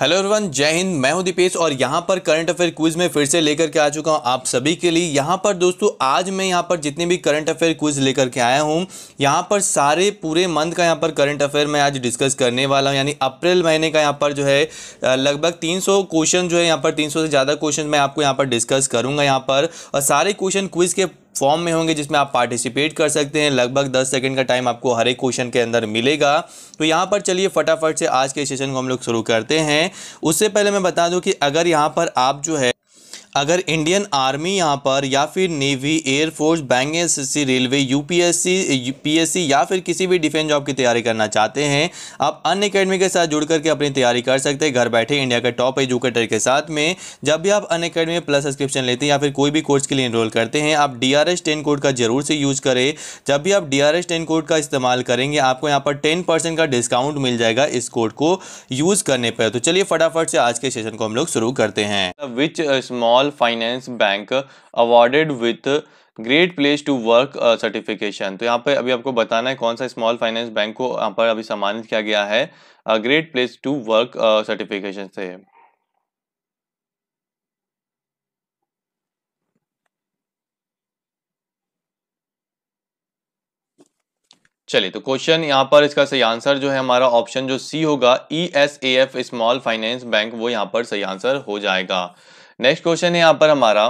Hello everyone जय हिंद मैं हूं दीपेश और यहां पर करंट अफेयर क्विज में फिर से लेकर के आ चुका हूं आप सभी के लिए यहां पर दोस्तों आज मैं यहां पर जितने भी करंट अफेयर क्विज लेकर के आया हूं यहां पर सारे पूरे मंथ का यहां पर करंट अफेयर मैं आज डिस्कस करने वाला हूं यानी अप्रैल महीने का यहां पर जो है लगभग तीन क्वेश्चन जो है यहाँ पर तीन से ज़्यादा क्वेश्चन मैं आपको यहाँ पर डिस्कस करूँगा यहाँ पर और सारे क्वेश्चन क्विज़ के फॉर्म में होंगे जिसमें आप पार्टिसिपेट कर सकते हैं लगभग 10 सेकंड का टाइम आपको हर एक क्वेश्चन के अंदर मिलेगा तो यहाँ पर चलिए फटाफट से आज के सेशन को हम लोग शुरू करते हैं उससे पहले मैं बता दूँ कि अगर यहाँ पर आप जो है अगर इंडियन आर्मी यहाँ पर या फिर navy air force banks railway UPSC PSC या फिर किसी भी डिफेंस जॉब की तैयारी करना चाहते हैं आप अन अकेडमी के साथ जुड़ करके अपनी तैयारी कर सकते हैं घर बैठे इंडिया के टॉप एजुकेटर के साथ में जब भी आप अन अकेडमी प्लस सब्सक्रिप्शन लेते हैं या फिर कोई भी कोर्स के लिए इनरोल करते हैं आप D R S ten code का जरूर से यूज़ करें जब भी आप D R S ten code का इस्तेमाल करेंगे आपको यहाँ पर टेन परसेंट का डिस्काउंट मिल जाएगा इस कोड को यूज़ करने पर तो चलिए फटाफट से आज के सेशन को हम लोग शुरू करते हैं which small small finance bank awarded with great place to work certification तो यहाँ पर अभी आपको बताना है कौन सा स्मॉल फाइनेंस बैंक को यहाँ पर अभी सम्मानित किया गया है great place to work certification से चलिए तो क्वेश्चन यहाँ पर इसका सही आंसर जो है हमारा ऑप्शन जो सी होगा E S A F small finance bank वो यहाँ पर सही आंसर हो जाएगा नेक्स्ट क्वेश्चन है यहाँ पर हमारा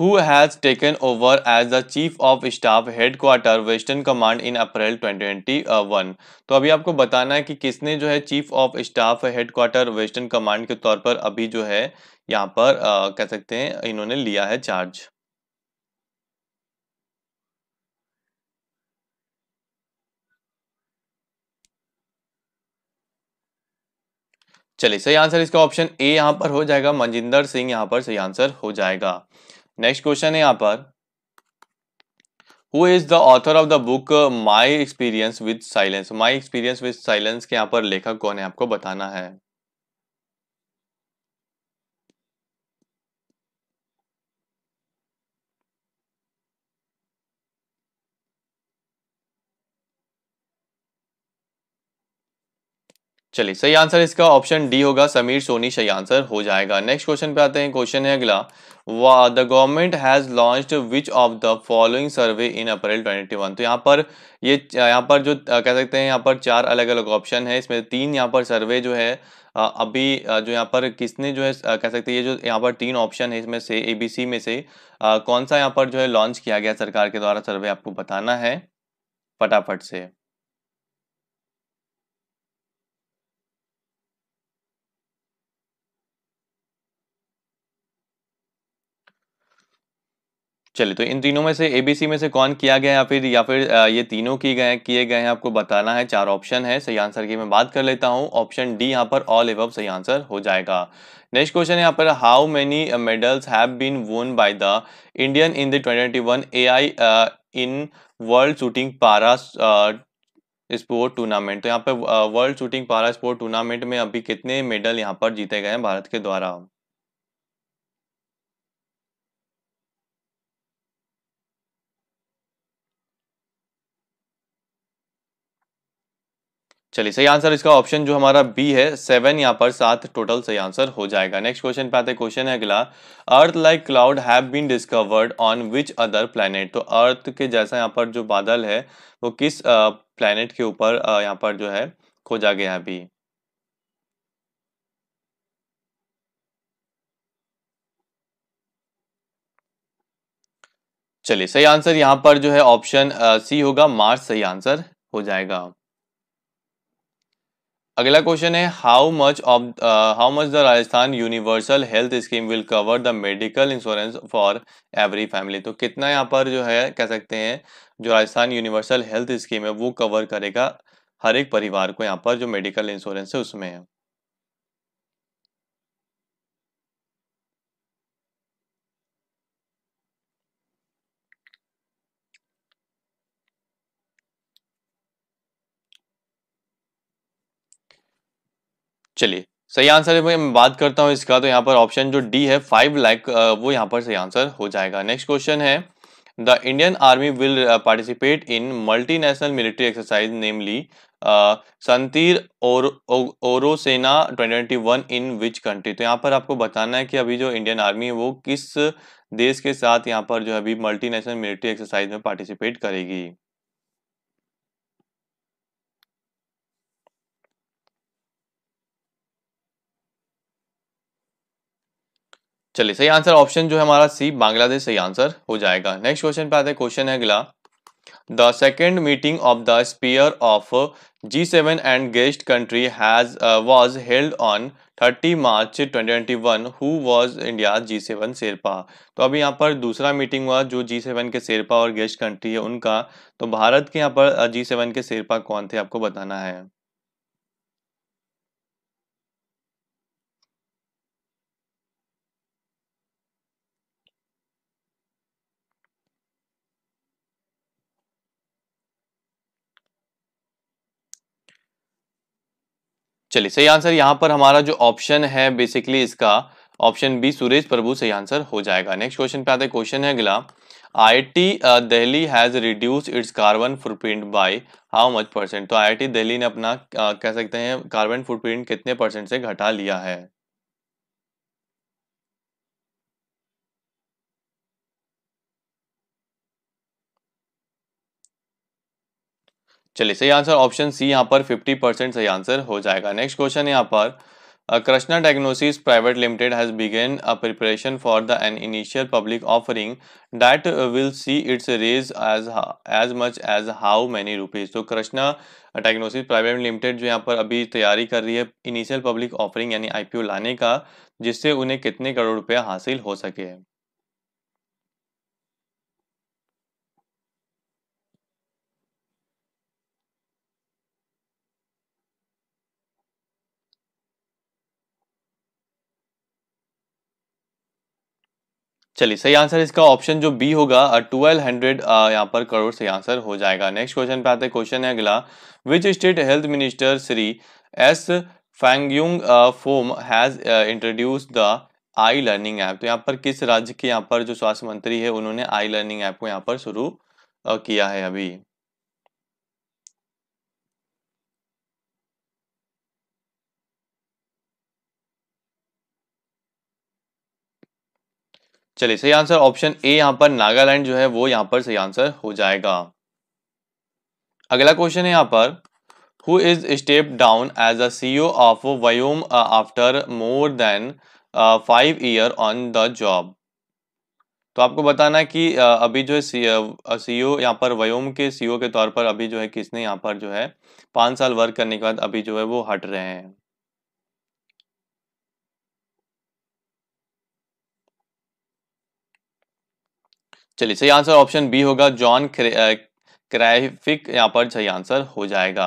who has taken over as the chief of staff headquarter western command in April 2021 तो अभी आपको बताना है कि किसने जो है chief of staff headquarter western command के तौर पर अभी जो है यहाँ पर आ, कह सकते हैं इन्होंने लिया है चार्ज चलिए सही आंसर इसका ऑप्शन ए यहाँ पर हो जाएगा मनजिंदर सिंह यहाँ पर सही आंसर हो जाएगा नेक्स्ट क्वेश्चन है यहाँ पर who is the author of the book my experience with silence my experience with silence के यहाँ पर लेखक कौन है आपको बताना है चलिए सही आंसर इसका ऑप्शन डी होगा समीर सोनी सही आंसर हो जाएगा नेक्स्ट क्वेश्चन पे आते हैं क्वेश्चन है अगला the government has launch which of the following survey in April 21 तो यहाँ पर ये यह, यहाँ पर जो कह सकते हैं यहाँ पर चार अलग अलग ऑप्शन है इसमें तीन यहाँ पर सर्वे जो है अभी जो यहाँ पर किसने जो है कह सकते हैं ये जो यहाँ पर तीन ऑप्शन है इसमें से एबीसी में से कौन सा यहाँ पर जो है लॉन्च किया गया सरकार के द्वारा सर्वे आपको बताना है फटाफट से चलिए तो इन तीनों में से ए बी सी में से कौन किया गया या फिर या फिर ये तीनों की गए किए गए हैं आपको बताना है चार ऑप्शन है सही आंसर की मैं बात कर लेता हूँ ऑप्शन डी यहाँ पर ऑल एवब सही आंसर हो जाएगा नेक्स्ट क्वेश्चन है यहाँ पर how many medals have been won by the Indian in the twenty one A I in world shooting para sport tournament तो यहाँ पर world shooting para sport tournament में अभी कितने मेडल यहाँ पर जीते गए हैं भारत के द्वारा चलिए सही आंसर इसका ऑप्शन जो हमारा बी है सेवन यहाँ पर सात टोटल सही आंसर हो जाएगा नेक्स्ट क्वेश्चन पे आते क्वेश्चन है अगला Earth like cloud have been discovered on which other planet तो अर्थ के जैसा यहाँ पर जो बादल है वो किस प्लानट के ऊपर यहाँ पर जो है खोजा गया अभी चलिए सही आंसर यहाँ पर जो है ऑप्शन सी होगा मार्स सही आंसर हो जाएगा अगला क्वेश्चन है how much of how much the Rajasthan universal health scheme will cover the medical insurance for every family तो कितना यहाँ पर जो है कह सकते हैं जो राजस्थान यूनिवर्सल हेल्थ स्कीम है वो कवर करेगा हर एक परिवार को यहाँ पर जो मेडिकल इंश्योरेंस है उसमें है चलिए सही आंसर है मैं बात करता हूँ इसका तो यहाँ पर ऑप्शन जो डी है फाइव लैक वो यहाँ पर सही आंसर हो जाएगा नेक्स्ट क्वेश्चन है the Indian army will participate in multinational military exercise namely Shantir और ओरो सेना 2021 इन विच कंट्री तो यहाँ पर आपको बताना है कि अभी जो इंडियन आर्मी है वो किस देश के साथ यहाँ पर जो अभी मल्टीनेशनल मिलिट्री एक्सरसाइज में पार्टिसिपेट करेगी चलिए सही आंसर ऑप्शन जो है हमारा सी बांग्लादेश सही आंसर हो जाएगा नेक्स्ट क्वेश्चन पे आते हैं क्वेश्चन है अगला the second meeting of the spear of G seven and guest country has was held on 30 March 2021 who was India G seven sherpa तो अभी यहाँ पर दूसरा मीटिंग हुआ जो जी सेवन के शेरपा और गेस्ट कंट्री है उनका तो भारत के यहाँ पर जी सेवन के शेरपा कौन थे आपको बताना है चलिए सही आंसर यहाँ पर हमारा जो ऑप्शन है बेसिकली इसका ऑप्शन बी सुरेश प्रभु सही आंसर हो जाएगा नेक्स्ट क्वेश्चन पे आते हैं क्वेश्चन है अगला T uh, Delhi has reduce its carbon footprint by how much percent तो टी दिल्ली ने अपना uh, कह सकते हैं कार्बन फुटप्रिंट कितने परसेंट से घटा लिया है चलिए सही आंसर ऑप्शन सी यहाँ पर 50 परसेंट सही आंसर हो जाएगा नेक्स्ट क्वेश्चन यहाँ पर Krishna diagnosis private limited has begin a preparation for the an initial public offering that will see its raise as as much as how many rupees तो Krishna diagnosis private limited जो यहाँ पर अभी तैयारी कर रही है इनिशियल पब्लिक ऑफरिंग यानी आईपीओ लाने का जिससे उन्हें कितने करोड़ रुपया हासिल हो सके चलिए सही आंसर इसका ऑप्शन जो बी होगा ट्वेल्व हंड्रेड यहाँ पर करोड़ सही आंसर हो जाएगा नेक्स्ट क्वेश्चन पे आते हैं क्वेश्चन है अगला which state health minister Shri S Pangnyu Phom has introduce the I learning app तो यहाँ पर किस राज्य के यहाँ पर जो स्वास्थ्य मंत्री है उन्होंने आई लर्निंग ऐप को यहाँ पर शुरू किया है अभी चलिए सही आंसर ऑप्शन ए यहाँ पर नागालैंड जो है वो यहाँ पर सही आंसर हो जाएगा अगला क्वेश्चन है यहाँ पर who is step down as a CEO of Waymo after more than five year on the job तो आपको बताना कि uh, अभी जो है सीईओ e uh, e यहाँ पर वयोम के सीईओ e के तौर पर अभी जो है किसने यहाँ पर जो है पाँच साल वर्क करने के बाद अभी जो है वो हट रहे हैं चलिए सही आंसर ऑप्शन बी होगा जॉन क्राइफिक यहाँ पर सही आंसर हो जाएगा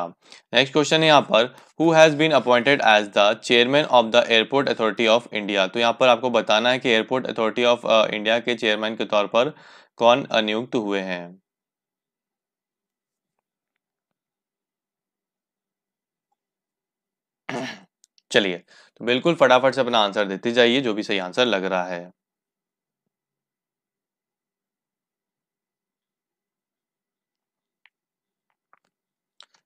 नेक्स्ट क्वेश्चन है यहाँ पर who has been appointed as the chairman of the airport authority of India तो यहाँ पर आपको बताना है कि एयरपोर्ट अथॉरिटी ऑफ इंडिया के चेयरमैन के तौर पर कौन नियुक्त हुए हैं चलिए तो बिल्कुल फटाफट से अपना आंसर देते जाइए जो भी सही आंसर लग रहा है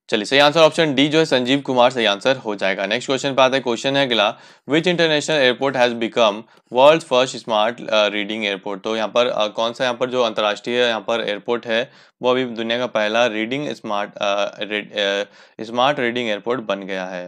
चलिए सही आंसर ऑप्शन डी जो है संजीव कुमार सही आंसर हो जाएगा नेक्स्ट क्वेश्चन पे आता है क्वेश्चन है अगला which international airport has become world first smart reading airport तो यहाँ पर uh, कौन सा यहाँ पर जो अंतर्राष्ट्रीय यहाँ पर एयरपोर्ट है वो अभी दुनिया का पहला reading smart smart reading airport बन गया है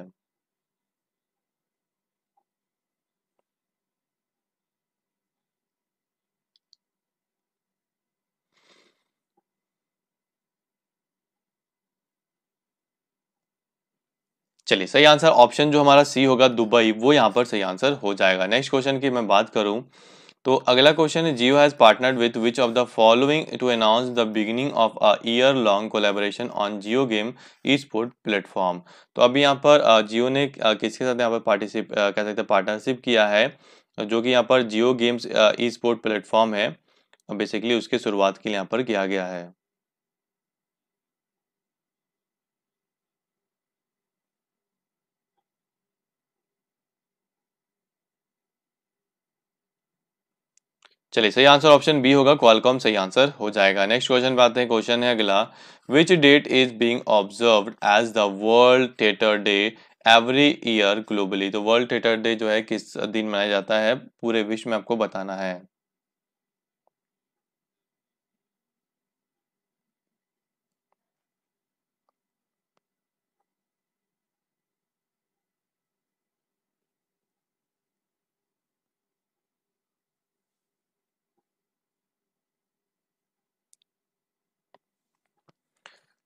चलिए सही आंसर ऑप्शन जो हमारा सी होगा दुबई वो यहाँ पर सही आंसर हो जाएगा नेक्स्ट क्वेश्चन की मैं बात करूँ तो अगला क्वेश्चन है Jio has partnered with which of the following to announce the beginning of a year long collaboration on Jio game esport platform तो अभी यहाँ पर जियो ने किसके साथ यहाँ पर पार्टिसिप कह सकते हैं पार्टनरशिप किया है जो कि यहाँ पर Jio games esport platform है बेसिकली उसके शुरुआत के लिए यहाँ पर किया गया है चलिए सही आंसर ऑप्शन बी होगा क्वालकॉम सही आंसर हो जाएगा नेक्स्ट क्वेश्चन पे आते हैं क्वेश्चन है अगला which date is being observe as the world theatre day every year globally तो वर्ल्ड थिएटर डे जो है किस दिन मनाया जाता है पूरे विश्व में आपको बताना है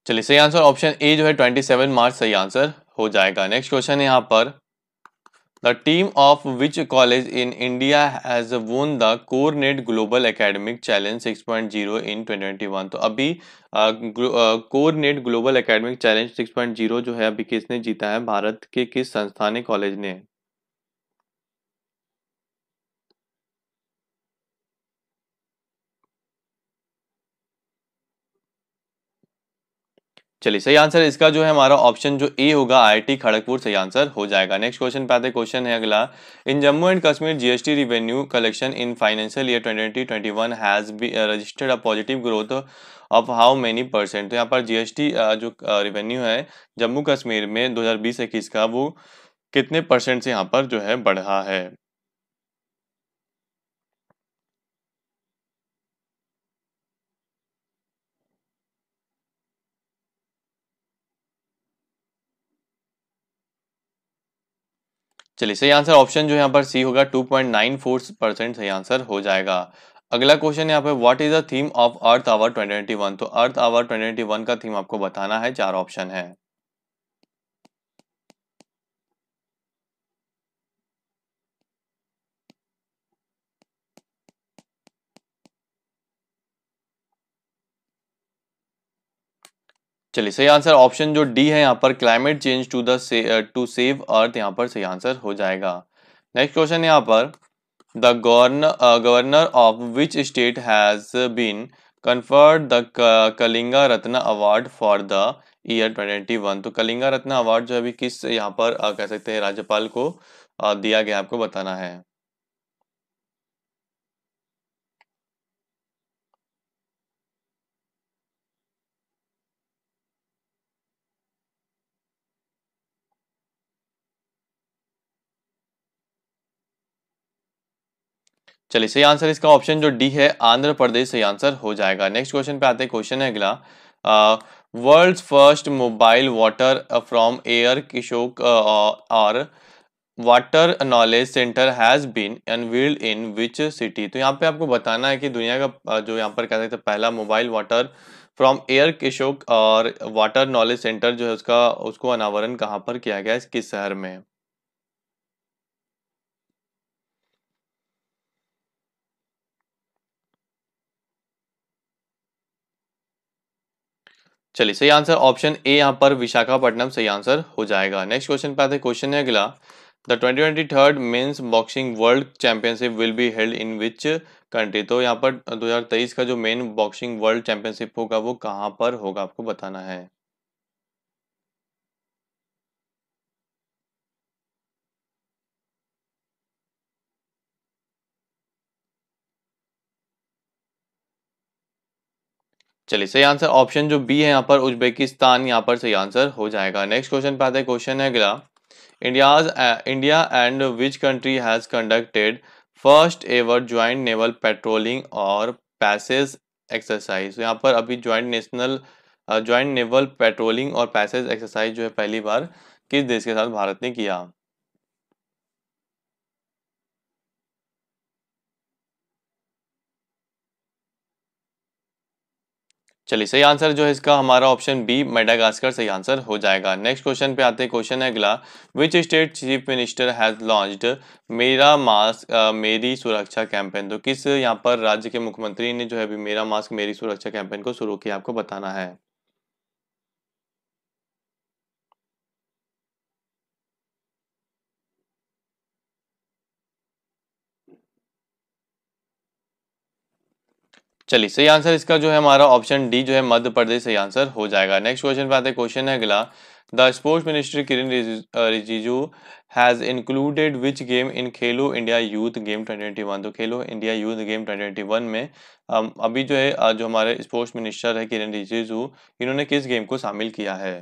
चलिए सही आंसर ऑप्शन ए जो है 27 मार्च सही आंसर हो जाएगा नेक्स्ट क्वेश्चन है यहाँ पर the team of which college in India has won the core net global academic challenge 6.0 in 2021 तो अभी कोरनेट ग्लोबल एकेडमिक चैलेंज 6.0 जो है अभी किसने जीता है भारत के किस संस्था ने कॉलेज ने चलिए सही आंसर इसका जो है हमारा ऑप्शन जो ए होगा आईआईटी खड़गपुर सही आंसर हो जाएगा नेक्स्ट क्वेश्चन पे आते क्वेश्चन है अगला in Jammu and Kashmir GST revenue collection in financial year twenty twenty one has be registered a positive growth of how many percent तो यहाँ पर जीएसटी uh, जो रिवेन्यू uh, है जम्मू कश्मीर में दो हज़ार का वो कितने परसेंट से यहाँ पर जो है बढ़ा है चलिए सही आंसर ऑप्शन जो यहाँ पर सी होगा 2.94 परसेंट सही आंसर हो जाएगा अगला क्वेश्चन यहाँ पे what is the theme of Earth hour 2021 तो अर्थ आवर 2021 का थीम आपको बताना है चार ऑप्शन है चलिए सही आंसर ऑप्शन जो डी है यहाँ पर climate change to the to save Earth यहाँ पर सही आंसर हो जाएगा नेक्स्ट क्वेश्चन यहाँ पर the governor governor of which state has been conferred the Kalinga Ratna award for the year one तो कलिंगा रत्न अवार्ड जो अभी किस यहाँ पर uh, कह सकते हैं राज्यपाल को uh, दिया गया आपको बताना है चलिए सही आंसर इसका ऑप्शन जो डी है आंध्र प्रदेश सही आंसर हो जाएगा नेक्स्ट क्वेश्चन पे आते हैं क्वेश्चन है अगला world first mobile water from air kiosk और water knowledge centre has been unveiled in which city तो यहाँ पे आपको बताना है कि दुनिया का जो यहाँ पर कह सकते हैं पहला mobile water from air kiosk और वाटर नॉलेज सेंटर जो है उसका उसको अनावरण कहाँ पर किया गया है किस शहर में चलिए सही आंसर ऑप्शन ए यहाँ पर विशाखापट्टनम सही आंसर हो जाएगा नेक्स्ट क्वेश्चन पे आते क्वेश्चन है अगला the twenty twenty third men's boxing world championship will be held in which country तो यहाँ पर 2023 का जो मेन बॉक्सिंग वर्ल्ड चैंपियनशिप होगा वो कहाँ पर होगा आपको बताना है चलिए सही आंसर ऑप्शन जो बी है यहाँ पर उज्बेकिस्तान यहाँ पर सही आंसर हो जाएगा नेक्स्ट क्वेश्चन पे आते हैं क्वेश्चन है अगला India India and which country has conducted first ever joint naval patrolling और पैसेज एक्सरसाइज यहाँ पर अभी joint national joint naval patrolling और पैसेज एक्सरसाइज जो है पहली बार किस देश के साथ भारत ने किया चलिए सही आंसर जो है इसका हमारा ऑप्शन बी मेडागास्कर सही आंसर हो जाएगा नेक्स्ट क्वेश्चन पे आते हैं क्वेश्चन है अगला which state chief minister has launched मेरा मास्क आ, मेरी सुरक्षा कैंपेन तो किस यहाँ पर राज्य के मुख्यमंत्री ने जो है अभी मेरा मास्क मेरी सुरक्षा कैंपेन को शुरू किया आपको बताना है चलिए सही आंसर इसका जो है हमारा ऑप्शन डी जो है मध्य प्रदेश सही आंसर हो जाएगा नेक्स्ट क्वेश्चन पे आते हैं क्वेश्चन है अगला the sports minister Kiren Rijiju has included which game in Khelo India youth game 2021 तो खेलो इंडिया यूथ गेम 2021 में अभी जो है जो हमारे स्पोर्ट्स मिनिस्टर है किरण रिजिजू इन्होंने किस गेम को शामिल किया है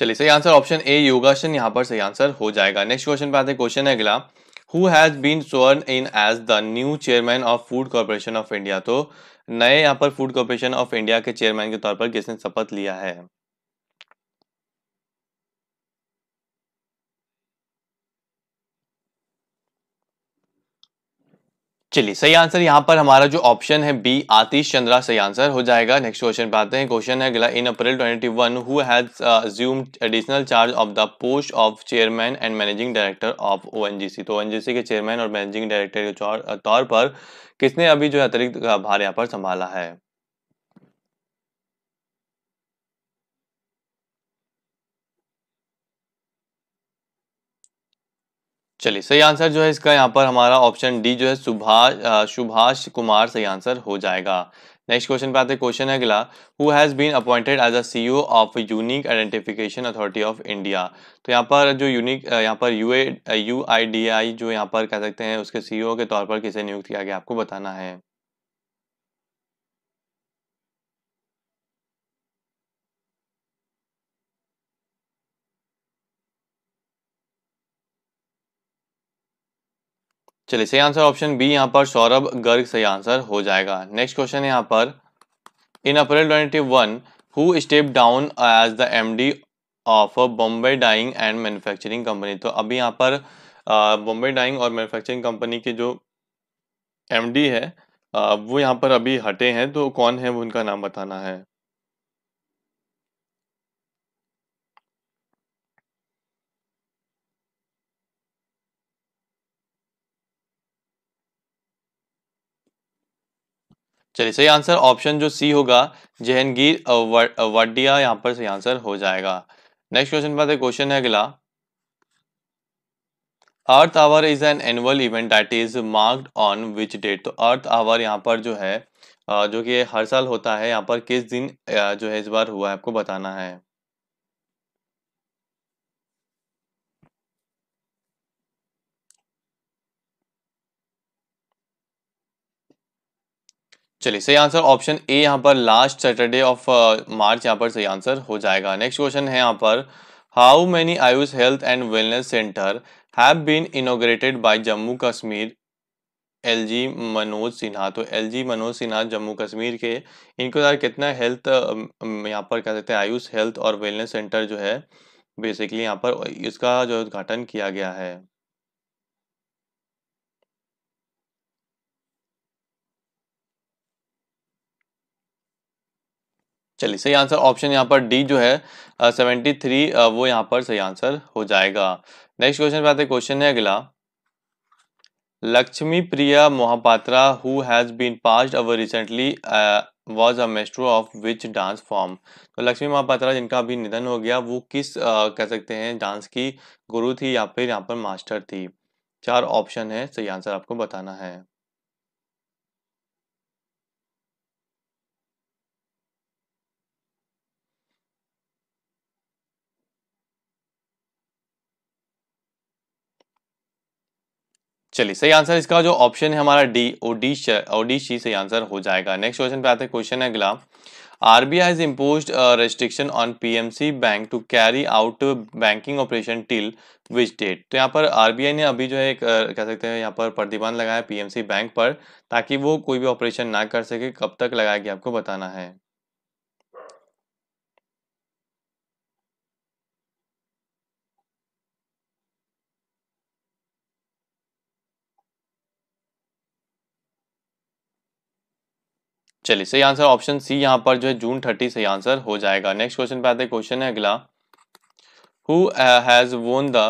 चलिए सही आंसर ऑप्शन ए योगासन यहाँ पर सही आंसर हो जाएगा नेक्स्ट क्वेश्चन पे आते क्वेश्चन है अगला who has been sworn in as the new chairman of food corporation of India तो नए यहाँ पर फूड कॉरपोरेशन ऑफ इंडिया के चेयरमैन के तौर पर किसने शपथ लिया है चलिए सही आंसर यहाँ पर हमारा जो ऑप्शन है बी आतिश चंद्रा सही आंसर हो जाएगा नेक्स्ट क्वेश्चन पे आते हैं क्वेश्चन है अगला in April 21 who has additional charge of the post of chairman and managing director of ONGC तो ओएनजीसी के चेयरमैन और मैनेजिंग डायरेक्टर के uh, तौर पर किसने अभी जो है अतिरिक्त uh, भार यहाँ पर संभाला है चलिए सही आंसर जो है इसका यहाँ पर हमारा ऑप्शन डी जो है सुभाष सुभाष कुमार सही आंसर हो जाएगा नेक्स्ट क्वेश्चन पे आते क्वेश्चन है अगला who has been appointed as a CEO of unique identification authority of India तो यहाँ पर जो यूनिक यहाँ पर U UIDI I D I जो यहाँ पर कह सकते हैं उसके सीईओ e के तौर पर किसे नियुक्त किया गया आपको बताना है चलिए सही आंसर ऑप्शन बी यहाँ पर सौरभ गर्ग सही आंसर हो जाएगा नेक्स्ट क्वेश्चन यहाँ पर in April twenty one who step down as the M D of Bombay dyeing and manufacturing company तो अभी यहाँ पर बॉम्बे डाइंग और मैन्युफैक्चरिंग कंपनी के जो एम डी है आ, वो यहाँ पर अभी हटे हैं तो कौन है वो उनका नाम बताना है चलिए सही आंसर ऑप्शन जो सी होगा जहंगीर वाडिया यहाँ पर सही आंसर हो जाएगा नेक्स्ट क्वेश्चन पर क्वेश्चन है अगला Earth hour is an annual event that is marked on which date तो अर्थ आवर यहाँ पर जो है जो कि हर साल होता है यहाँ पर किस दिन जो है इस बार हुआ है आपको बताना है चलिए सही आंसर ऑप्शन ए यहाँ पर लास्ट सैटरडे ऑफ मार्च यहाँ पर सही आंसर हो जाएगा नेक्स्ट क्वेश्चन है यहाँ पर how many Ayush health and wellness centre have been inaugurated by Jammu Kashmir LG Manoj Sinha तो एलजी मनोज सिन्हा जम्मू कश्मीर के इनके द्वारा कितना हेल्थ um, um, यहाँ पर कह सकते हैं आयुष हेल्थ और वेलनेस सेंटर जो है बेसिकली यहाँ पर इसका जो उद्घाटन किया गया है चलिए सही आंसर ऑप्शन यहाँ पर डी जो है सेवेंटी थ्री वो यहाँ पर सही आंसर हो जाएगा नेक्स्ट क्वेश्चन पे आते क्वेश्चन है अगला Lakshmi Priya Mohapatra who has been pass away recently was a maestro of which dance form तो लक्ष्मी महापात्रा जिनका अभी निधन हो गया वो किस आ, कह सकते हैं डांस की गुरु थी या फिर यहाँ पर मास्टर थी चार ऑप्शन है सही आंसर आपको बताना है चलिए सही आंसर इसका जो ऑप्शन है हमारा डी ओडीश ओडीशी सही आंसर हो जाएगा नेक्स्ट क्वेश्चन पे आते हैं क्वेश्चन है अगला R B I impose restriction on P M C bank to carry out banking operation till which date तो यहाँ पर आर बी आई ने अभी जो है एक, कह सकते हैं यहाँ पर प्रतिबंध लगाया पी एम सी बैंक पर ताकि वो कोई भी ऑपरेशन ना कर सके कब तक लगाया कि आपको बताना है चलिए सही आंसर ऑप्शन सी यहाँ पर जो है जून थर्टी सही आंसर हो जाएगा नेक्स्ट क्वेश्चन पे आते हैं क्वेश्चन है अगला who has won the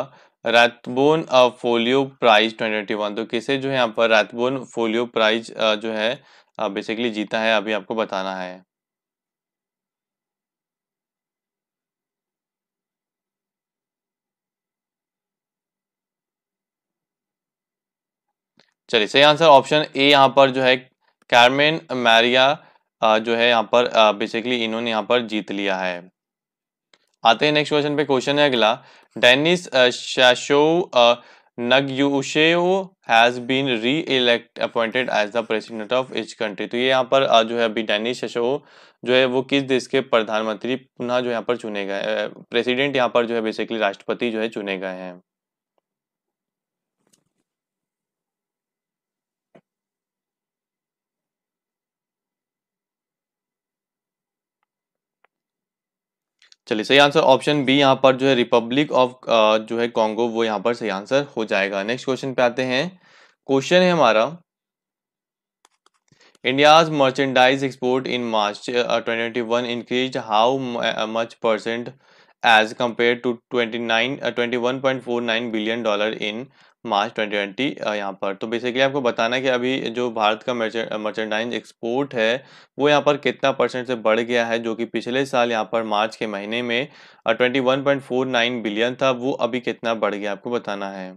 Rathbone Folio prize twenty तो किसे जो है यहाँ पर रैथबोन फोलियो प्राइज जो है बेसिकली uh, जीता है अभी आपको बताना है चलिए सही आंसर ऑप्शन ए यहाँ पर जो है कैरमेन मैरिया जो है यहाँ पर बेसिकली इन्होंने यहाँ पर जीत लिया है आते हैं नेक्स्ट क्वेश्चन पे क्वेश्चन है अगला Denis Sassou Nguesso has been reelect appointed as the president of each country तो ये यहाँ पर जो है अभी डेनिस शैशो जो है वो किस देश के प्रधानमंत्री पुनः जो यहाँ पर चुने गए प्रेसिडेंट यहाँ पर जो है बेसिकली राष्ट्रपति जो है चुने गए हैं चलिए सही आंसर ऑप्शन बी यहाँ पर जो है रिपब्लिक ऑफ जो है कॉन्गो वो यहाँ पर सही आंसर हो जाएगा नेक्स्ट क्वेश्चन पे आते हैं क्वेश्चन है हमारा India's merchandise export in March 2021 increase how much percent as compare to 29 21.49 billion dollar in March 2020 यहाँ पर तो बेसिकली आपको बताना है कि अभी जो भारत का मर्चेंडाइज एक्सपोर्ट है वो यहाँ पर कितना परसेंट से बढ़ गया है जो कि पिछले साल यहाँ पर मार्च के महीने में 21.49 बिलियन था वो अभी कितना बढ़ गया आपको बताना है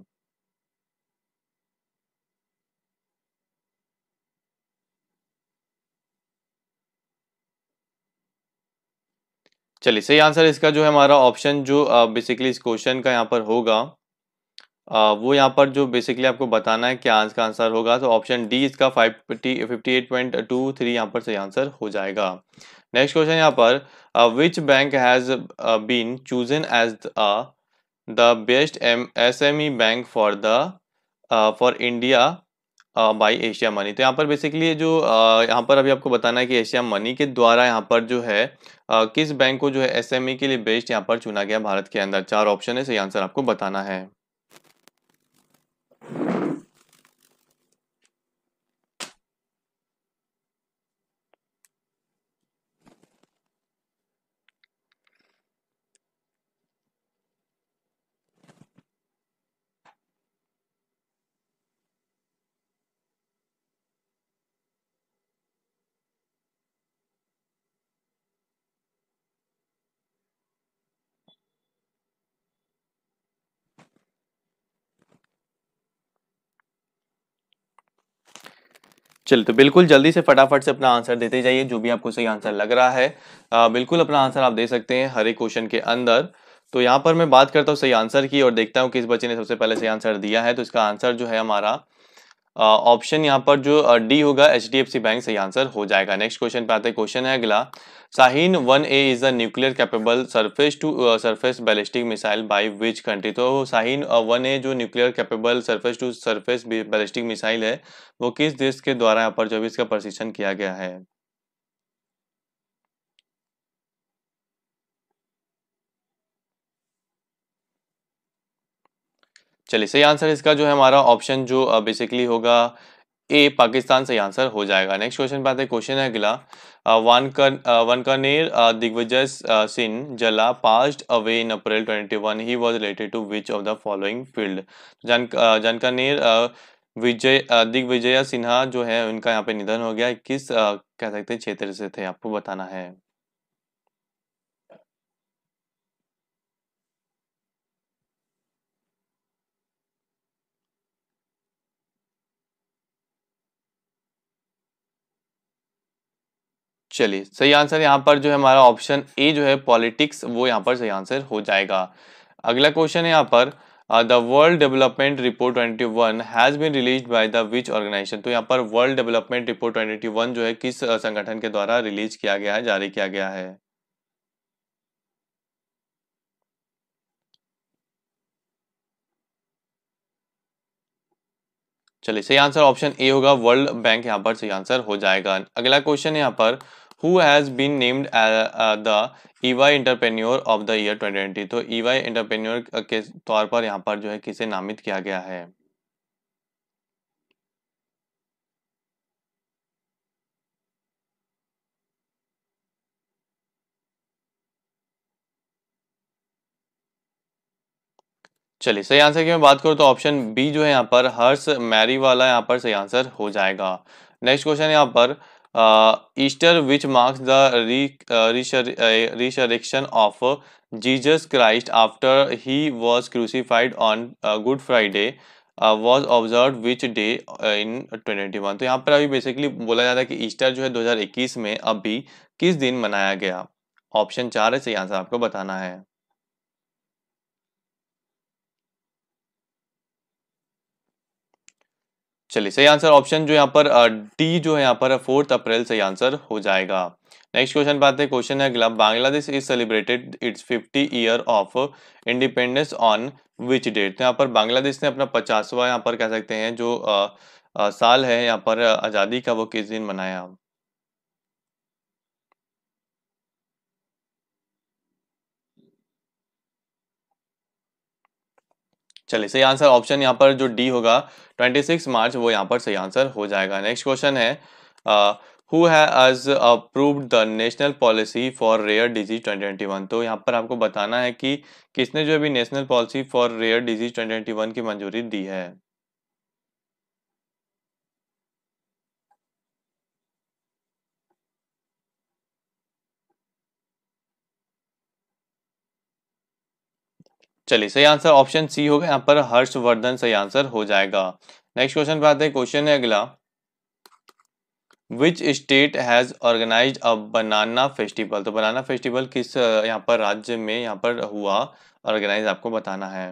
चलिए सही आंसर इसका जो है हमारा ऑप्शन जो बेसिकली इस क्वेश्चन का यहाँ पर होगा वो यहाँ पर जो बेसिकली आपको बताना है क्या इसका आंसर होगा तो ऑप्शन डी इसका five fifty eight point two three यहाँ पर सही आंसर हो जाएगा नेक्स्ट क्वेश्चन यहाँ पर which bank has been chosen as the best M S M E bank for the for India by Asia money तो यहाँ पर बेसिकली जो uh, यहाँ पर अभी आपको बताना है कि एशिया मनी के द्वारा यहाँ पर जो है uh, किस बैंक को जो है ई e के लिए बेस्ट यहाँ पर चुना गया भारत के अंदर चार ऑप्शन है सही आंसर आपको बताना है चलिए तो बिल्कुल जल्दी से फटाफट से अपना आंसर देते जाइए जो भी आपको सही आंसर लग रहा है आ, बिल्कुल अपना आंसर आप दे सकते हैं हर एक क्वेश्चन के अंदर तो यहाँ पर मैं बात करता हूँ सही आंसर की और देखता हूँ किस बच्चे ने सबसे पहले सही आंसर दिया है तो इसका आंसर जो है हमारा ऑप्शन यहाँ पर जो डी होगा H D F C bank सही आंसर हो जाएगा नेक्स्ट क्वेश्चन पे आते हैं क्वेश्चन है अगला Shaheen one A is a nuclear capable surface to surface ballistic missile by which country तो साहिन वन ए जो nuclear capable surface to surface ballistic missile है वो किस देश के द्वारा यहाँ पर जो भी इसका प्रशिक्षण किया गया है चलिए सही आंसर इसका जो है हमारा ऑप्शन जो बेसिकली होगा ए पाकिस्तान सही आंसर हो जाएगा नेक्स्ट क्वेश्चन पे आते क्वेश्चन है अगला वन कर one Digvijay Singh Zala passed away in April 21 he was related to which of the following field जन जानकानेर विजय दिग्विजय सिन्हा जो है उनका यहाँ पे निधन हो गया किस कह सकते क्षेत्र से थे आपको बताना है चलिए सही आंसर यहाँ पर जो है हमारा ऑप्शन ए जो है पॉलिटिक्स वो यहाँ पर सही आंसर हो जाएगा अगला क्वेश्चन है यहाँ पर the World Development Report 21 has been release by the which organisation तो यहाँ पर वर्ल्ड डेवलपमेंट रिपोर्ट 21 जो है किस uh, संगठन के द्वारा रिलीज किया गया है जारी किया गया है चलिए सही आंसर ऑप्शन ए होगा वर्ल्ड बैंक यहाँ पर सही आंसर हो जाएगा अगला क्वेश्चन यहाँ पर who has been named uh, uh, the EY entrepreneur of the year 2020 तो ईवाई e इंटरप्रेन्योर के तौर पर यहाँ पर जो है किसे नामित किया गया है चलिए सही आंसर की मैं बात करूँ तो ऑप्शन बी जो है यहाँ पर हर्ष मैरी वाला यहाँ पर सही आंसर हो जाएगा नेक्स्ट क्वेश्चन यहाँ पर Easter which marks the re resurrection of Jesus Christ after he was crucified on Good Friday was observe which day in twenty one तो यहाँ पर अभी बेसिकली बोला जाता है कि ईस्टर जो है दो हजार इक्कीस में अभी किस दिन मनाया गया ऑप्शन चार है सही आंसर आपको बताना है चलिए सही आंसर ऑप्शन जो यहाँ पर डी जो है यहाँ पर फोर्थ अप्रैल सही आंसर हो जाएगा नेक्स्ट क्वेश्चन पाते हैं क्वेश्चन है अगला Bangladesh is celebrated its 50 year of independence on which date यहाँ पर बांग्लादेश ने अपना पचासवा यहाँ पर कह सकते हैं जो आ, आ, साल है यहाँ पर आज़ादी का वो किस दिन मनाया चलिए सही आंसर ऑप्शन यहाँ पर जो डी होगा 26 मार्च वो यहाँ पर सही आंसर हो जाएगा नेक्स्ट क्वेश्चन है who has approved the national policy for rare disease 2021 तो यहाँ पर आपको बताना है कि किसने जो अभी national policy for rare disease 2021 की मंजूरी दी है चलिए सही आंसर ऑप्शन सी होगा यहाँ पर हर्षवर्धन सही आंसर हो जाएगा नेक्स्ट क्वेश्चन पे आते हैं क्वेश्चन है अगला which state has organise a banana festival तो बनाना फेस्टिवल किस यहाँ पर राज्य में यहाँ पर हुआ ऑर्गेनाइज आपको बताना है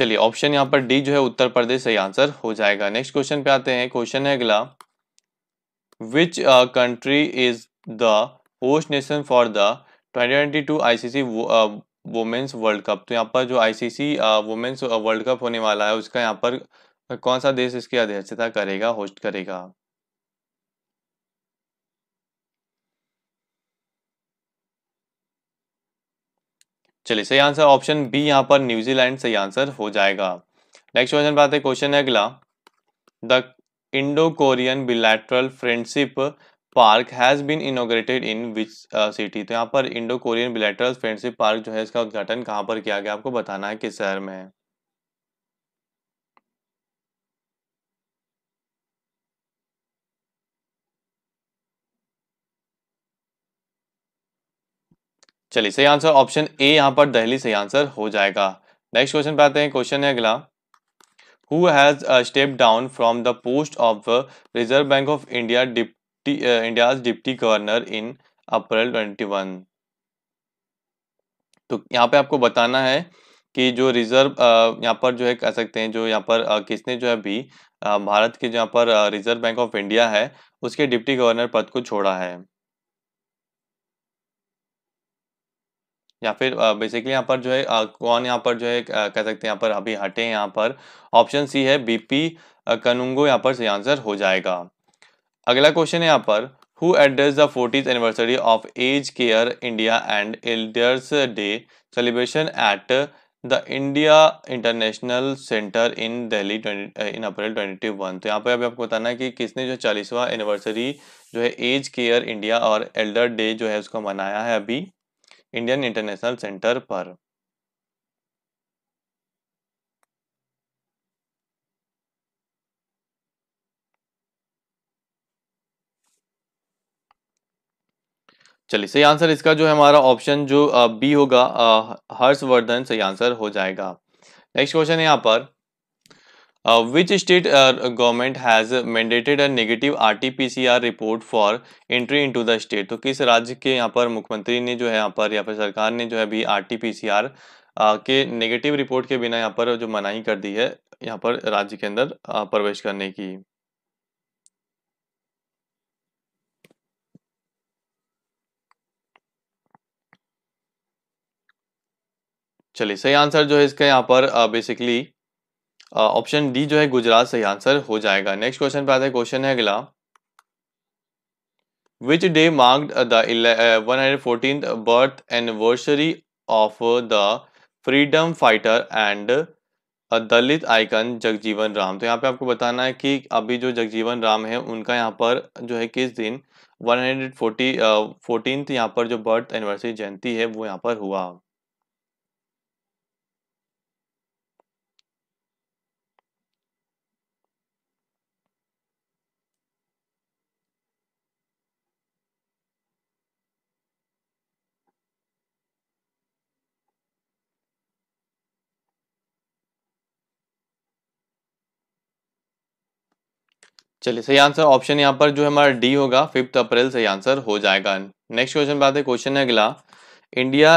चलिए ऑप्शन यहाँ पर डी जो है उत्तर प्रदेश सही आंसर हो जाएगा नेक्स्ट क्वेश्चन पे आते हैं क्वेश्चन है अगला which country is the host nation for the twenty twenty two ICC women's world cup तो यहाँ पर जो आईसीसी वुमेन्स वर्ल्ड कप होने वाला है उसका यहाँ पर uh, कौन सा देश इसकी अध्यक्षता करेगा होस्ट करेगा चलिए सही आंसर ऑप्शन बी यहाँ पर न्यूजीलैंड सही आंसर हो जाएगा नेक्स्ट क्वेश्चन बात है क्वेश्चन है अगला the Indo Korean bilateral friendship park has been inaugurated in which city तो यहाँ पर Indo Korean bilateral friendship park जो है इसका उद्घाटन कहाँ पर किया गया आपको बताना है किस शहर में है चलिए सही आंसर ऑप्शन ए यहाँ पर दहली सही आंसर हो जाएगा नेक्स्ट क्वेश्चन पे आते हैं क्वेश्चन है अगला who has step down from the post of Reserve bank of India deputy India deputy governor in April one तो यहाँ पे आपको बताना है कि जो रिजर्व uh, यहाँ पर जो है कह सकते हैं जो यहाँ पर uh, किसने जो है भी uh, भारत के जहाँ पर रिजर्व बैंक ऑफ इंडिया है उसके डिप्टी गवर्नर पद को छोड़ा है या फिर बेसिकली यहाँ पर जो है कौन यहाँ पर जो है कह सकते हैं यहाँ पर अभी हटे यहाँ पर ऑप्शन सी है बीपी कनुंगो यहाँ पर सही आंसर हो जाएगा अगला क्वेश्चन है यहाँ पर who address the forties anniversary of Age Care India and elders day celebration at the India International Centre in Delhi in April one तो यहाँ पर अभी आपको बताना है कि किसने जो चालीसवा एनिवर्सरी जो है एज केयर इंडिया और एल्डर डे जो है उसको मनाया है अभी इंडियन इंटरनेशनल सेंटर पर चलिए सही आंसर इसका जो है हमारा ऑप्शन जो बी होगा हर्षवर्धन सही आंसर हो जाएगा नेक्स्ट क्वेश्चन है यहाँ पर Uh, which state uh, government has mandated a negative RT-PCR report for entry into the state? तो किस राज्य के यहाँ पर मुख्यमंत्री ने जो है यहाँ पर या फिर सरकार ने जो है अभी RT-PCR uh, के नेगेटिव रिपोर्ट के बिना यहाँ पर जो मनाही कर दी है यहाँ पर राज्य के अंदर uh, प्रवेश करने की चलिए सही आंसर जो है इसका यहाँ पर basically uh, option uh, D जो है गुजरात सही आंसर हो जाएगा नेक्स्ट क्वेश्चन पे आता है क्वेश्चन है अगला which day marked the one hundred birth anniversary of the freedom fighter and Dalit icon Jagjivan Ram तो यहाँ पे आपको बताना है कि अभी जो जगजीवन राम है उनका यहाँ पर जो है किस दिन वन हंड्रेड फोर्टी फोर्टीन यहाँ पर जो बर्थ एनिवर्सरी जयंती है वो यहाँ पर हुआ चलिए सही आंसर ऑप्शन यहाँ पर जो है हमारा डी होगा फिफ्थ अप्रैल सही आंसर हो जाएगा नेक्स्ट क्वेश्चन बात है क्वेश्चन है अगला India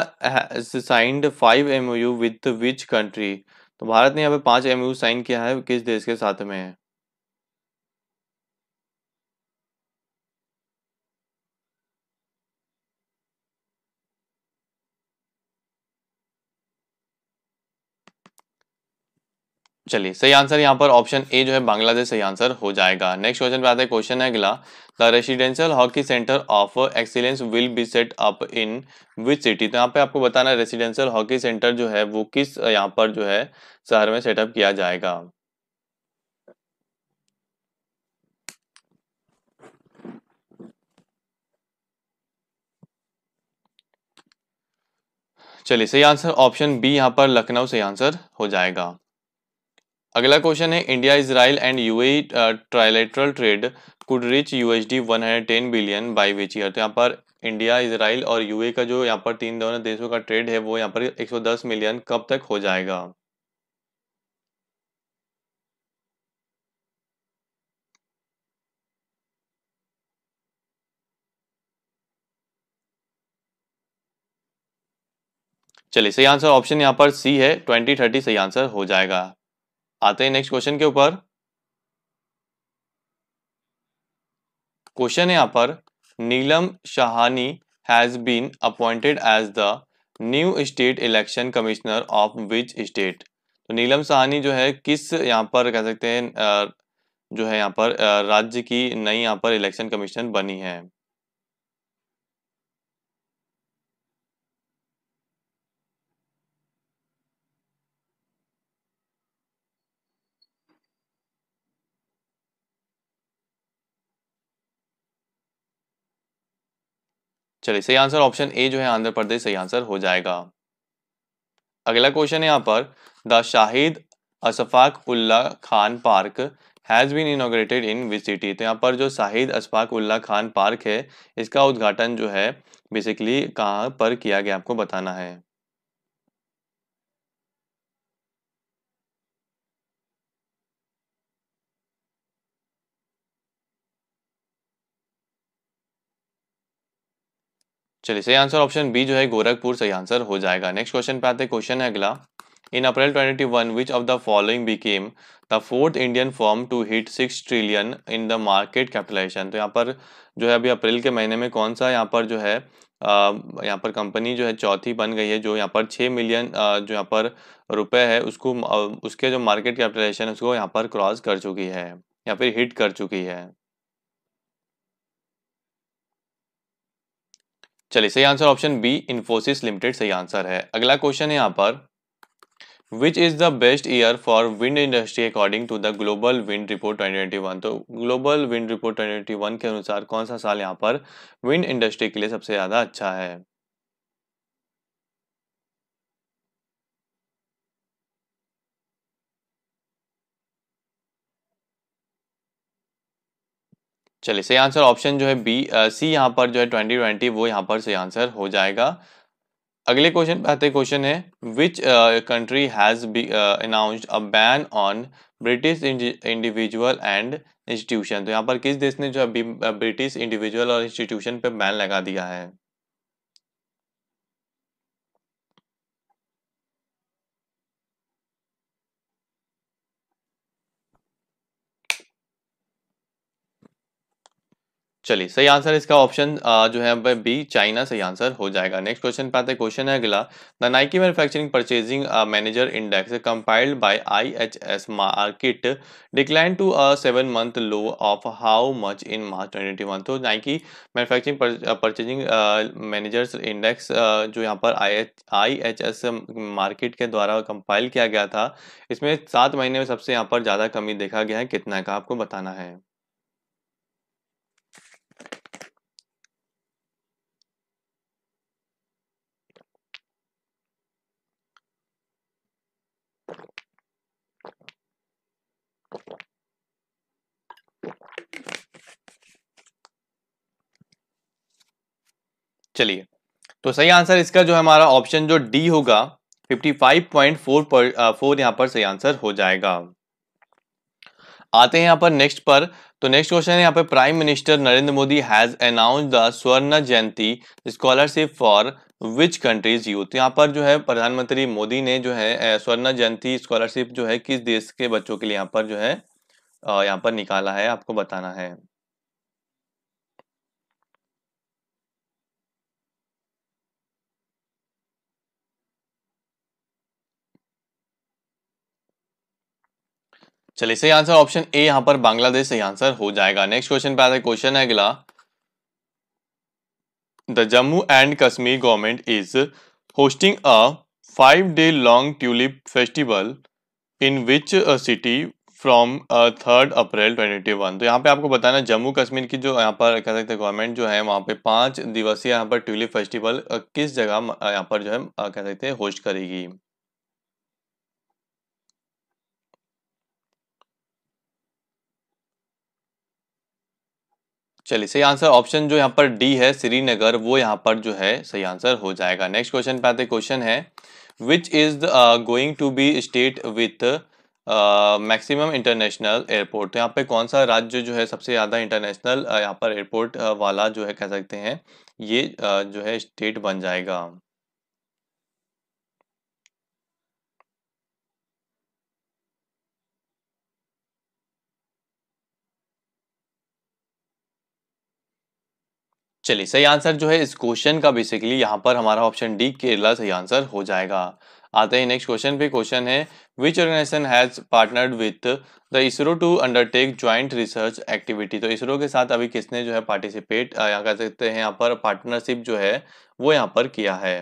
signed five M with which country तो भारत ने यहाँ पे पांच एम साइन किया है किस देश के साथ में है चलिए सही आंसर यहाँ पर ऑप्शन ए जो है बांग्लादेश सही आंसर हो जाएगा नेक्स्ट क्वेश्चन पे आता है क्वेश्चन है अगला the residential hockey centre of excellence will be set up in which city तो यहाँ पे आपको बताना है रेसिडेंशियल हॉकी सेंटर जो है वो किस यहाँ पर जो है शहर में सेटअप किया जाएगा चलिए सही आंसर ऑप्शन बी यहाँ पर लखनऊ सही आंसर हो जाएगा अगला क्वेश्चन है India Israel and UAE trilateral trade could reach USD 110 billion by which year तो यहाँ पर इंडिया इसराइल और यूए का जो यहाँ पर तीन दोनों देशों का ट्रेड है वो यहाँ पर 110 मिलियन कब तक हो जाएगा चलिए सही आंसर ऑप्शन यहाँ पर सी है 2030 सही आंसर हो जाएगा आते हैं नेक्स्ट क्वेश्चन के ऊपर क्वेश्चन यहाँ पर Neelam Shahani has been appointed as the new state election commissioner of which state तो नीलम सहानी जो है किस यहाँ पर कह सकते हैं जो है यहाँ पर राज्य की नई यहाँ पर इलेक्शन कमीशन बनी है चलिए सही आंसर ऑप्शन ए जो है आंध्र प्रदेश सही आंसर हो जाएगा अगला क्वेश्चन है यहाँ पर the Shahid Ashfaq Ullah Khan park has been inaugurated in which city तो यहाँ पर जो शाहिद अशफाक उल्ला खान पार्क है इसका उद्घाटन जो है बेसिकली कहाँ पर किया गया आपको बताना है चलिए सही आंसर ऑप्शन बी जो है गोरखपुर सही आंसर हो जाएगा नेक्स्ट क्वेश्चन पे आते क्वेश्चन है अगला in April twenty one which of the following became the fourth Indian firm to hit six trillion in the market capitalisation तो यहाँ पर जो है अभी अप्रैल के महीने में कौन सा यहाँ पर जो है यहाँ पर कंपनी जो है चौथी बन गई है जो यहाँ पर छः मिलियन जो यहाँ पर रुपए है उसको उसके जो मार्केट कैपिटलाइजेशन है उसको यहाँ पर क्रॉस कर चुकी है या फिर हिट कर चुकी है चलिए सही answer option B Infosys limited सही आंसर है अगला क्वेश्चन है यहाँ पर which is the best year for wind industry according to the global wind report 2021 तो ग्लोबल विंड रिपोर्ट 2021 के अनुसार कौन सा साल यहाँ पर विंड इंडस्ट्री के लिए सबसे ज़्यादा अच्छा है चलिए सही आंसर ऑप्शन जो है बी सी यहाँ पर जो है ट्वेंटी ट्वेंटी वो यहाँ पर सही आंसर हो जाएगा अगले क्वेश्चन पे आते क्वेश्चन है which country has be announced a ban on British individual and institution तो यहाँ पर किस देश ने जो अभी ब्रिटिश इंडिविजुअल और इंस्टीट्यूशन पे बैन लगा दिया है चलिए सही आंसर इसका ऑप्शन जो है बी चाइना सही आंसर हो जाएगा नेक्स्ट क्वेश्चन पे आते क्वेश्चन है अगला the Nikkei manufacturing purchasing manager index compiled by IHS Markit decline to a seven month low of how much in March twenty तो Nikkei manufacturing purchasing managers index जो यहाँ पर आई एच मार्केट के द्वारा compile किया गया था इसमें सात महीने में सबसे यहाँ पर ज़्यादा कमी देखा गया है कितना का आपको बताना है चलिए तो सही आंसर इसका जो हमारा ऑप्शन जो डी होगा 55.4 पर फोर यहां पर सही आंसर हो जाएगा आते हैं यहाँ पर नेक्स्ट पर तो नेक्स्ट क्वेश्चन है यहाँ पर prime minister Narendra Modi has announce the Swarna Jayanti scholarship for which countries youth यहाँ पर जो है प्रधानमंत्री मोदी ने जो है स्वर्ण जयंती स्कॉलरशिप जो है किस देश के बच्चों के लिए यहाँ पर जो है यहाँ पर निकाला है आपको बताना है चलिए सही आंसर ऑप्शन ए यहां पर बांग्लादेश सही आंसर हो जाएगा नेक्स्ट क्वेश्चन पे आता है क्वेश्चन है अगला the Jammu and Kashmir government is hosting a five day long tulip festival in which city from third April twenty one तो यहाँ पे आपको बताना जम्मू कश्मीर की जो यहाँ पर कह सकते हैं गवर्नमेंट जो है वहाँ पे पांच दिवसीय यहाँ पर ट्यूलिप फेस्टिवल uh, किस जगह uh, यहाँ पर जो है uh, कह सकते हैं होस्ट करेगी चलिए सही आंसर ऑप्शन जो यहाँ पर डी है श्रीनगर वो यहाँ पर जो है सही आंसर हो जाएगा नेक्स्ट क्वेश्चन पे आते क्वेश्चन है which is going to be state with maximum international airport तो यहाँ पे कौन सा राज्य जो है सबसे ज़्यादा इंटरनेशनल uh, यहाँ पर एयरपोर्ट uh, वाला जो है कह सकते हैं ये uh, जो है स्टेट बन जाएगा चलिए सही आंसर जो है इस क्वेश्चन का बेसिकली यहाँ पर हमारा ऑप्शन डी केरला सही आंसर हो जाएगा आते हैं नेक्स्ट क्वेश्चन पे क्वेश्चन है which organisation has partnered with the ISRO to undertake joint research activity तो इसरो के साथ अभी किसने जो है पार्टिसिपेट यहाँ कह सकते हैं यहाँ पर पार्टनरशिप जो है वो यहाँ पर किया है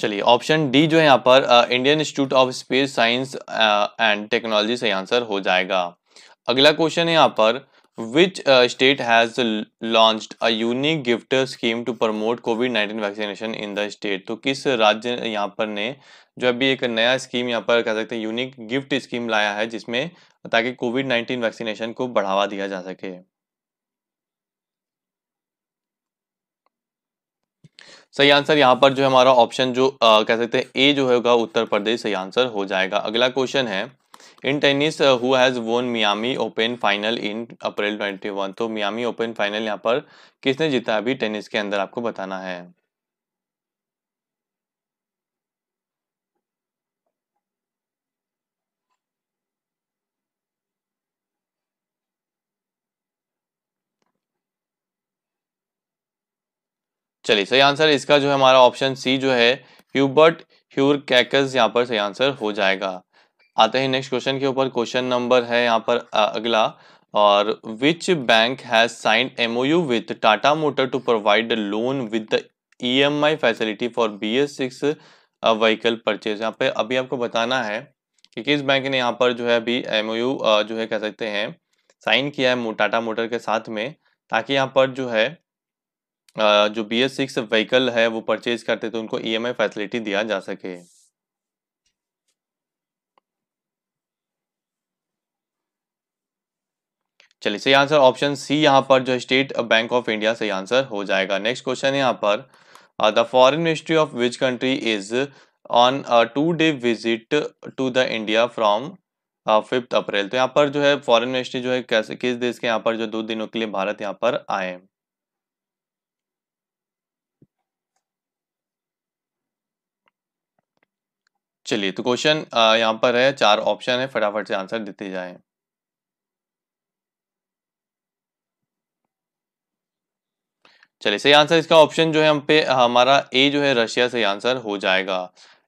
चलिए ऑप्शन डी जो है यहाँ पर Indian Institute of Space Science and Technology से आंसर हो जाएगा अगला क्वेश्चन है यहाँ पर which state has launch a unique gift scheme to promote COVID nineteen vaccination in the state तो किस राज्य यहाँ पर ने जो अभी एक नया स्कीम यहाँ पर कह सकते हैं यूनिक गिफ्ट स्कीम लाया है जिसमें ताकि कोविड नाइन्टीन वैक्सीनेशन को बढ़ावा दिया जा सके सही आंसर यहाँ पर जो हमारा ऑप्शन जो आ, कह सकते हैं ए जो होगा उत्तर प्रदेश सही आंसर हो जाएगा अगला क्वेश्चन है in tennis who has won Miami Open final in April 21 तो मियामी ओपन फाइनल यहाँ पर किसने जीता अभी टेनिस के अंदर आपको बताना है चलिए सही आंसर इसका जो है हमारा ऑप्शन सी जो है ह्यूबर्ट ह्यूर कैकस यहाँ पर सही आंसर हो जाएगा आते हैं नेक्स्ट क्वेश्चन के ऊपर क्वेश्चन नंबर है यहाँ पर अगला और which bank has signed MoU with Tata motor to provide loan with the EMI facility for B S six vehicle purchase यहाँ पे अभी आपको बताना है कि किस बैंक ने यहाँ पर जो है अभी एमओयू जो है कह सकते हैं साइन किया है टाटा मोटर के साथ में ताकि यहाँ पर जो है जो बी एस सिक्स व्हीकल है वो परचेज करते तो उनको ई एम आई फैसिलिटी दिया जा सके चलिए सही आंसर ऑप्शन सी यहाँ पर जो स्टेट बैंक ऑफ इंडिया सही आंसर हो जाएगा नेक्स्ट क्वेश्चन यहाँ पर the foreign ministry of which country is on two day visit to the India from fifth April तो यहाँ पर जो है फॉरेन मिनिस्ट्री जो है कैसे किस देश के यहाँ पर जो दो दिनों के लिए भारत यहाँ पर आए चलिए तो क्वेश्चन यहाँ पर है चार ऑप्शन है फटाफट से आंसर देते जाएं चलिए सही आंसर इसका ऑप्शन जो है हम पे हमारा ए जो है रशिया से आंसर हो जाएगा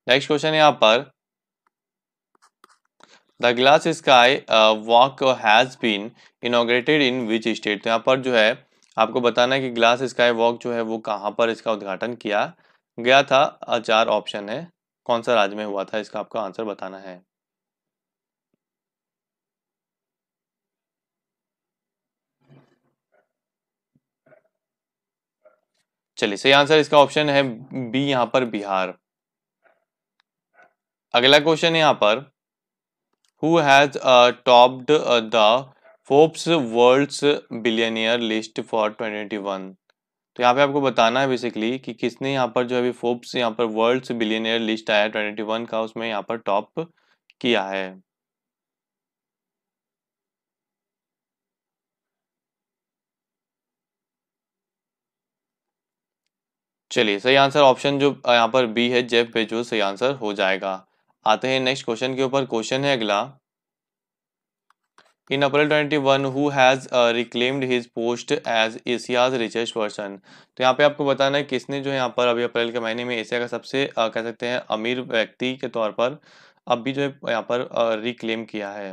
नेक्स्ट क्वेश्चन यहाँ पर the glass sky walk has been inaugurated in which state तो यहाँ पर जो है आपको बताना है कि ग्लास स्काई वॉक जो है वो कहाँ पर इसका उद्घाटन किया गया था चार ऑप्शन है कौन सा राज्य में हुआ था इसका आपका आंसर बताना है चलिए सही आंसर इसका ऑप्शन है बी यहां पर बिहार अगला क्वेश्चन यहां पर who has topped the Forbes world's billionaire list for 2021 तो यहाँ पे आपको बताना है बेसिकली कि किसने यहाँ पर जो अभी फोर्ब्स यहाँ पर वर्ल्ड्स बिलियनियर लिस्ट आया ट्वेंटी वन का उसमें यहाँ पर टॉप किया है चलिए सही आंसर ऑप्शन जो यहाँ पर बी है जेफ बेजोस सही आंसर हो जाएगा आते हैं नेक्स्ट क्वेश्चन के ऊपर क्वेश्चन है अगला in April 21, one who has reclaimed his post as Asia's richest person तो यहाँ पे आपको बताना है किसने जो है यहाँ पर अभी अप्रैल के महीने में एशिया का सबसे uh, कह सकते हैं अमीर व्यक्ति के तौर पर अब भी जो है यहाँ पर रिक्लेम uh, किया है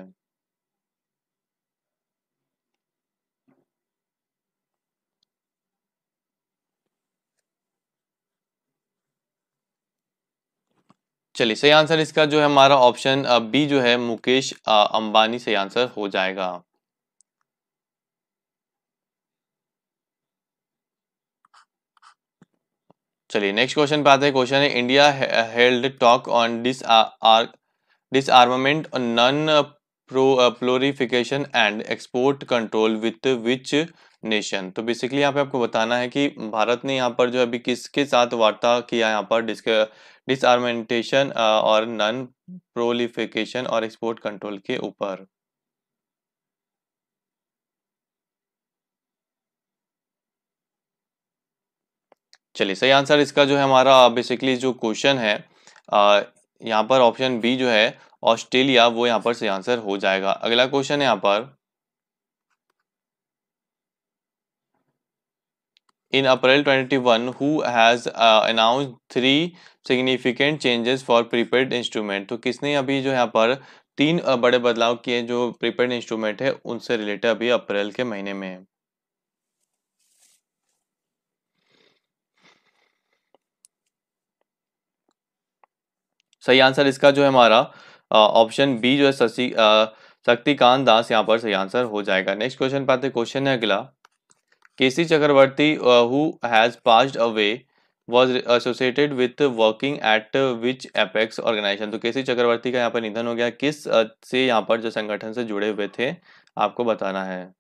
चलिए सही आंसर इसका जो है हमारा ऑप्शन बी जो है मुकेश अंबानी सही आंसर हो जाएगा चलिए नेक्स्ट क्वेश्चन पे आते हैं क्वेश्चन है India held talk on disarmament non proliferation and export control with which nation तो बेसिकली यहाँ पे आपको बताना है कि भारत ने यहाँ पर जो अभी किसके साथ वार्ता किया यहाँ पर डिस्क डिसमेंटेशन और नन प्रोलिफिकेशन और एक्सपोर्ट कंट्रोल के ऊपर चलिए सही आंसर इसका जो है हमारा बेसिकली जो क्वेश्चन है यहाँ पर ऑप्शन बी जो है ऑस्ट्रेलिया वो यहाँ पर सही आंसर हो जाएगा अगला क्वेश्चन है यहाँ पर in April 21 who has uh, announced three significant changes for prepared instrument to kisne abhi jo yahan par teen bade badlav kiye jo prepared instrument hai unse related abhi april ke mahine mein है सही answer इसका जो है हमारा option B जो है शक्तिकांत दास यहाँ पर सही आंसर हो जाएगा नेक्स्ट क्वेश्चन पाते क्वेश्चन है अगला K C Chakravarthy who has has away was associated with working at which apex organisation तो के.सी. चक्रवर्ती का यहाँ पर निधन हो गया किस uh, से यहाँ पर जो संगठन से जुड़े हुए थे आपको बताना है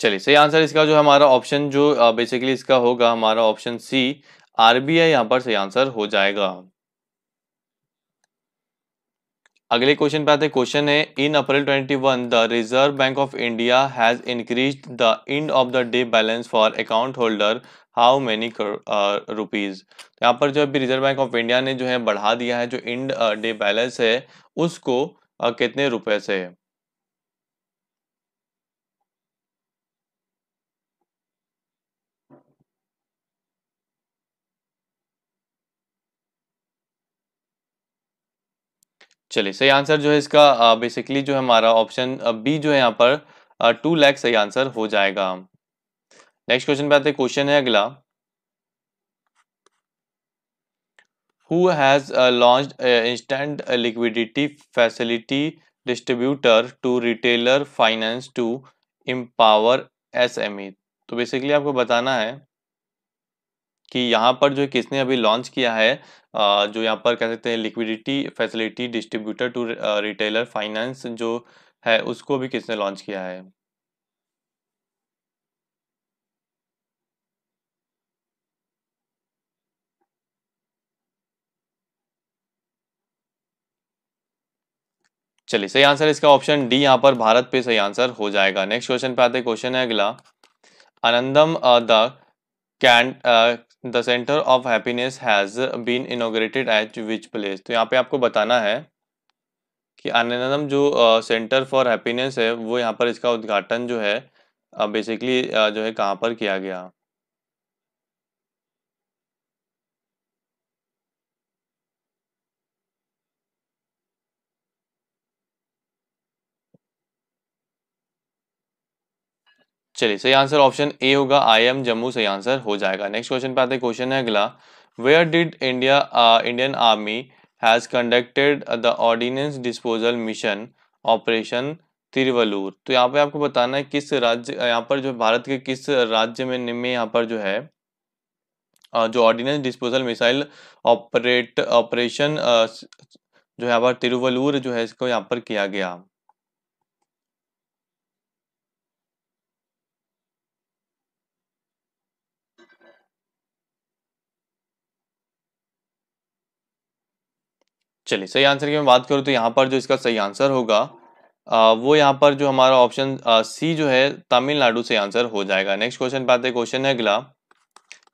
चलिए सही आंसर इसका जो हमारा ऑप्शन जो बेसिकली uh, इसका होगा हमारा ऑप्शन सी आरबीआई यहाँ पर सही आंसर हो जाएगा अगले क्वेश्चन पे आते हैं क्वेश्चन है in April 21 the reserve bank of India has increase the end of the day balance for account holder how many rupees यहाँ पर जो अभी रिजर्व बैंक ऑफ इंडिया ने जो है बढ़ा दिया है जो इंड डे बैलेंस है उसको uh, कितने रुपए से है चलिए सही आंसर जो है इसका बेसिकली जो है हमारा ऑप्शन बी जो है यहाँ पर टू लैख सही आंसर हो जाएगा नेक्स्ट क्वेश्चन पे आते क्वेश्चन है अगला who has launch instant liquidity facility distributor to retailer finance to empower S M तो बेसिकली आपको बताना है कि यहाँ पर जो किसने अभी लॉन्च किया है जो यहाँ पर कह सकते हैं liquidity facility distributor to retailer finance जो है उसको भी किसने लॉन्च किया है चलिए सही आंसर इसका ऑप्शन डी यहाँ पर भारत पे सही आंसर हो जाएगा नेक्स्ट क्वेश्चन पे आते क्वेश्चन है अगला Anandam the canned the centre of happiness has been inaugurated at which place तो यहाँ पे आपको बताना है कि आनंदम जो सेंटर फॉर हैप्पीनेस है वो यहाँ पर इसका उद्घाटन जो है बेसिकली जो है कहाँ पर किया गया चलिए सही आंसर ऑप्शन ए होगा आई एम जम्मू सही आंसर हो जाएगा नेक्स्ट क्वेश्चन पे आते क्वेश्चन है अगला where did India Indian Army has conducted the ordnance disposal mission operation Tiruvallur तो यहाँ पे आपको बताना है किस राज्य यहाँ पर जो भारत के किस राज्य में निम्न यहाँ पर जो है जो ordnance disposal missile operate operation जो है यहाँ पर तिरुवलूर जो है इसको यहाँ पर किया गया चलिए सही आंसर की मैं बात करूँ तो यहाँ पर जो इसका सही आंसर होगा आ, वो यहाँ पर जो हमारा ऑप्शन सी जो है तमिलनाडु से आंसर हो जाएगा नेक्स्ट क्वेश्चन पाते क्वेश्चन है अगला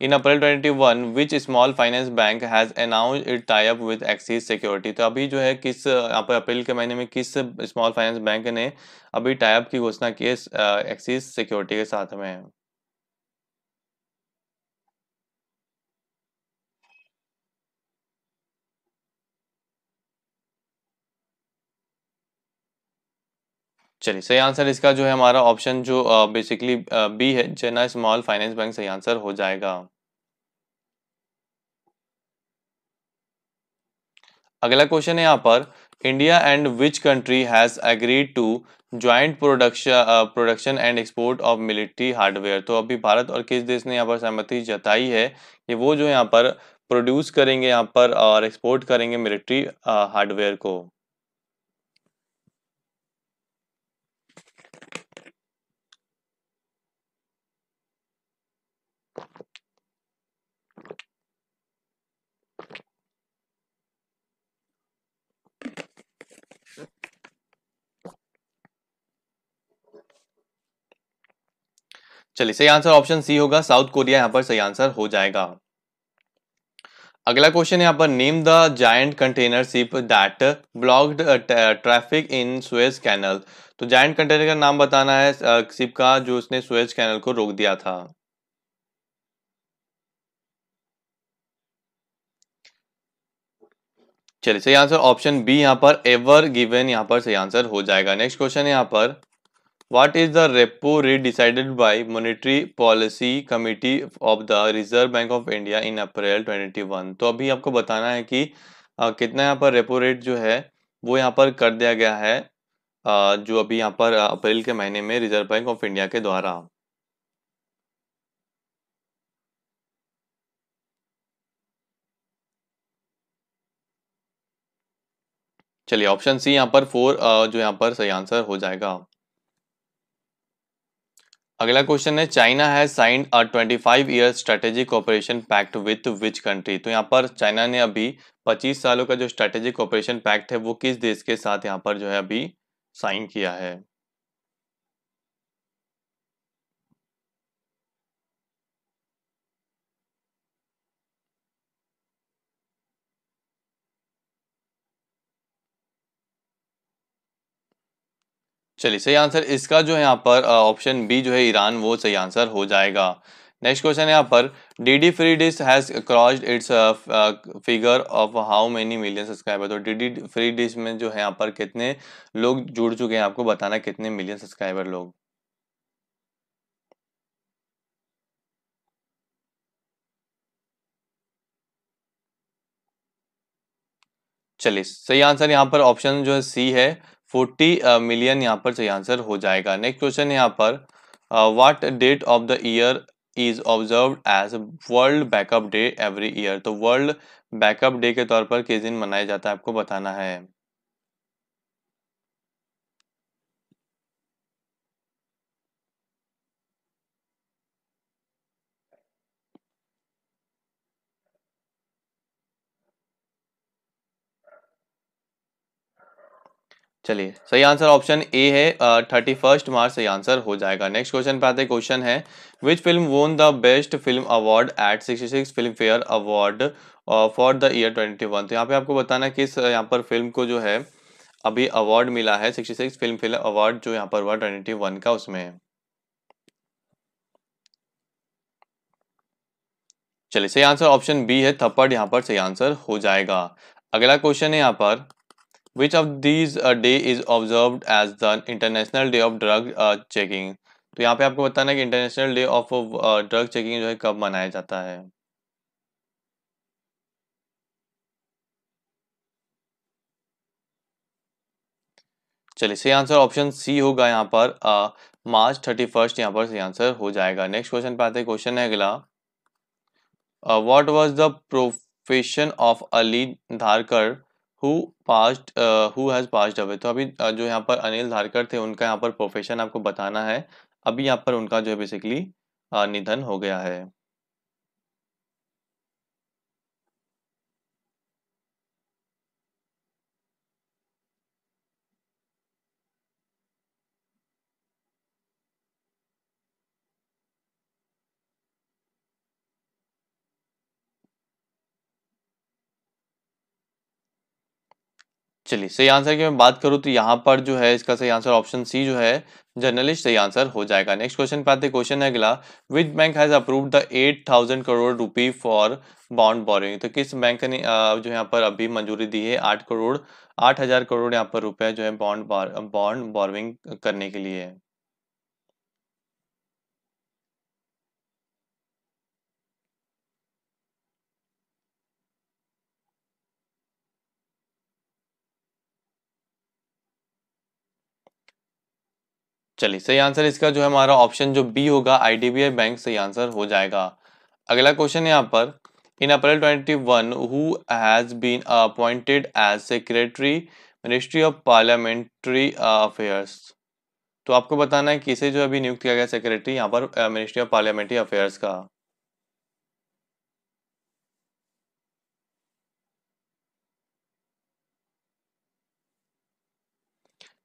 in April 21 which small finance bank has announce it tie up with Axis security तो अभी जो है किस यहाँ पर अप्रैल के महीने में किस स्मॉल फाइनेंस बैंक ने अभी टाई अप की घोषणा की है एक्सिस सिक्योरिटी के साथ में चलिए सही आंसर इसका जो है हमारा ऑप्शन जो बेसिकली बी है चेन्नई स्मॉल फाइनेंस बैंक सही आंसर हो जाएगा अगला क्वेश्चन है यहाँ पर India and which country has agreed to joint production production and export of military hardware तो अभी भारत और किस देश ने यहाँ पर सहमति जताई है कि वो जो यहाँ पर प्रोड्यूस करेंगे यहाँ पर और एक्सपोर्ट करेंगे मिलिट्री हार्डवेयर को चलिए सही आंसर ऑप्शन सी होगा साउथ कोरिया यहाँ पर सही आंसर हो जाएगा अगला क्वेश्चन यहाँ पर name the giant container ship that blocked traffic in Suez canal तो जायंट कंटेनर का नाम बताना है शिप uh, का जो उसने स्वेज कैनल को रोक दिया था चलिए सही आंसर ऑप्शन बी यहाँ पर एवर गिवन यहाँ पर सही आंसर हो जाएगा नेक्स्ट क्वेश्चन यहाँ पर what is the repo rate decided by monetary policy Policy of the reserve bank of India in April twenty one तो अभी आपको बताना है कि आ, कितना यहाँ पर रेपो रेट जो है वो यहाँ पर कर दिया गया है आ, जो अभी यहाँ पर अप्रैल के महीने में रिजर्व बैंक ऑफ इंडिया के द्वारा चलिए ऑप्शन सी यहाँ पर फोर जो यहाँ पर सही आंसर हो जाएगा अगला क्वेश्चन है चाइना है signed a 25 year strategic cooperation pact with which country तो यहाँ पर चाइना ने अभी 25 सालों का जो स्ट्रेटेजिक कॉपरेशन पैक्ट है वो किस देश के साथ यहाँ पर जो है अभी साइन किया है चलिए सही आंसर इसका जो है यहाँ पर ऑप्शन बी जो है ईरान वो सही आंसर हो जाएगा नेक्स्ट क्वेश्चन है यहाँ पर DD free dish has crossed its figure of how many million subscriber तो डी फ्री डिस में जो है यहाँ पर कितने लोग जुड़ चुके हैं आपको बताना कितने मिलियन सब्सक्राइबर लोग चलिए सही आंसर यहाँ पर ऑप्शन जो है सी है फोर्टी मिलियन uh, यहाँ पर सही आंसर हो जाएगा नेक्स्ट क्वेश्चन यहाँ पर what date of the year is observe as world backup day every year तो वर्ल्ड बैकअप डे के तौर पर किस दिन मनाया जाता है आपको बताना है चलिए सही आंसर ऑप्शन ए है थर्टी फर्स्ट मार्च सही आंसर हो जाएगा नेक्स्ट क्वेश्चन पे आते क्वेश्चन है which film won the best film award at sixty six Filmfare award for the year twenty one तो यहाँ पे आपको बताना किस यहाँ पर फिल्म को जो है अभी अवार्ड मिला है sixty six Filmfare award जो यहाँ पर हुआ ट्वेंटी वन का उसमें है चलिए सही आंसर ऑप्शन बी है थप्पड़ यहाँ पर सही आंसर हो जाएगा अगला क्वेश्चन है यहाँ पर which of these day is observe as the international day of drug checking तो यहाँ पे आपको बताना है कि international day of drug checking जो है कब मनाया जाता है चलिए सही आंसर ऑप्शन सी होगा यहाँ पर मार्च थर्टी फर्स्ट यहाँ पर सही आंसर हो जाएगा नेक्स्ट क्वेश्चन पे आते क्वेश्चन है अगला what was the profession of Ali Dharkar who past who has passed away तो अभी uh, जो यहाँ पर अनिल धारकर थे उनका यहाँ पर प्रोफेशन आपको बताना है अभी यहाँ पर उनका जो है बेसिकली uh, निधन हो गया है चलिए सही आंसर की मैं बात करूँ तो यहाँ पर जो है इसका सही आंसर ऑप्शन सी जो है जर्नलिस्ट सही आंसर हो जाएगा नेक्स्ट क्वेश्चन पे आते क्वेश्चन है अगला which bank has approve the eight thousand crore rupee for bond boring तो किस बैंक ने जो यहाँ पर अभी मंजूरी दी है आठ करोड़ आठ हजार करोड़ यहाँ पर रुपए जो है बॉन्ड बॉन्ड बॉर्विंग करने के लिए है चलिए सही आंसर इसका जो है हमारा ऑप्शन जो बी होगा आईडीबीआई बैंक सही आंसर हो जाएगा अगला क्वेश्चन यहाँ पर in April 21 who has been appointed as secretary ministry of parliamentary affairs तो आपको बताना है किसे जो अभी नियुक्त किया गया सेक्रेटरी यहाँ पर मिनिस्ट्री ऑफ पार्लियामेंट्री अफेयर्स का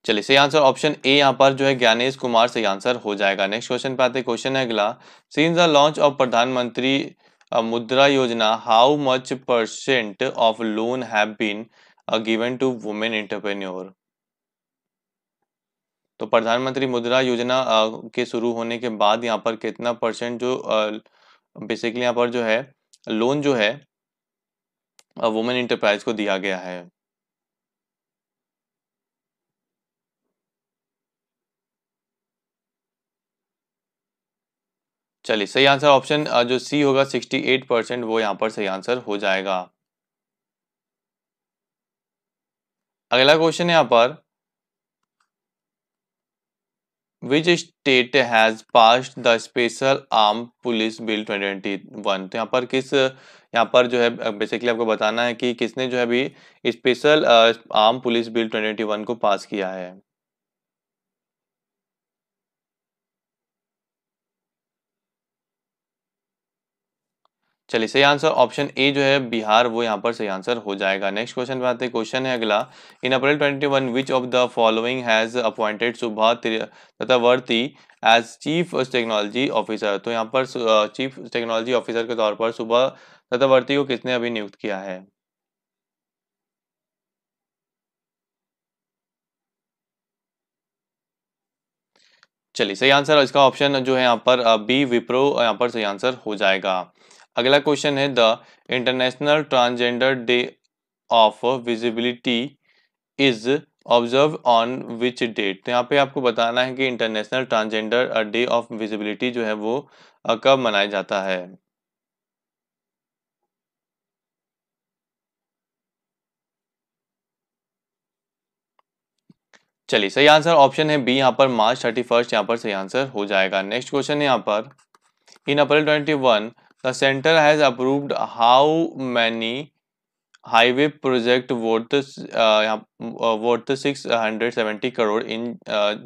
चलिए सही आंसर ऑप्शन ए यहाँ पर जो है ज्ञानेश कुमार सही आंसर हो जाएगा नेक्स्ट क्वेश्चन पे आते क्वेश्चन है अगला seen the launch of Pradhan Mantri Mudra Yojana how much percent of loan have been given to women entrepreneur तो प्रधानमंत्री मुद्रा योजना के शुरू होने के बाद यहाँ पर कितना परसेंट जो बेसिकली यहाँ पर जो है लोन जो है वुमेन इंटरप्राइज को दिया गया है चलिए सही आंसर ऑप्शन जो सी होगा 68 परसेंट वो यहाँ पर सही आंसर हो जाएगा अगला क्वेश्चन यहाँ पर which state has pass the special arm police bill 2021 तो यहाँ पर किस यहाँ पर जो है बेसिकली आपको बताना है कि किसने जो है अभी स्पेशल आर्म पुलिस बिल 2021 को पास किया है चलिए सही आंसर ऑप्शन ए जो है बिहार वो यहाँ पर सही आंसर हो जाएगा नेक्स्ट क्वेश्चन पे आते हैं क्वेश्चन है अगला in April 21 which of the following has appointed Subha Tathavarti as chief technology officer तो यहाँ पर चीफ टेक्नोलॉजी ऑफिसर के तौर पर सुबह तथावर्ती को किसने अभी नियुक्त किया है चलिए सही आंसर इसका ऑप्शन जो है यहाँ पर बी विप्रो यहाँ पर सही आंसर हो जाएगा अगला क्वेश्चन है the international transgender day of visibility is observe on which date तो यहाँ पे आपको बताना है कि international transgender day of visibility जो है वो कब मनाया जाता है चलिए सही आंसर ऑप्शन है बी यहाँ पर मार्च थर्टी फर्स्ट यहाँ पर सही आंसर हो जाएगा नेक्स्ट क्वेश्चन यहाँ पर in April twenty one the centre has approved how many highway project worth worth six hundred seventy crore in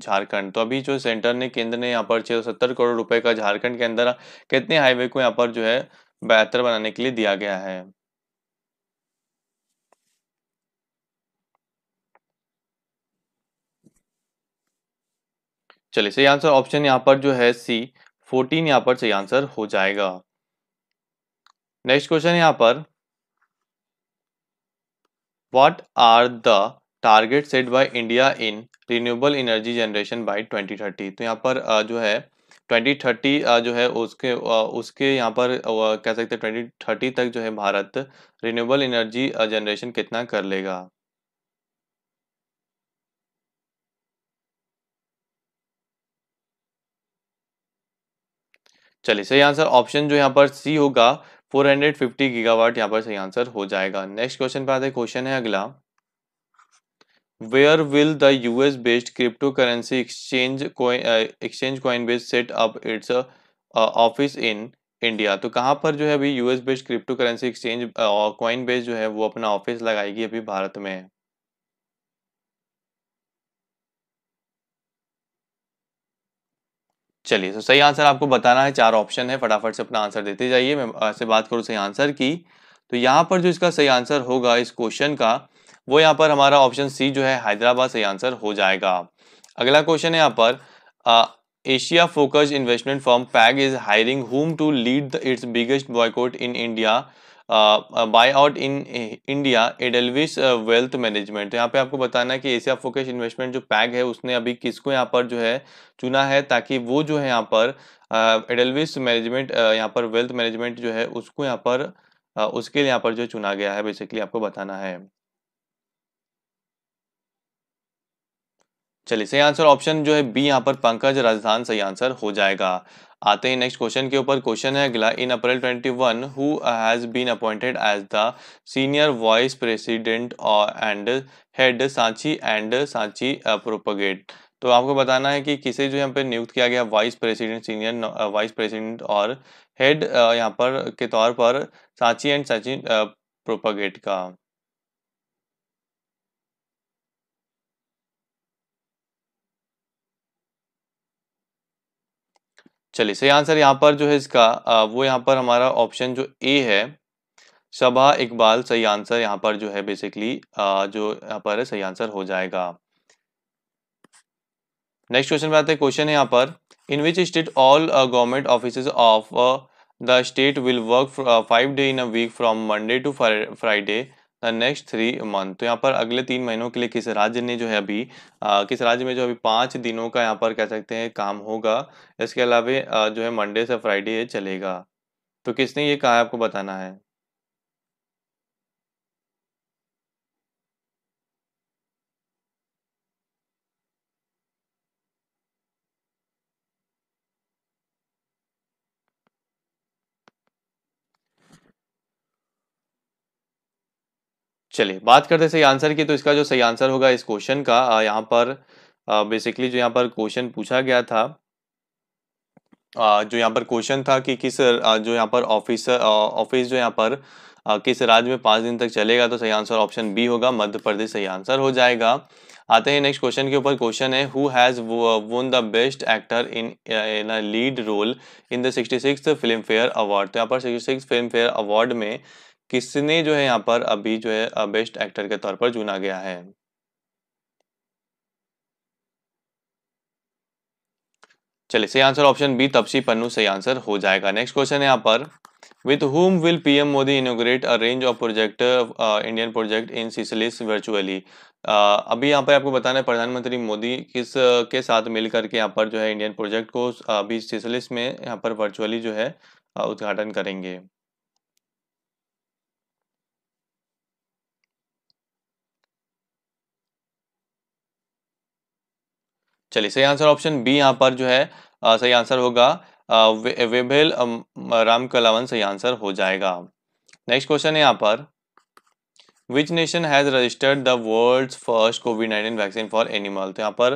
Jharkhand तो अभी जो सेंटर ने केंद्र ने यहाँ पर छः सौ सत्तर करोड़ रुपए का झारखंड के अंदर कितने हाईवे को यहाँ पर जो है बेहतर बनाने के लिए दिया गया है चलिए सही आंसर ऑप्शन यहाँ पर जो है सी फोर्टीन यहाँ पर सही आंसर हो जाएगा नेक्स्ट क्वेश्चन यहाँ पर what are the target set by India in renewable energy generation by 2030 तो यहाँ पर जो है 2030 जो है उसके उसके यहाँ पर कह सकते हैं 2030 तक जो है भारत रिन्यूएबल एनर्जी जनरेशन कितना कर लेगा चलिए सही आंसर ऑप्शन जो यहाँ पर सी होगा 450 गीगावाट यहाँ पर सही आंसर हो जाएगा नेक्स्ट क्वेश्चन पे आते हैं क्वेश्चन है अगला where will the US based cryptocurrency exchange exchange Coinbase set up its office in India तो कहाँ पर जो है अभी US based cryptocurrency exchange Coinbase जो है वो अपना ऑफिस लगाएगी अभी भारत में चलिए तो सही आंसर आपको बताना है चार ऑप्शन है फटाफट से अपना आंसर देते जाइए मैं से बात करूँ सही आंसर की तो यहाँ पर जो इसका सही आंसर होगा इस क्वेश्चन का वो यहाँ पर हमारा ऑप्शन सी जो है हैदराबाद सही आंसर हो जाएगा अगला क्वेश्चन है यहाँ पर Asia focused investment form PAG is hiring home to lead the its biggest boycott in India out in India Edelweiss wealth management यहाँ पे आपको बताना है कि एशिया फोकस इन्वेस्टमेंट जो पैग है उसने अभी किसको यहाँ पर जो है चुना है ताकि वो जो है यहाँ पर एडलविस मैनेजमेंट यहाँ पर वेल्थ मैनेजमेंट जो है उसको यहाँ पर उसके लिए यहाँ पर जो चुना गया है बेसिकली आपको बताना है चलिए सही आंसर ऑप्शन जो है बी यहाँ पर पंकज राजस्थान सही आंसर हो जाएगा आते हैं नेक्स्ट क्वेश्चन के ऊपर क्वेश्चन है अगला in April 21 who has been appointed as the senior vice president and head Sanchi and Sanchi propagate uh, तो आपको बताना है कि किसे जो यहाँ पे नियुक्त किया गया vice president senior vice president और हेड uh, यहाँ पर के तौर पर Sanchi and Sanchi propagate uh, का चलिए सही आंसर यहाँ पर जो है इसका वो यहाँ पर हमारा ऑप्शन जो ए है शबा इकबाल सही आंसर यहाँ पर जो है बेसिकली जो यहाँ पर सही आंसर हो जाएगा नेक्स्ट क्वेश्चन पे आते हैं क्वेश्चन है यहाँ पर in which state all government office of the state will work five day in a week from Monday to Friday the next three month तो यहाँ पर अगले तीन महीनों के लिए किस राज्य ने जो है अभी आ, किस राज्य में जो अभी पाँच दिनों का यहाँ पर कह सकते हैं काम होगा इसके अलावा जो है मंडे से फ्राइडे चलेगा तो किसने ये कहा है आपको बताना है चलिए बात करते सही आंसर की तो इसका जो सही आंसर होगा इस क्वेश्चन का यहाँ पर बेसिकली जो यहाँ पर क्वेश्चन पूछा गया था जो यहाँ पर क्वेश्चन था कि किस जो यहाँ पर ऑफिसर ऑफिस जो यहाँ पर किस राज्य में पाँच दिन तक चलेगा तो सही आंसर ऑप्शन बी होगा मध्य प्रदेश सही आंसर हो जाएगा आते हैं नेक्स्ट क्वेश्चन के ऊपर क्वेश्चन है who has won the best actor in in a lead role in the sixty six Filmfare award तो यहाँ पर sixty six Filmfare award में किसने जो है यहाँ पर अभी जो है बेस्ट एक्टर के तौर पर चुना गया है चलिए सही answer option B Tapsee Pannu सही आंसर हो जाएगा नेक्स्ट क्वेश्चन है यहाँ पर with whom will PM Modi inaugurate a range of project Indian project in Seychelles virtually अभी यहाँ पर आपको बताना है प्रधानमंत्री मोदी किस के साथ मिल करके यहाँ पर जो है इंडियन प्रोजेक्ट को अभी सिसलिस में यहाँ पर वर्चुअली जो है उद्घाटन करेंगे चलिए सही आंसर ऑप्शन बी यहाँ पर जो है आ, सही आंसर होगा वे, वेभेल राम कलावन सही आंसर हो जाएगा नेक्स्ट क्वेश्चन है यहाँ पर which nation has registered the world first covid nineteen vaccine for animal तो यहाँ पर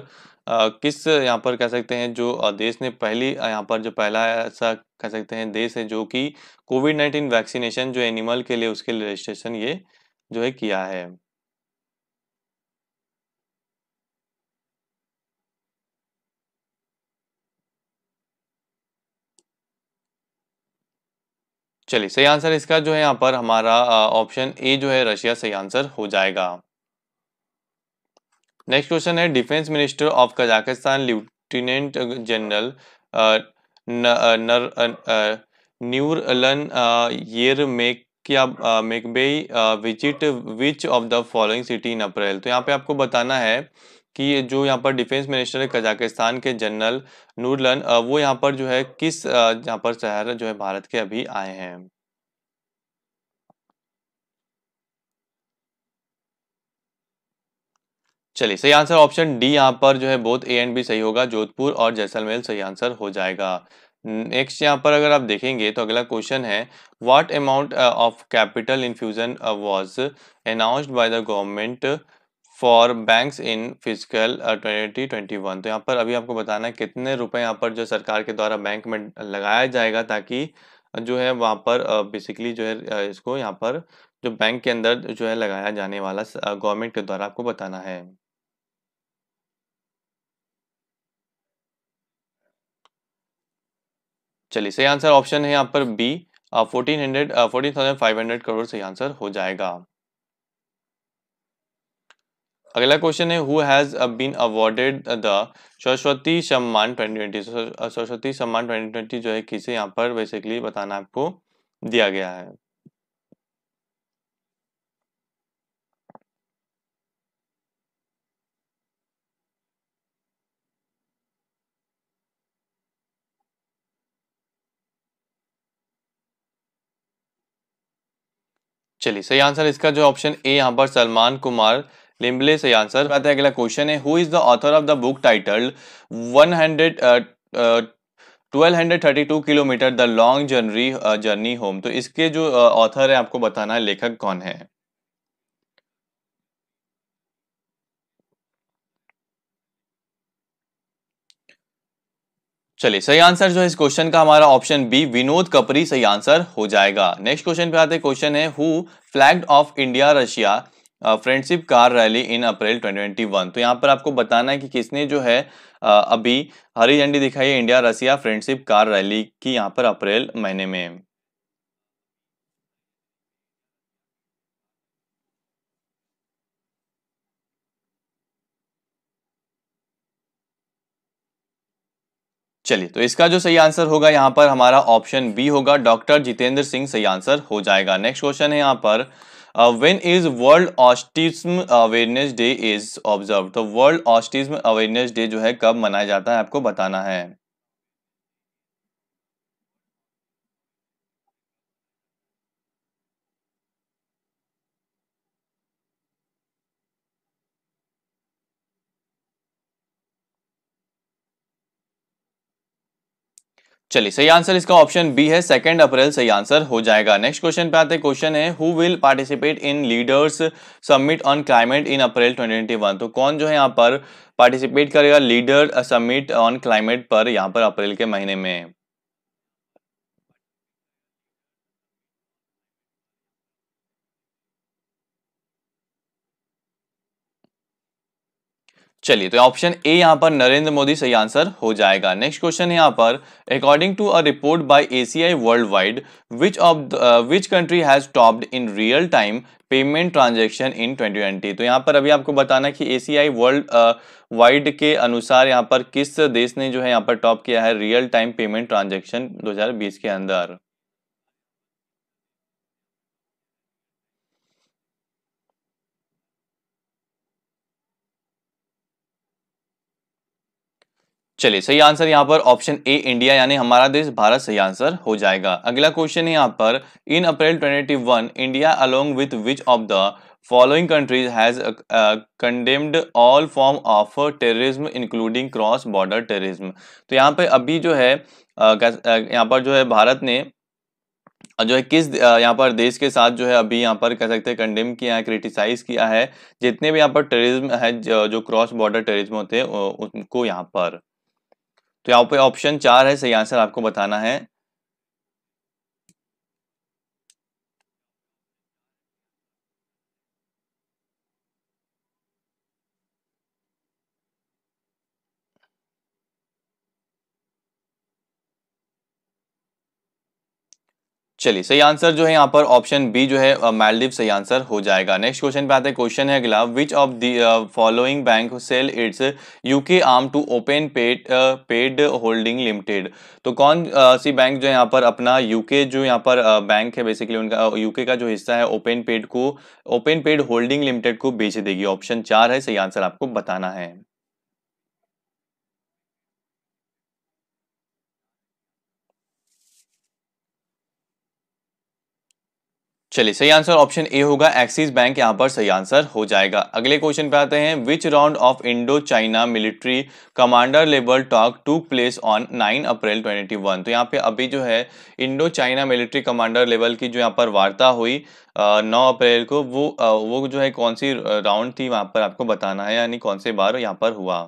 आ, किस यहाँ पर कह सकते हैं जो देश ने पहली यहाँ पर जो पहला ऐसा कह सकते हैं देश है जो कि कोविड नाइन्टीन वैक्सीनेशन जो एनिमल के लिए उसके लिए रजिस्ट्रेशन ये जो है किया है चलिए सही आंसर इसका जो है यहाँ पर हमारा ऑप्शन ए जो है रशिया सही आंसर हो जाएगा नेक्स्ट क्वेश्चन है defence minister of Kazakhstan lieutenant general Nurlan Yermekbayev क्या Mekbay visit which of the following city in April तो यहाँ पे आपको बताना है कि जो यहाँ पर डिफेंस मिनिस्टर है कजाकिस्तान के जनरल नूरलन वो यहाँ पर जो है किस यहाँ पर शहर जो है भारत के अभी आए हैं चलिए सही आंसर ऑप्शन डी यहाँ पर जो है बोथ ए एंड बी सही होगा जोधपुर और जैसलमेर सही आंसर हो जाएगा नेक्स्ट यहाँ पर अगर आप देखेंगे तो अगला क्वेश्चन है what amount of capital infusion was announced by the government for banks in physical twenty twenty one तो यहाँ पर अभी आपको बताना है कितने रुपए यहाँ पर जो सरकार के द्वारा बैंक में लगाया जाएगा ताकि जो है वहाँ पर बेसिकली जो है इसको यहाँ पर जो बैंक के अंदर जो है लगाया जाने वाला गवर्नमेंट के द्वारा आपको बताना है चलिए सही आंसर ऑप्शन है यहाँ पर B fourteen hundred fourteen thousand five hundred crore सही आंसर हो जाएगा अगला क्वेश्चन है who has been awarded the Saraswati Samman 2020 Saraswati Samman 2020 जो है किसे यहाँ पर बेसिकली बताना आपको दिया गया है चलिए सही आंसर इसका जो ऑप्शन ए यहाँ पर सलमान कुमार लिम्बले सही आंसर आता है अगला क्वेश्चन है who is the author of the book titled one hundred twelve hundred thirty two kilometre the long journey journey home तो इसके जो ऑथर uh, है आपको बताना है लेखक कौन है चलिए सही आंसर जो है इस क्वेश्चन का हमारा ऑप्शन बी विनोद कपरी सही आंसर हो जाएगा नेक्स्ट क्वेश्चन पे आते क्वेश्चन है who flag off India Russia friendship car rally in April 2021 तो यहाँ पर आपको बताना है कि किसने जो है अभी हरी झंडी दिखाई है India Russia friendship car rally की यहाँ पर अप्रैल महीने में चलिए तो इसका जो सही आंसर होगा यहाँ पर हमारा ऑप्शन बी होगा डॉक्टर जितेंद्र सिंह सही आंसर हो जाएगा नेक्स्ट क्वेश्चन है यहाँ पर when is world autism awareness day is observe तो वर्ल्ड ऑस्टिज्म अवेयरनेस डे जो है कब मनाया जाता है आपको बताना है चलिए सही आंसर इसका ऑप्शन बी है सेकेंड अप्रैल सही आंसर हो जाएगा नेक्स्ट क्वेश्चन पे आते क्वेश्चन है who will participate in leaders summit on climate in April 2021 तो कौन जो है यहाँ पर पार्टिसिपेट करेगा लीडर समिट ऑन क्लाइमेट पर यहाँ पर अप्रैल के महीने में चलिए तो ऑप्शन ए यहाँ पर नरेंद्र मोदी सही आंसर हो जाएगा नेक्स्ट क्वेश्चन है यहाँ पर according to a report by ACI worldwide which of which country has topped in real time payment transaction in 2020 तो यहाँ पर अभी आपको बताना कि एसीआई वर्ल्ड वाइड के अनुसार यहाँ पर किस देश ने जो है यहाँ पर टॉप किया है रियल टाइम पेमेंट ट्रांजेक्शन दो के अंदर चलिए सही आंसर यहाँ पर ऑप्शन ए इंडिया यानी हमारा देश भारत सही आंसर हो जाएगा अगला क्वेश्चन है यहाँ पर in April one India along with which of the following countries has condemned all form of terrorism including cross border terrorism तो यहाँ पर अभी जो है uh, uh, यहाँ पर जो है भारत ने जो है किस uh, यहाँ पर देश के साथ जो है अभी यहाँ पर कह सकते हैं कंडेम किया है क्रिटिसाइज किया है जितने भी यहाँ पर टेररिज्म है जो क्रॉस बॉर्डर टेररिज्म होते हैं उनको यहाँ पर तो यहाँ पे ऑप्शन चार है सही आंसर आपको बताना है चलिए सही आंसर जो है यहाँ पर ऑप्शन बी जो है मालदीव सही आंसर हो जाएगा नेक्स्ट क्वेश्चन पे आते हैं क्वेश्चन है अगला which of the following bank sell its UK arm to open paid paid holding limited तो कौन uh, सी बैंक जो है यहाँ पर अपना यूके जो यहाँ पर बैंक uh, है बेसिकली उनका यूके का जो हिस्सा है ओपन पेड को ओपन पेड होल्डिंग लिमिटेड को बेच देगी ऑप्शन चार है सही आंसर आपको बताना है चलिए सही आंसर ऑप्शन ए होगा एक्सिस बैंक यहाँ पर सही आंसर हो जाएगा अगले क्वेश्चन पे आते हैं which round of Indo China military commander level talk to place on 9 April 2021 तो यहाँ पे अभी जो है Indo China military commander level की जो यहाँ पर वार्ता हुई नौ अप्रैल को वो आ, वो जो है कौन सी राउंड थी वहाँ पर आपको बताना है यानी कौन से बार यहाँ पर हुआ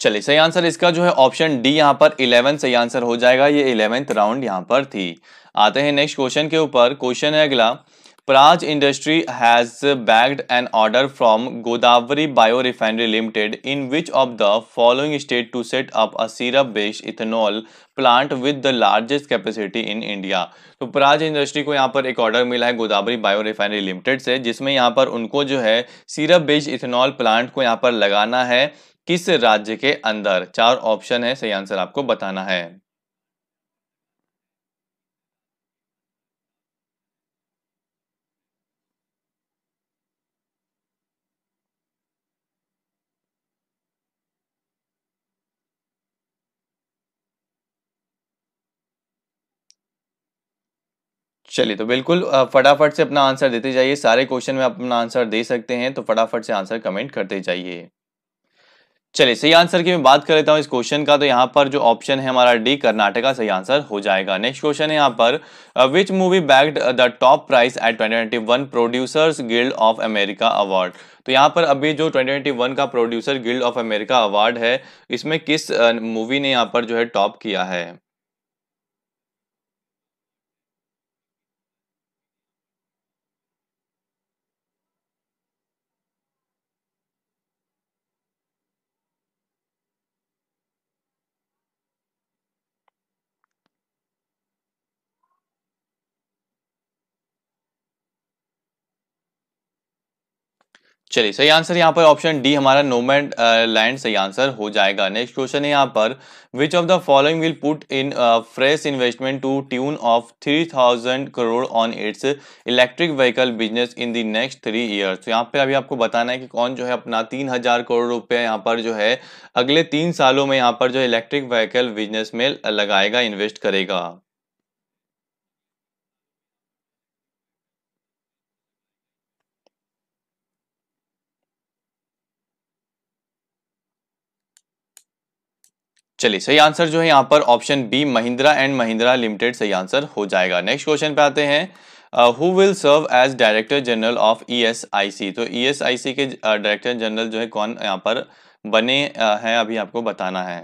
चलिए सही आंसर इसका जो है ऑप्शन डी यहाँ पर इलेवन सही आंसर हो जाएगा ये इलेवेंथ राउंड यहाँ पर थी आते हैं नेक्स्ट क्वेश्चन के ऊपर क्वेश्चन है अगला Praj industry has bagged an order from Godavari bio refinery limited in which of the following state to set up a syrup based ethanol plant with the largest capacity in India तो Praj industry को यहाँ पर एक order मिला है Godavari bio refinery limited से जिसमें यहाँ पर उनको जो है सीरप बेस्ड इथेनॉल प्लांट को यहाँ पर लगाना है किस राज्य के अंदर चार ऑप्शन है सही आंसर आपको बताना है चलिए तो बिल्कुल फटाफट से अपना आंसर देते जाइए सारे क्वेश्चन में अपना आंसर दे सकते हैं तो फटाफट से आंसर कमेंट करते जाइए चलिए सही आंसर की मैं बात कर लेता हूँ इस क्वेश्चन का तो यहाँ पर जो ऑप्शन है हमारा डी कर्नाटका सही आंसर हो जाएगा नेक्स्ट क्वेश्चन है यहाँ पर which movie bagged the top price at twenty producers guild of America award तो यहाँ पर अभी जो 2021 का producer guild of America award है इसमें किस मूवी uh, ने यहाँ पर जो है टॉप किया है चलिए सही आंसर यहाँ पर ऑप्शन डी हमारा नोमेंट लैंड uh, सही आंसर हो जाएगा नेक्स्ट क्वेश्चन है यहाँ पर which of the following will put in fresh investment to tune of three thousand crore on its electric vehicle business in the next three years तो यहाँ पे अभी आपको बताना है कि कौन जो है अपना तीन हजार करोड़ रुपया यहाँ पर जो है अगले तीन सालों में यहाँ पर जो इलेक्ट्रिक व्हीकल बिजनेस में लगाएगा इन्वेस्ट करेगा चलिए सही आंसर जो है यहाँ पर option B Mahindra and Mahindra limited सही आंसर हो जाएगा नेक्स्ट क्वेश्चन पे आते हैं who will serve as director general of ESIC तो ईएसआईसी e के डायरेक्टर uh, जनरल जो है कौन यहाँ पर बने uh, हैं अभी आपको बताना है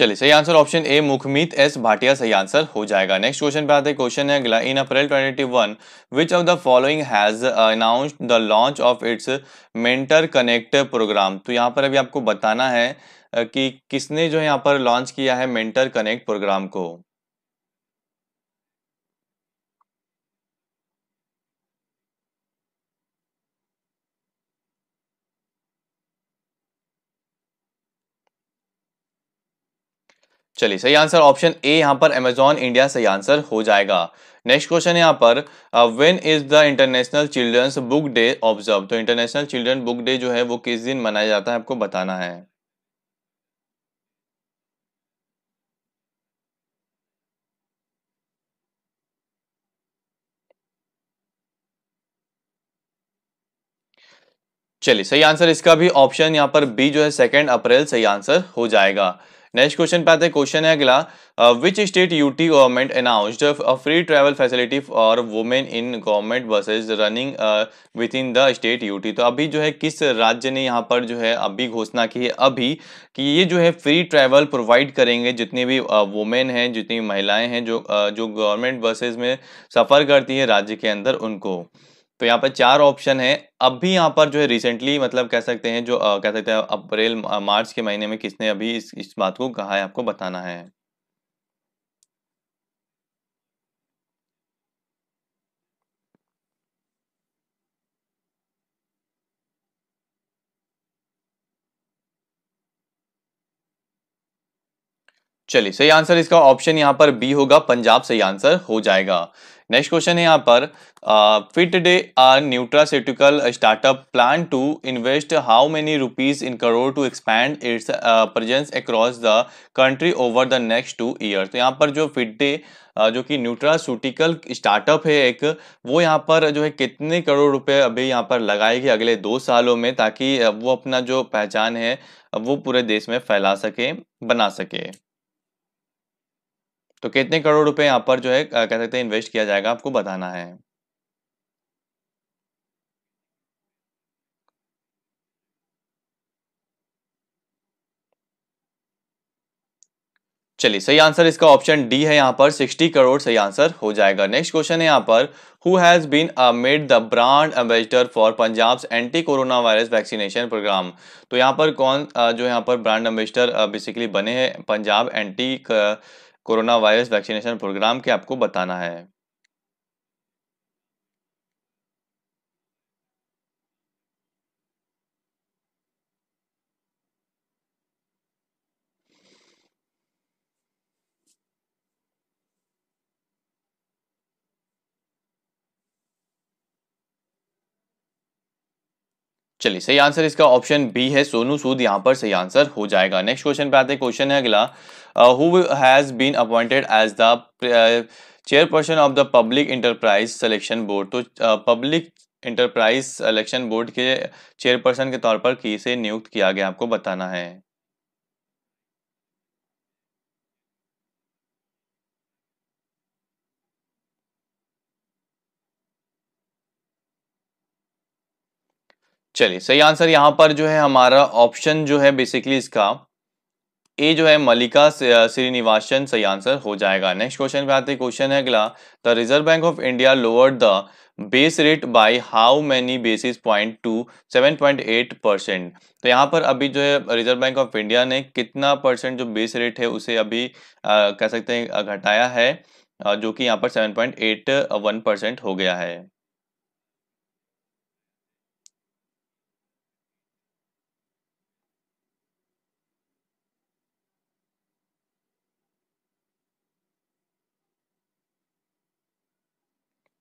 चलिए सही answer option A Mukhmeet S Bhatia सही आंसर हो जाएगा नेक्स्ट क्वेश्चन पे आते हैं क्वेश्चन है अगला in April one which of the following has announced the launch of its mentor connect programme तो यहाँ पर अभी आपको बताना है uh, कि किसने जो यहाँ पर लॉन्च किया है मेंटर कनेक्ट प्रोग्राम को चलिए सही आंसर ऑप्शन ए यहाँ पर अमेजॉन इंडिया सही आंसर हो जाएगा नेक्स्ट क्वेश्चन यहाँ पर when is the international children's book day observe तो इंटरनेशनल चिल्ड्रन बुक डे जो है वो किस दिन मनाया जाता है आपको बताना है चलिए सही आंसर इसका भी ऑप्शन यहाँ पर बी जो है सेकेंड अप्रैल सही आंसर हो जाएगा नेक्स्ट क्वेश्चन पे आते हैं क्वेश्चन है अगला which state UT government announced free travel facility for women in government buses running within the state UT तो अभी जो है किस राज्य ने यहाँ पर जो है अभी घोषणा की है अभी कि ये जो है फ्री ट्रैवल प्रोवाइड करेंगे जितनी भी वुमेन हैं जितनी महिलाएं हैं जो जो गवर्नमेंट बसेज में सफ़र करती है राज्य के अंदर उनको तो यहाँ पर चार ऑप्शन है अब भी यहाँ पर जो है रिसेंटली मतलब कह सकते हैं जो आ, कह सकते हैं अप्रैल मार्च के महीने में किसने अभी इस, इस बात को कहा है आपको बताना है चलिए सही आंसर इसका ऑप्शन यहां पर बी होगा पंजाब सही आंसर हो जाएगा नेक्स्ट क्वेश्चन है यहाँ पर fit day are nutraceutical startup plan to invest how many rupees in crore to expand its presence across the country over the next two year तो यहाँ पर जो फिट डे uh, जो कि न्यूट्रासूटिकल स्टार्टअप है एक वो यहाँ पर जो है कितने करोड़ रुपए अभी यहाँ पर लगाएगी अगले दो सालों में ताकि uh, वो अपना जो पहचान है uh, वो पूरे देश में फैला सके बना सके तो कितने करोड़ रुपए यहाँ पर जो है कह सकते हैं इन्वेस्ट किया जाएगा आपको बताना है चलिए सही आंसर इसका ऑप्शन डी है यहाँ पर 60 करोड़ सही आंसर हो जाएगा नेक्स्ट क्वेश्चन है यहाँ पर who has been made the brand ambassador for Punjab anti corona virus vaccination programme तो यहाँ पर कौन जो यहाँ पर ब्रांड एम्बेसडर बेसिकली बने हैं Punjab anti corona virus vaccination programme के आपको बताना है चलिए सही आंसर इसका ऑप्शन बी है सोनू सूद यहां पर सही आंसर हो जाएगा नेक्स्ट क्वेश्चन पे आते हैं क्वेश्चन है अगला Uh, who has been appointed as the chairperson of the public enterprise selection board तो पब्लिक इंटरप्राइज सिलेक्शन बोर्ड के चेयरपर्सन के तौर पर किसे नियुक्त किया गया आपको बताना है चलिए सही आंसर यहां पर जो है हमारा ऑप्शन जो है बेसिकली इसका ए जो है मल्लिका श्रीनिवासन सही आंसर हो जाएगा नेक्स्ट क्वेश्चन पे आते क्वेश्चन है अगला the reserve bank of India lower the base rate by how many basis point to seven point eight percent तो यहाँ पर अभी जो है रिजर्व बैंक ऑफ इंडिया ने कितना परसेंट जो बेस रेट है उसे अभी आ, कह सकते हैं घटाया है जो कि यहाँ पर seven point eight one percent हो गया है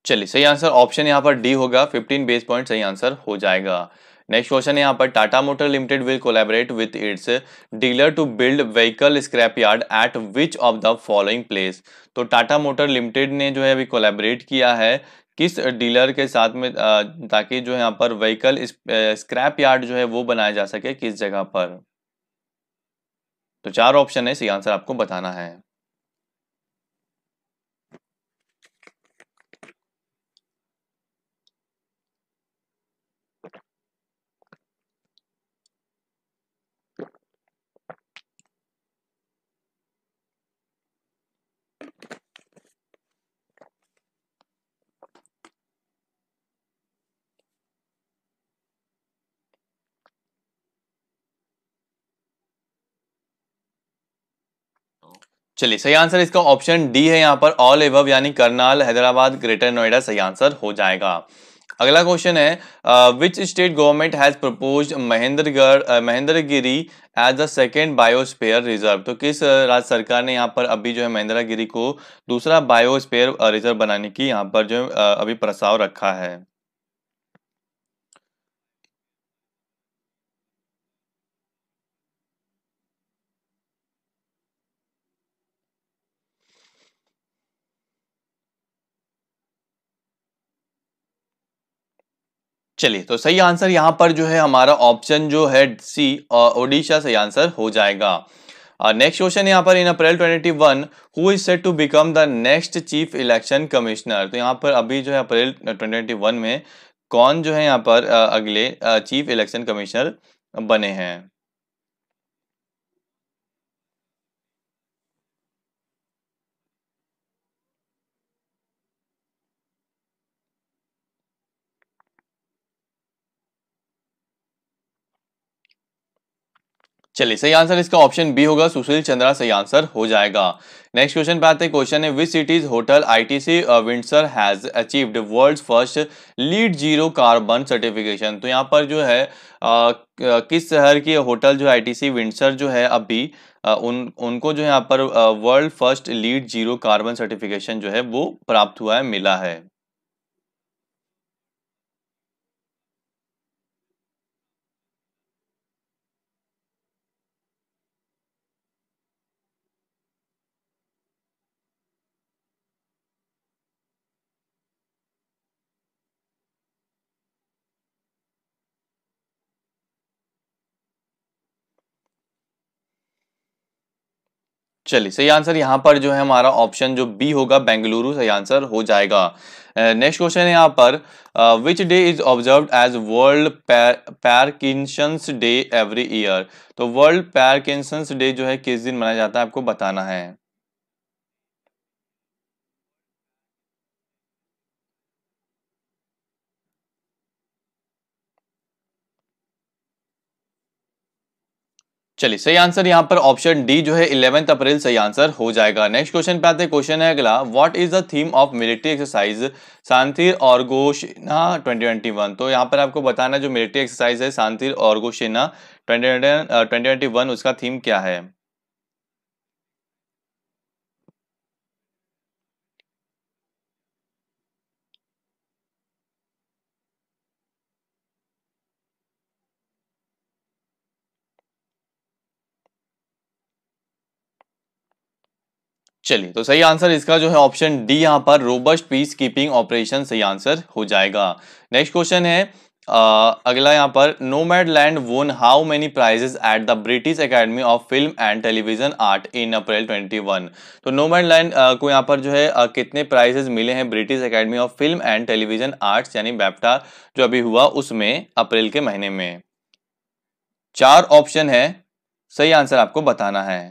चलिए सही आंसर ऑप्शन यहाँ पर डी होगा 15 बेस पॉइंट सही आंसर हो जाएगा नेक्स्ट क्वेश्चन है यहाँ पर Tata motor limited will collaborate with its dealer to build vehicle scrap yard at which of the following place तो टाटा मोटर लिमिटेड ने जो है अभी कोलैबोरेट किया है किस डीलर के साथ में ताकि जो है यहाँ पर व्हीकल स्क्रैप यार्ड जो है वो बनाया जा सके किस जगह पर तो चार ऑप्शन है सही आंसर आपको बताना है चलिए सही आंसर इसका ऑप्शन डी है यहाँ पर ऑल एव यानी करनाल हैदराबाद ग्रेटर नोएडा सही आंसर हो जाएगा अगला क्वेश्चन है which state government has propose Mahendragarh Mahendragiri as the second biosphere reserve तो किस राज्य सरकार ने यहाँ पर अभी जो है महेंद्रगिरी को दूसरा बायोस्पेयर रिजर्व बनाने की यहाँ पर जो है अभी प्रस्ताव रखा है चलिए तो सही आंसर यहाँ पर जो है हमारा ऑप्शन जो है सी ओडिशा सही आंसर हो जाएगा नेक्स्ट क्वेश्चन यहाँ पर in April 21 who is set to become the next chief election commissioner तो यहाँ पर अभी जो है अप्रैल 2021 में कौन जो है यहाँ पर अगले चीफ इलेक्शन कमिश्नर बने हैं चलिए सही आंसर इसका ऑप्शन बी होगा सुशील चंद्रा सही आंसर हो जाएगा नेक्स्ट क्वेश्चन पे आते हैं क्वेश्चन है which cities hotel ITC Windsor has achieved world's first LEED zero carbon certification तो यहाँ पर जो है आ, uh, uh, किस शहर की होटल जो आईटीसी विंडसर जो है अभी आ, uh, उन उनको जो यहाँ पर world first LEED zero carbon certification जो है वो प्राप्त हुआ है मिला है चलिए सही आंसर यहाँ पर जो है हमारा ऑप्शन जो बी होगा बेंगलुरु सही आंसर हो जाएगा नेक्स्ट क्वेश्चन है यहाँ पर which day is observe as world Parkinson's day every year तो वर्ल्ड पैरकिंसंस डे जो है किस दिन मनाया जाता है आपको बताना है चलिए सही आंसर यहाँ पर ऑप्शन डी जो है इलेवेंथ अप्रैल सही आंसर हो जाएगा नेक्स्ट क्वेश्चन पे आते हैं क्वेश्चन है अगला what is the theme of military exercise Shantir और गोशेना ट्वेंटी तो यहाँ पर आपको बताना जो मिलिट्री एक्सरसाइज है शांतिर और गोशेना ट्वेंटी उसका थीम क्या है चलिए तो सही आंसर इसका जो है ऑप्शन डी यहाँ पर रोबस्ट पीस कीपिंग ऑपरेशन सही आंसर हो जाएगा नेक्स्ट क्वेश्चन है आ, अगला यहाँ पर Nomadland won how many prizes at the British Academy of Film and Television Art in April 21 तो नोमैड लैंड को यहाँ पर जो है आ, कितने प्राइजेस मिले हैं British Academy of Film and Television Art यानी बैप्टा जो अभी हुआ उसमें अप्रैल के महीने में चार ऑप्शन है सही आंसर आपको बताना है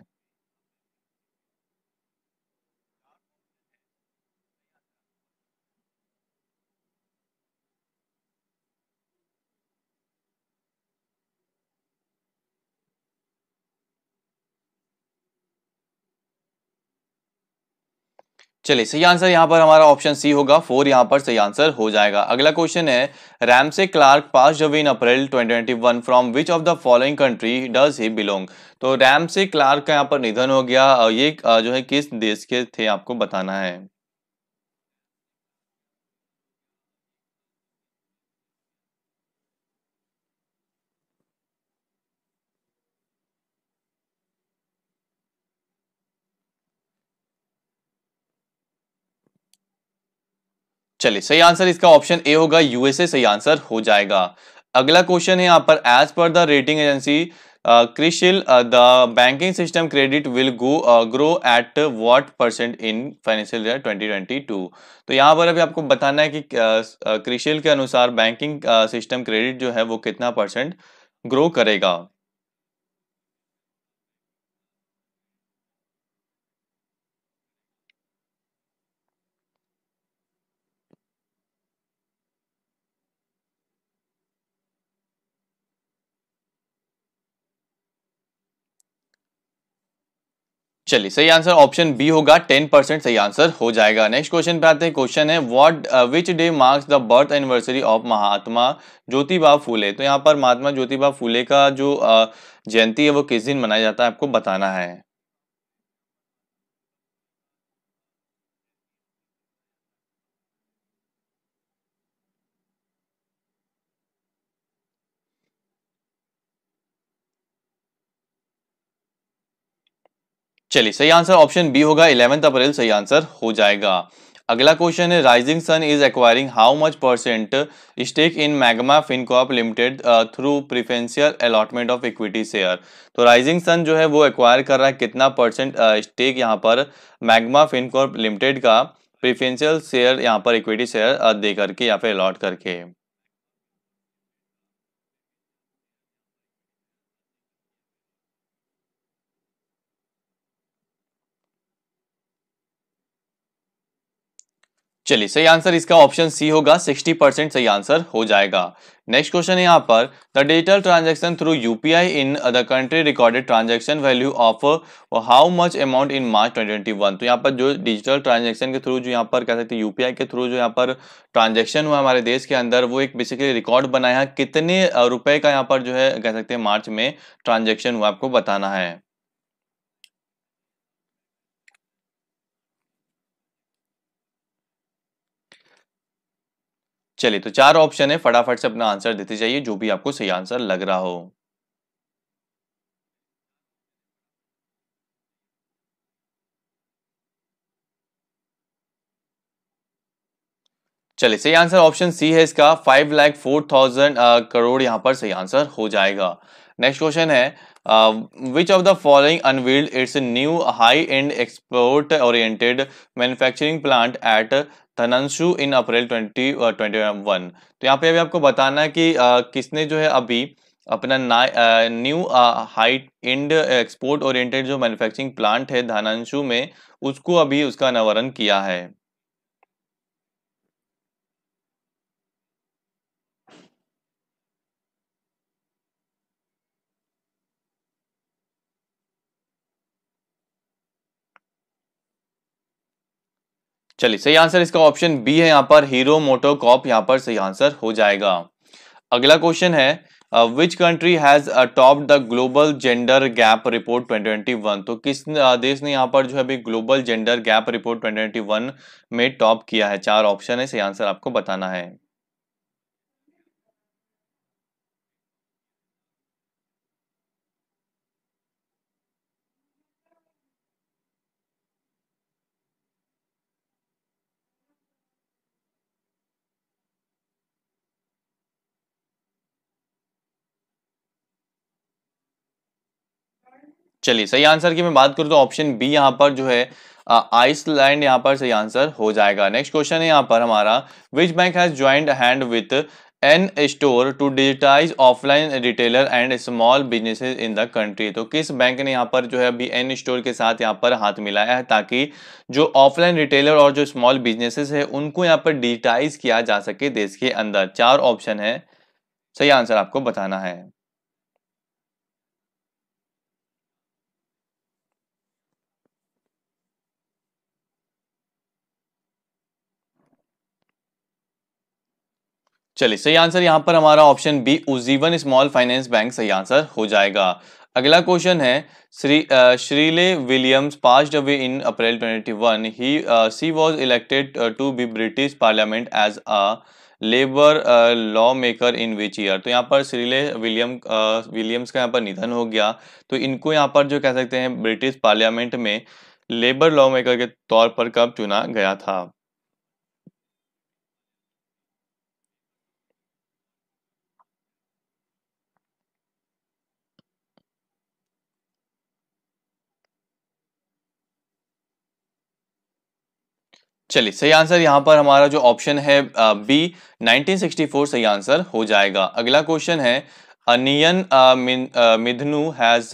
चलिए सही आंसर यहाँ पर हमारा ऑप्शन सी होगा फोर यहाँ पर सही आंसर हो जाएगा अगला क्वेश्चन है रैम से क्लार्क पास जब in April 2021 from which of the following country does he belong तो रैम से क्लार्क का यहाँ पर निधन हो गया ये जो है किस देश के थे आपको बताना है चलिए सही आंसर इसका ऑप्शन ए होगा यूएसए सही आंसर हो जाएगा अगला क्वेश्चन है यहाँ पर as per the rating agency CRISIL the banking system credit will go grow at what percent in financial year 2022 तो यहाँ पर अभी आपको बताना है कि क्रिशिल uh, uh, के अनुसार बैंकिंग सिस्टम क्रेडिट जो है वो कितना परसेंट ग्रो करेगा चलिए सही आंसर ऑप्शन बी होगा टेन परसेंट सही आंसर हो जाएगा नेक्स्ट क्वेश्चन पे आते हैं क्वेश्चन है what which day marks the birth anniversary of Mahatma Jyotiba Phule तो यहाँ पर महात्मा ज्योतिबा फूले का जो uh, जयंती है वो किस दिन मनाया जाता है आपको बताना है चलिए सही आंसर ऑप्शन बी होगा इलेवेंथ अप्रैल सही आंसर हो जाएगा अगला क्वेश्चन है Rising Sun is acquiring how much percent stake in Magma Fincorp limited through preferential allotment of equity share तो राइजिंग सन जो है वो एक्वायर कर रहा है कितना परसेंट स्टेक uh, यहाँ पर मैग्मा फिनकॉप लिमिटेड का प्रिफेंशियल शेयर यहाँ पर इक्विटी शेयर दे करके या फिर अलॉट करके चलिए सही आंसर इसका ऑप्शन सी होगा 60 परसेंट सही आंसर हो जाएगा नेक्स्ट क्वेश्चन यहाँ पर the digital transaction through UPI in the country recorded transaction value of how much amount in March 2021 तो यहाँ पर जो डिजिटल ट्रांजेक्शन के थ्रू जो यहाँ पर कह सकते हैं यूपीआई के थ्रू जो यहाँ पर ट्रांजेक्शन हुआ हमारे देश के अंदर वो एक बेसिकली रिकॉर्ड बनाया कितने uh, रुपए का यहाँ पर जो है कह सकते हैं मार्च में ट्रांजेक्शन हुआ आपको बताना है चलिए तो चार ऑप्शन है फटाफट से अपना आंसर देते जाइए जो भी आपको सही आंसर लग रहा हो चलिए सही आंसर ऑप्शन सी है इसका five lakh four thousand crore यहाँ पर सही आंसर हो जाएगा नेक्स्ट क्वेश्चन है which of the following unveiled its new high end export oriented manufacturing plant at धनंशु in April twenty twenty one तो यहाँ पे अभी आपको बताना है कि आ, किसने जो है अभी अपना ना new high end export oriented जो मैन्युफैक्चरिंग प्लांट है धनंशु में उसको अभी उसका अनावरण किया है चलिए सही आंसर इसका ऑप्शन बी है यहाँ पर हीरो मोटोकॉप यहाँ पर सही आंसर हो जाएगा अगला क्वेश्चन है which country has top the global gender gap report 2021 तो किस uh, देश ने यहाँ पर जो है अभी ग्लोबल जेंडर गैप रिपोर्ट 2021 में टॉप किया है चार ऑप्शन है सही आंसर आपको बताना है चलिए सही आंसर की मैं बात करूँ तो ऑप्शन बी यहाँ पर जो है आइसलैंड यहाँ पर सही आंसर हो जाएगा नेक्स्ट क्वेश्चन है यहाँ पर हमारा which bank has joint hand with an store to digitize offline retailer and small businesses in the country तो किस बैंक ने यहाँ पर जो है अभी एन स्टोर के साथ यहाँ पर हाथ मिलाया है ताकि जो ऑफलाइन रिटेलर और जो स्मॉल बिजनेसेस है उनको यहाँ पर डिजिटाइज किया जा सके देश के अंदर चार ऑप्शन है सही आंसर आपको बताना है चलिए सही आंसर यहाँ पर हमारा option B Ujjivan small finance bank सही आंसर हो जाएगा अगला क्वेश्चन है श्री Shirley Williams pass away in April 21 he she was elected to be British parliament as a labour lawmaker in which year तो यहाँ पर श्रीले विलियम विलियम्स का यहाँ पर निधन हो गया तो इनको यहाँ पर जो कह सकते हैं ब्रिटिश पार्लियामेंट में लेबर लॉ मेकर के तौर पर कब चुना गया था चलिए सही आंसर यहाँ पर हमारा जो ऑप्शन है बी 1964 सही आंसर हो जाएगा अगला क्वेश्चन है Aniyan Midhun has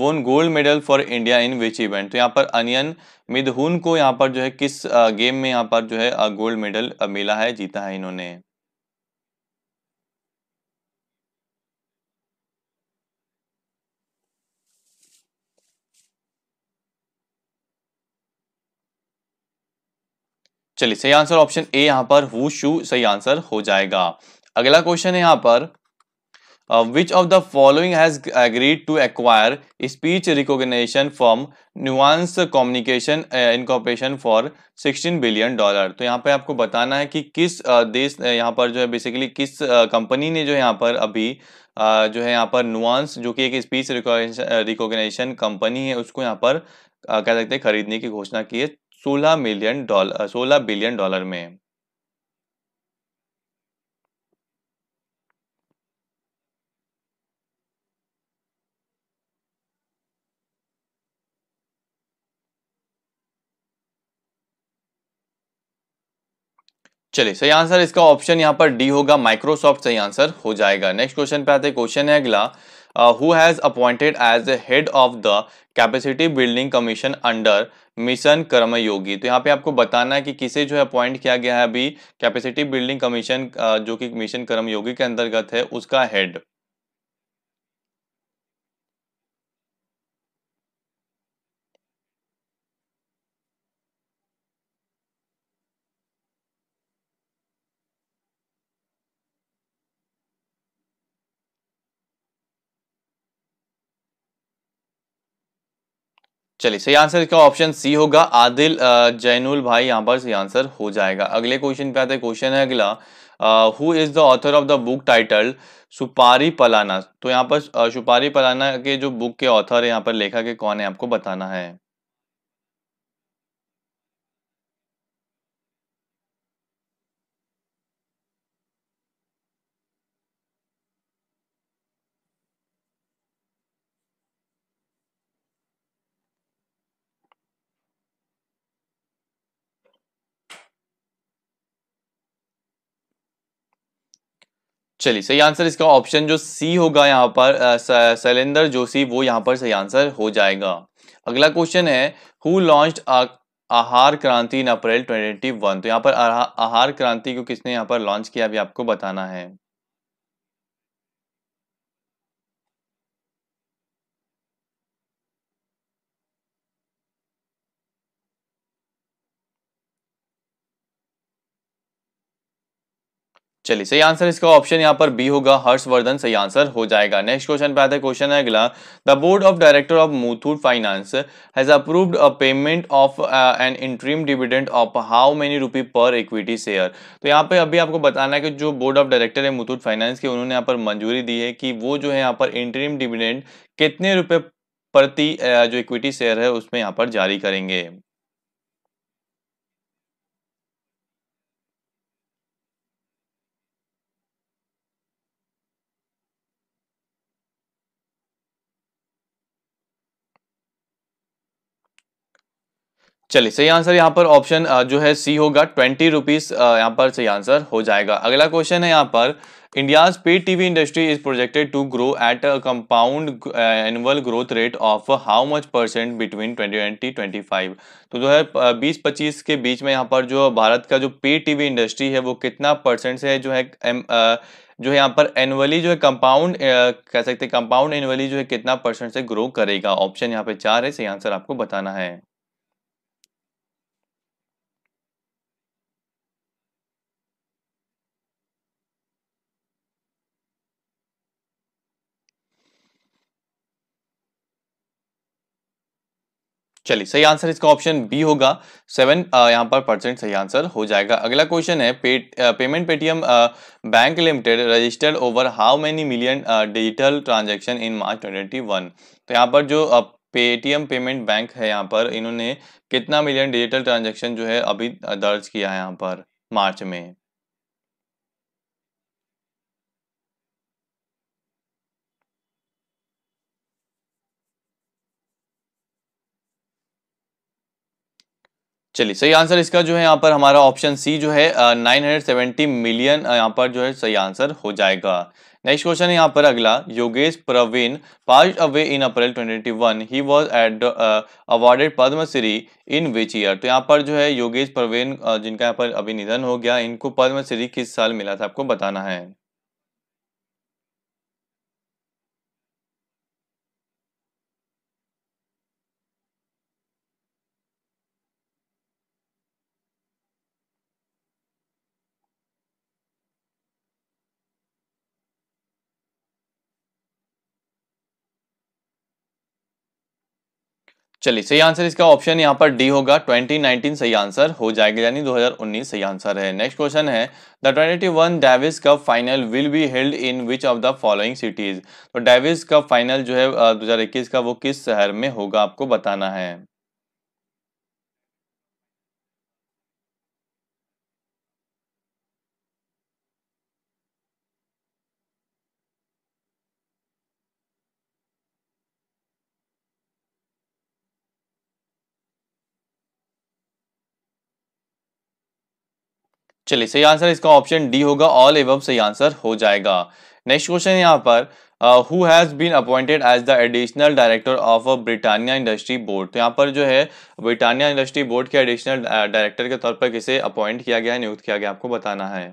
won gold medal for India in which event तो यहाँ पर अनियन मिधहून को यहाँ पर जो है किस गेम में यहाँ पर जो है गोल्ड मेडल मिला है जीता है इन्होंने चलिए सही आंसर ऑप्शन ए यहां पर हु शू सही आंसर हो जाएगा अगला क्वेश्चन है यहाँ पर which of the following has agreed to acquire speech recognition from Nuance communication incorporation for 16 billion dollar तो यहाँ पे आपको बताना है कि किस देश यहाँ पर जो है बेसिकली किस कंपनी ने जो है यहाँ पर अभी जो है यहाँ पर नुआंस जो कि एक स्पीच रिकॉग्निशन कंपनी है उसको यहाँ पर कह सकते हैं खरीदने की घोषणा की है सोलह मिलियन डॉलर सोलह बिलियन डॉलर में चलिए सही आंसर इसका ऑप्शन यहां पर डी होगा माइक्रोसॉफ्ट सही आंसर हो जाएगा नेक्स्ट क्वेश्चन पे आते क्वेश्चन है अगला who uh, who has appointed as the head of the capacity building commission under mission Karmayogi तो यहाँ पे आपको बताना है कि किसे जो है अपॉइंट किया गया है अभी कैपेसिटी बिल्डिंग कमीशन जो कि मिशन कर्म योगी के अंतर्गत है उसका हेड चलिए सही आंसर इसका ऑप्शन सी होगा आदिल जैनुल भाई यहाँ पर सही आंसर हो जाएगा अगले क्वेश्चन पे आते हैं क्वेश्चन है अगला who is the author of the book title सुपारी पलाना तो यहाँ पर सुपारी पलाना के जो बुक के ऑथर है यहाँ पर लेखक के कौन है आपको बताना है चलिए सही आंसर इसका ऑप्शन जो सी होगा यहाँ पर शैलेंद्र जोशी वो यहाँ पर सही आंसर हो जाएगा अगला क्वेश्चन है हु लॉन्च आहार क्रांति इन अप्रैल 2021 तो यहाँ पर आहार क्रांति को किसने यहाँ पर लॉन्च किया अभी आपको बताना है चलिए सही आंसर इसका ऑप्शन यहाँ पर बी होगा हर्षवर्धन सही आंसर हो जाएगा नेक्स्ट क्वेश्चन पे आता क्वेश्चन है अगला the board of director of Muthoot finance has approved a payment of an interim dividend of how many rupee per equity share तो यहाँ पे अभी आपको बताना है कि जो बोर्ड ऑफ डायरेक्टर है मुथूट फाइनेंस के उन्होंने यहाँ पर मंजूरी दी है कि वो जो है यहाँ पर इंट्रीम डिविडेंड कितने रुपए प्रति uh, जो इक्विटी शेयर है उसमें यहाँ पर जारी करेंगे चलिए सही आंसर यहाँ पर ऑप्शन जो है सी होगा ट्वेंटी रुपीज यहाँ पर सही आंसर हो जाएगा अगला क्वेश्चन है यहाँ पर India's pay TV industry is projected to grow at a compound annual growth rate of how much percent between twenty twenty twenty five तो जो है बीस पच्चीस के बीच में यहाँ पर जो भारत का जो पे टीवी इंडस्ट्री है वो कितना परसेंट से जो है जो है यहाँ पर एनुअली जो है कंपाउंड कह सकते हैं कंपाउंड एनुअली जो है कितना परसेंट से ग्रो करेगा ऑप्शन यहाँ पे चार है सही आंसर आपको बताना है चलिए सही आंसर इसका ऑप्शन बी होगा सेवन यहाँ पर परसेंट सही आंसर हो जाएगा अगला क्वेश्चन है pay, payment Paytm bank limited registered over how many million digital transaction in March 2021 तो यहाँ पर जो पेटीएम पेमेंट बैंक है यहाँ पर इन्होंने कितना मिलियन डिजिटल ट्रांजेक्शन जो है अभी दर्ज किया है यहाँ पर मार्च में चलिए सही आंसर इसका जो है यहाँ पर हमारा ऑप्शन सी जो है नाइन हंड्रेड सेवेंटी मिलियन यहाँ पर जो है सही आंसर हो जाएगा नेक्स्ट क्वेश्चन है यहाँ पर अगला Yogesh Praveen pass away in April one he was एड awarded Padmashri in which year तो यहाँ पर जो है योगेश प्रवीण जिनका यहाँ पर अभी निधन हो गया इनको पद्मश्री किस साल मिला था आपको बताना है चलिए सही आंसर इसका ऑप्शन यहाँ पर डी होगा 2019 सही आंसर हो जाएगा यानी 2019 सही आंसर है नेक्स्ट क्वेश्चन है the one Davis cup final will be held in which of the following cities तो डेविस कप फाइनल जो है 2021 का वो किस शहर में होगा आपको बताना है चलिए सही आंसर इसका ऑप्शन डी होगा ऑल एव सही आंसर हो जाएगा नेक्स्ट क्वेश्चन यहाँ पर who has been appointed as the additional director of Britannia industry board तो यहाँ पर जो है ब्रिटानिया इंडस्ट्री बोर्ड के एडिशनल डायरेक्टर uh, के तौर पर किसे अपॉइंट किया गया है नियुक्त किया गया आपको बताना है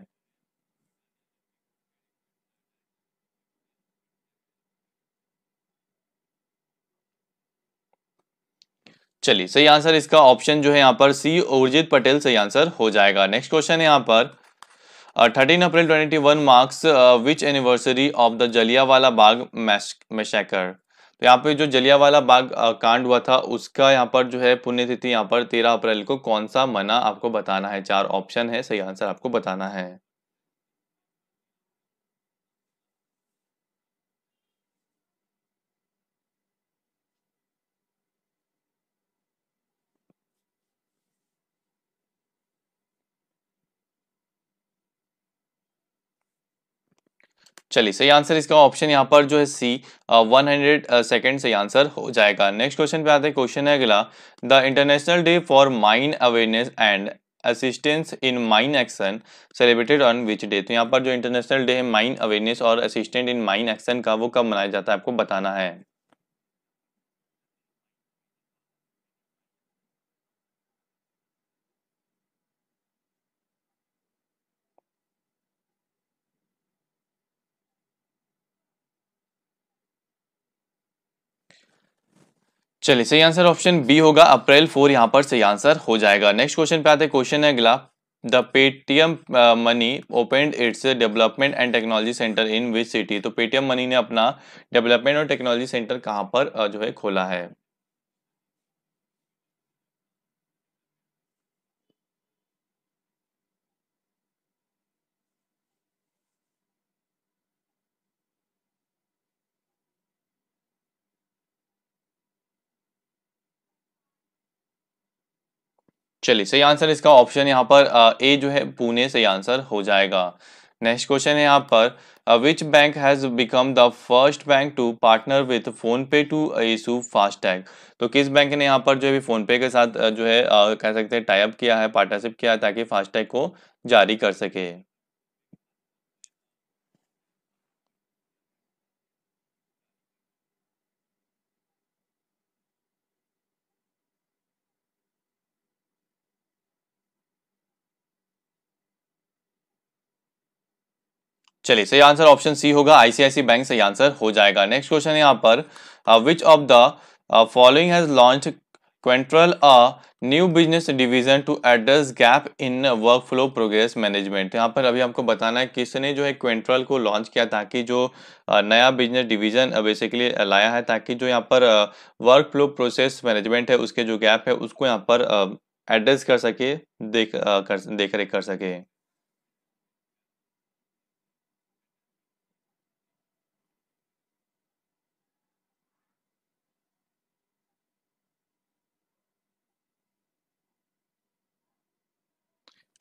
चलिए सही आंसर इसका ऑप्शन जो है यहाँ पर सी उर्जित पटेल सही आंसर हो जाएगा नेक्स्ट क्वेश्चन है यहाँ पर thirteen April one marks which anniversary of the Jallianwala Bagh massacre तो यहाँ पे जो जलियावाला बाग कांड हुआ था उसका यहाँ पर जो है पुण्यतिथि यहाँ पर तेरह अप्रैल को कौन सा मना आपको बताना है चार ऑप्शन है सही आंसर आपको बताना है चलिए सही आंसर इसका ऑप्शन यहाँ पर जो है सी वन हंड्रेड सेकेंड सही आंसर हो जाएगा नेक्स्ट क्वेश्चन पे आते हैं क्वेश्चन है अगला the international day for mine awareness and assistance in mine action celebrated on which day तो यहाँ पर जो इंटरनेशनल डे है माइन अवेयरनेस और असिस्टेंट इन माइन एक्शन का वो कब मनाया जाता है आपको बताना है चलिए सही आंसर ऑप्शन बी होगा अप्रैल फोर यहाँ पर सही आंसर हो जाएगा नेक्स्ट क्वेश्चन पे आते हैं क्वेश्चन है अगला the Paytm money opened its development and technology centre in which city तो पेटीएम मनी ने अपना डेवलपमेंट और टेक्नोलॉजी सेंटर कहाँ पर जो है खोला है चलिए सही आंसर इसका ऑप्शन यहाँ पर ए जो है पुणे सही आंसर हो जाएगा नेक्स्ट क्वेश्चन है यहाँ पर which bank has become the first bank to partner with PhonePe to issue FASTag तो किस बैंक ने यहाँ पर जो है फोन पे के साथ जो है कह सकते हैं टाइप किया है पार्टनरशिप किया है ताकि फास्टैग को जारी कर सके चलिए सही आंसर ऑप्शन सी होगा आईसीआईसी बैंक सही आंसर हो जाएगा नेक्स्ट क्वेश्चन यहाँ पर which of the following has launch क्वेंट्रल a new business division to address gap in work flow progress management यहाँ पर अभी आपको बताना है किसने जो है क्वेंट्रल को लॉन्च किया ताकि जो uh, नया बिजनेस डिवीजन बेसिकली लाया है ताकि जो यहाँ पर वर्क फ्लो प्रोसेस मैनेजमेंट है उसके जो गैप है उसको यहाँ पर एड्रेस uh, कर सके देख uh, कर देख रेख कर सके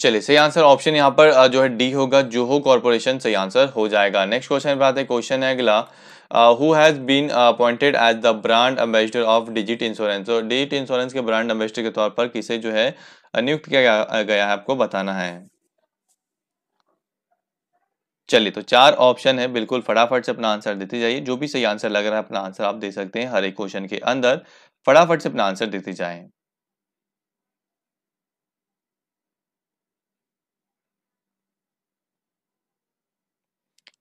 चलिए सही आंसर ऑप्शन यहाँ पर जो है डी होगा जोहो कॉरपोरेशन सही आंसर हो जाएगा नेक्स्ट क्वेश्चन बात है क्वेश्चन है अगला who has been appointed as the brand ambassador of Digit insurance और डिजिट इंश्योरेंस के ब्रांड एम्बेसडर के तौर पर किसे जो है नियुक्त किया गया है आपको बताना है चलिए तो चार ऑप्शन है बिल्कुल फटाफट से अपना आंसर देते जाइए जो भी सही आंसर लग रहा है अपना आंसर आप दे सकते हैं हर एक क्वेश्चन के अंदर फटाफट से अपना आंसर देते जाएं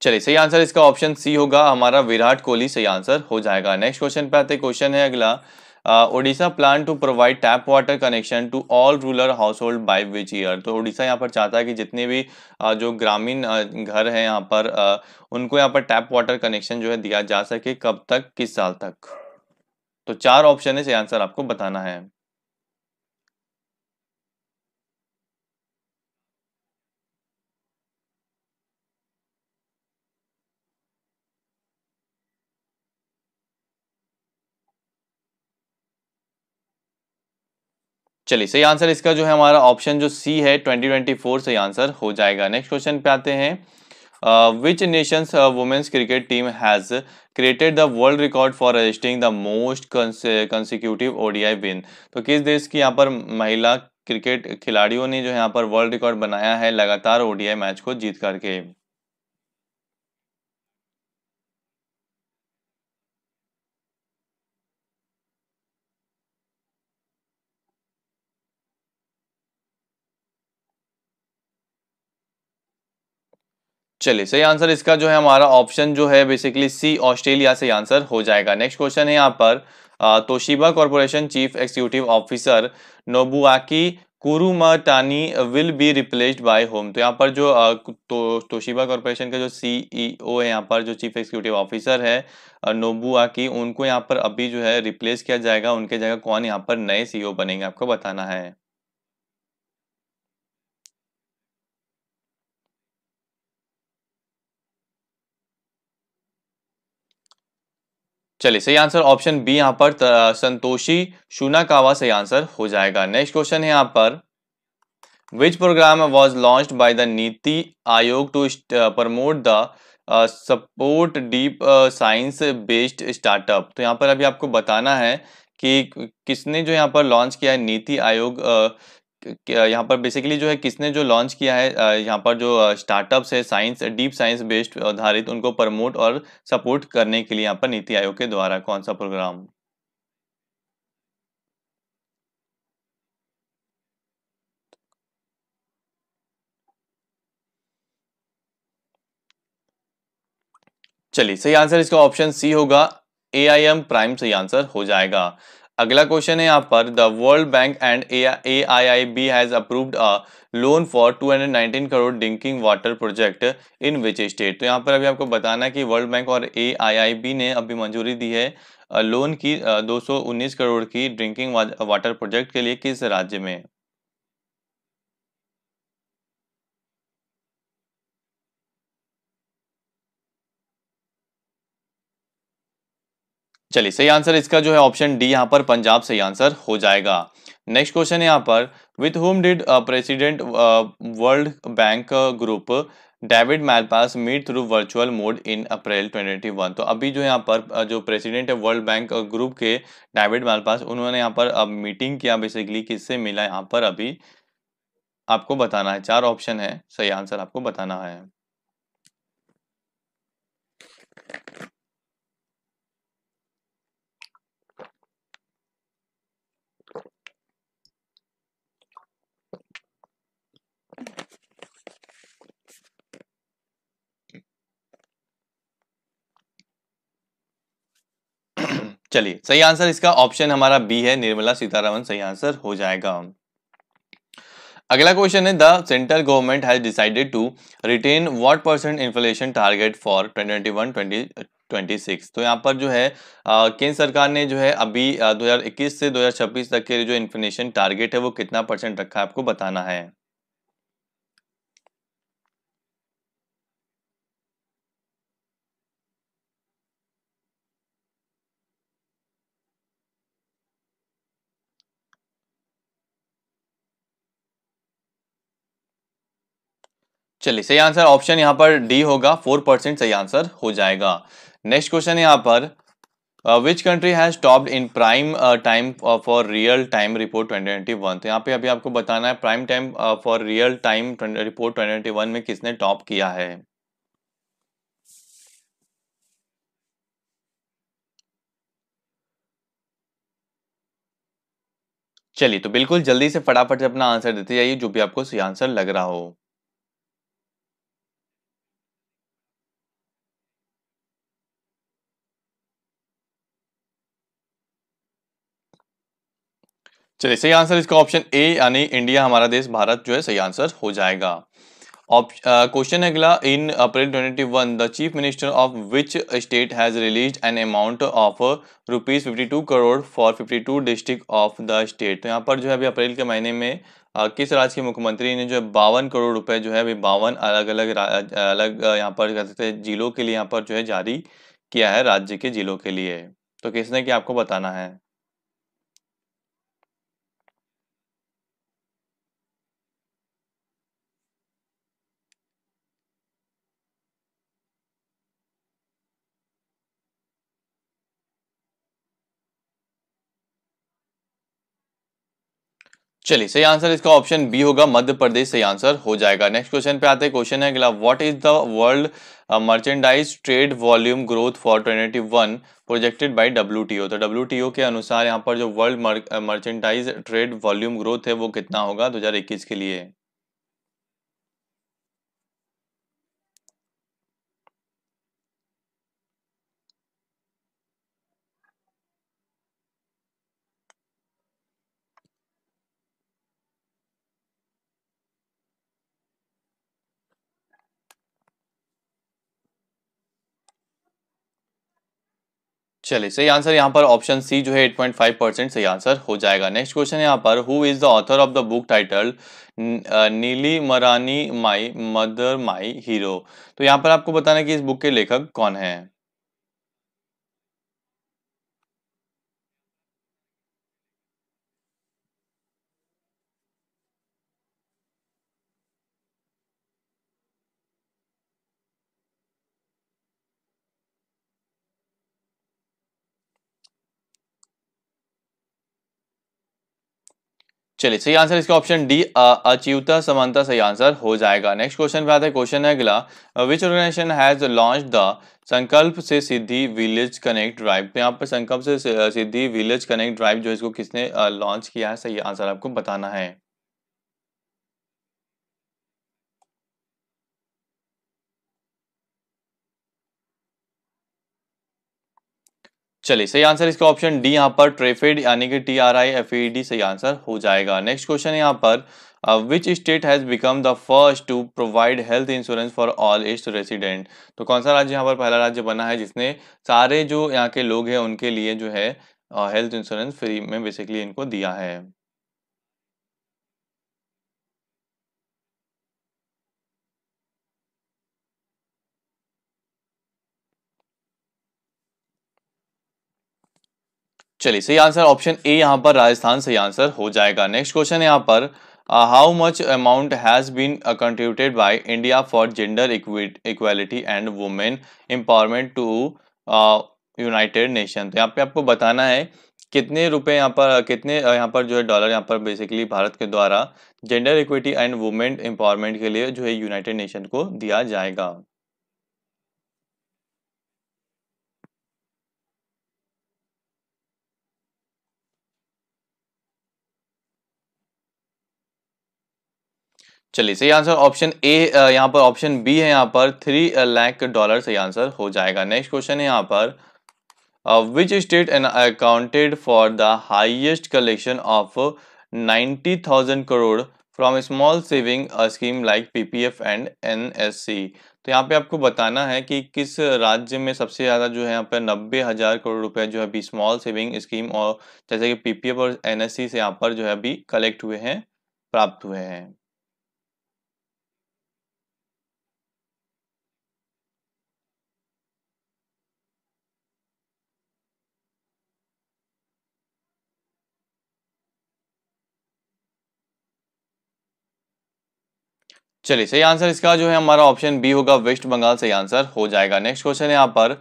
चलिए सही आंसर इसका ऑप्शन सी होगा हमारा विराट कोहली सही आंसर हो जाएगा नेक्स्ट क्वेश्चन पे आते क्वेश्चन है अगला Odisha plan to provide tap water connection to all rural household by which year तो ओडिशा यहाँ पर चाहता है कि जितने भी आ, जो ग्रामीण घर हैं यहाँ पर आ, उनको यहाँ पर टैप वाटर कनेक्शन जो है दिया जा सके कब तक किस साल तक तो चार ऑप्शन है सही आंसर आपको बताना है चलिए सही आंसर इसका जो है हमारा ऑप्शन जो सी है 2024 सही आंसर हो जाएगा नेक्स्ट क्वेश्चन पे आते हैं which nation's women's cricket team has created the world record for registering the most consecutive ODI win तो किस देश की यहाँ पर महिला क्रिकेट खिलाड़ियों ने जो यहाँ पर वर्ल्ड रिकॉर्ड बनाया है लगातार ओडीआई मैच को जीत करके चलिए सही आंसर इसका जो है हमारा ऑप्शन जो है बेसिकली सी ऑस्ट्रेलिया से आंसर हो जाएगा नेक्स्ट क्वेश्चन है यहाँ पर Toshiba corporation chief executive officer Nobuaki Tani will be replaced by whom तो यहाँ पर जो तो, तोशिबा कॉरपोरेशन का जो सीईओ e है यहाँ पर जो चीफ एग्जीक्यूटिव ऑफिसर है नोबुआ की उनको यहाँ पर अभी जो है रिप्लेस किया जाएगा उनके जगह कौन यहाँ पर नए सीईओ e बनेंगे आपको बताना है चलिए सही आंसर ऑप्शन बी यहां पर संतोषी शुनाकावा सही आंसर हो जाएगा नेक्स्ट क्वेश्चन है यहां पर which program was launch by the NITI Aayog to promote the support deep science based startup तो यहां पर अभी आपको बताना है कि किसने जो यहां पर लॉन्च किया है नीति आयोग uh, यहाँ पर बेसिकली जो है किसने जो लॉन्च किया है यहाँ पर जो स्टार्टअप्स है साइंस डीप साइंस बेस्ड आधारित उनको प्रमोट और सपोर्ट करने के लिए यहाँ पर नीति आयोग के द्वारा कौन सा प्रोग्राम चलिए सही आंसर इसका ऑप्शन सी होगा ए आई एम प्राइम सही आंसर हो जाएगा अगला क्वेश्चन है यहाँ पर the world bank and A I I B has approved a loan for 219 crore drinking water project in which state तो यहाँ पर अभी आपको बताना कि वर्ल्ड बैंक और ए आई आई बी ने अभी मंजूरी दी है लोन की 219 करोड़ की ड्रिंकिंग वाटर प्रोजेक्ट के लिए किस राज्य में चलिए सही आंसर इसका जो है ऑप्शन डी यहाँ पर पंजाब सही आंसर हो जाएगा नेक्स्ट क्वेश्चन यहाँ पर with whom did president world bank group David Malpass meet through virtual mode in April 2021 तो अभी जो यहाँ पर uh, जो प्रेसिडेंट है वर्ल्ड बैंक ग्रुप के डेविड मैलपास उन्होंने यहाँ पर अब uh, मीटिंग किया बेसिकली किससे मिला यहाँ पर अभी आपको बताना है चार ऑप्शन है सही आंसर आपको बताना है चलिए सही आंसर इसका ऑप्शन हमारा बी है निर्मला सीतारामन सही आंसर हो जाएगा अगला क्वेश्चन है the central government has decided to retain what percent inflation target for 2021 2026 तो यहाँ पर जो है केंद्र सरकार ने जो है अभी 2021 से 2026 तक के जो इन्फ्लेशन टारगेट है वो कितना परसेंट रखा है आपको बताना है चलिए सही आंसर ऑप्शन यहाँ पर डी होगा फोर परसेंट सही आंसर हो जाएगा नेक्स्ट क्वेश्चन यहाँ पर which country has topped in prime time for real time report 2021 तो यहाँ पे अभी आपको बताना है prime time for real time report 2021 में किसने टॉप किया है चलिए तो बिल्कुल जल्दी से फटाफट से अपना आंसर देते जाइए जो भी आपको सही आंसर लग रहा हो चलिए सही आंसर इसका ऑप्शन ए यानी इंडिया हमारा देश भारत जो है सही आंसर हो जाएगा क्वेश्चन uh, अगला in April one the chief minister of which state has release an amount of rupees fifty two crore for fifty two district of the state तो यहाँ पर जो है अभी अप्रैल के महीने में आ, किस राज्य के मुख्यमंत्री ने जो है बावन करोड़ रुपए जो है अभी बावन अलग अलग अलग यहाँ पर कह सकते हैं जिलों के लिए यहाँ पर जो है जारी किया है राज्य के जिलों के लिए तो किसने कि आपको बताना है चलिए सही आंसर इसका ऑप्शन बी होगा मध्य प्रदेश सही आंसर हो जाएगा नेक्स्ट क्वेश्चन पे आते हैं क्वेश्चन है अगला what is the world merchandise trade volume growth for twenty one projected by W तो डब्ल्यू के अनुसार यहाँ पर जो world merchandise trade volume growth है वो कितना होगा दो के लिए चलिए सही आंसर यहाँ पर ऑप्शन सी जो है 8.5 परसेंट सही आंसर हो जाएगा नेक्स्ट क्वेश्चन यहाँ पर who is the author of the book title नीली मरानी माई मदर माई हीरो तो यहाँ पर आपको बताना कि इस बुक के लेखक कौन है चलिए सही आंसर इसका ऑप्शन डी अचीवता समानता सही आंसर हो जाएगा नेक्स्ट क्वेश्चन पे आता है क्वेश्चन है अगला which organisation has launch the Sankalp Se Siddhi village connect drive तो यहाँ पर संकल्प से सिद्धि विलेज कनेक्ट ड्राइव जो इसको किसने लॉन्च किया है सही आंसर आपको बताना है चलिए सही आंसर इसका ऑप्शन डी यहाँ पर ट्रेफेड यानी कि T R I F E D सही आंसर हो जाएगा नेक्स्ट क्वेश्चन यहाँ पर which state has become the first to provide health insurance for all इस्ट रेसिडेंट तो कौन सा राज्य यहाँ पर पहला राज्य बना है जिसने सारे जो यहाँ के लोग हैं उनके लिए जो है हेल्थ इंश्योरेंस फ्री में बेसिकली इनको दिया है चलिए सही आंसर ऑप्शन ए यहाँ पर राजस्थान सही आंसर हो जाएगा नेक्स्ट क्वेश्चन यहाँ पर how much amount has been contributed by India for gender equality and women empowerment to United Nation तो यहाँ पे आपको बताना है कितने रुपए यहाँ पर कितने uh, यहाँ पर जो है डॉलर यहाँ पर बेसिकली भारत के द्वारा gender equity and women empowerment के लिए जो है यूनाइटेड नेशन को दिया जाएगा चलिए सही आंसर ऑप्शन ए यहाँ पर ऑप्शन बी है यहाँ पर थ्री लैक डॉलर सही आंसर हो जाएगा नेक्स्ट क्वेश्चन है यहाँ पर which state an accounted for the highest collection of ninety thousand crore from small saving scheme like PPF and NSC तो यहाँ पे आपको बताना है कि किस राज्य में सबसे ज़्यादा जो है यहाँ पर नब्बे हज़ार करोड़ रुपए जो है अभी स्मॉल सेविंग स्कीम और जैसे कि पीपीएफ और एनएससी से यहाँ पर जो है अभी कलेक्ट हुए हैं प्राप्त हुए हैं चलिए सही आंसर इसका जो है हमारा ऑप्शन बी होगा वेस्ट बंगाल सही आंसर हो जाएगा नेक्स्ट क्वेश्चन यहाँ पर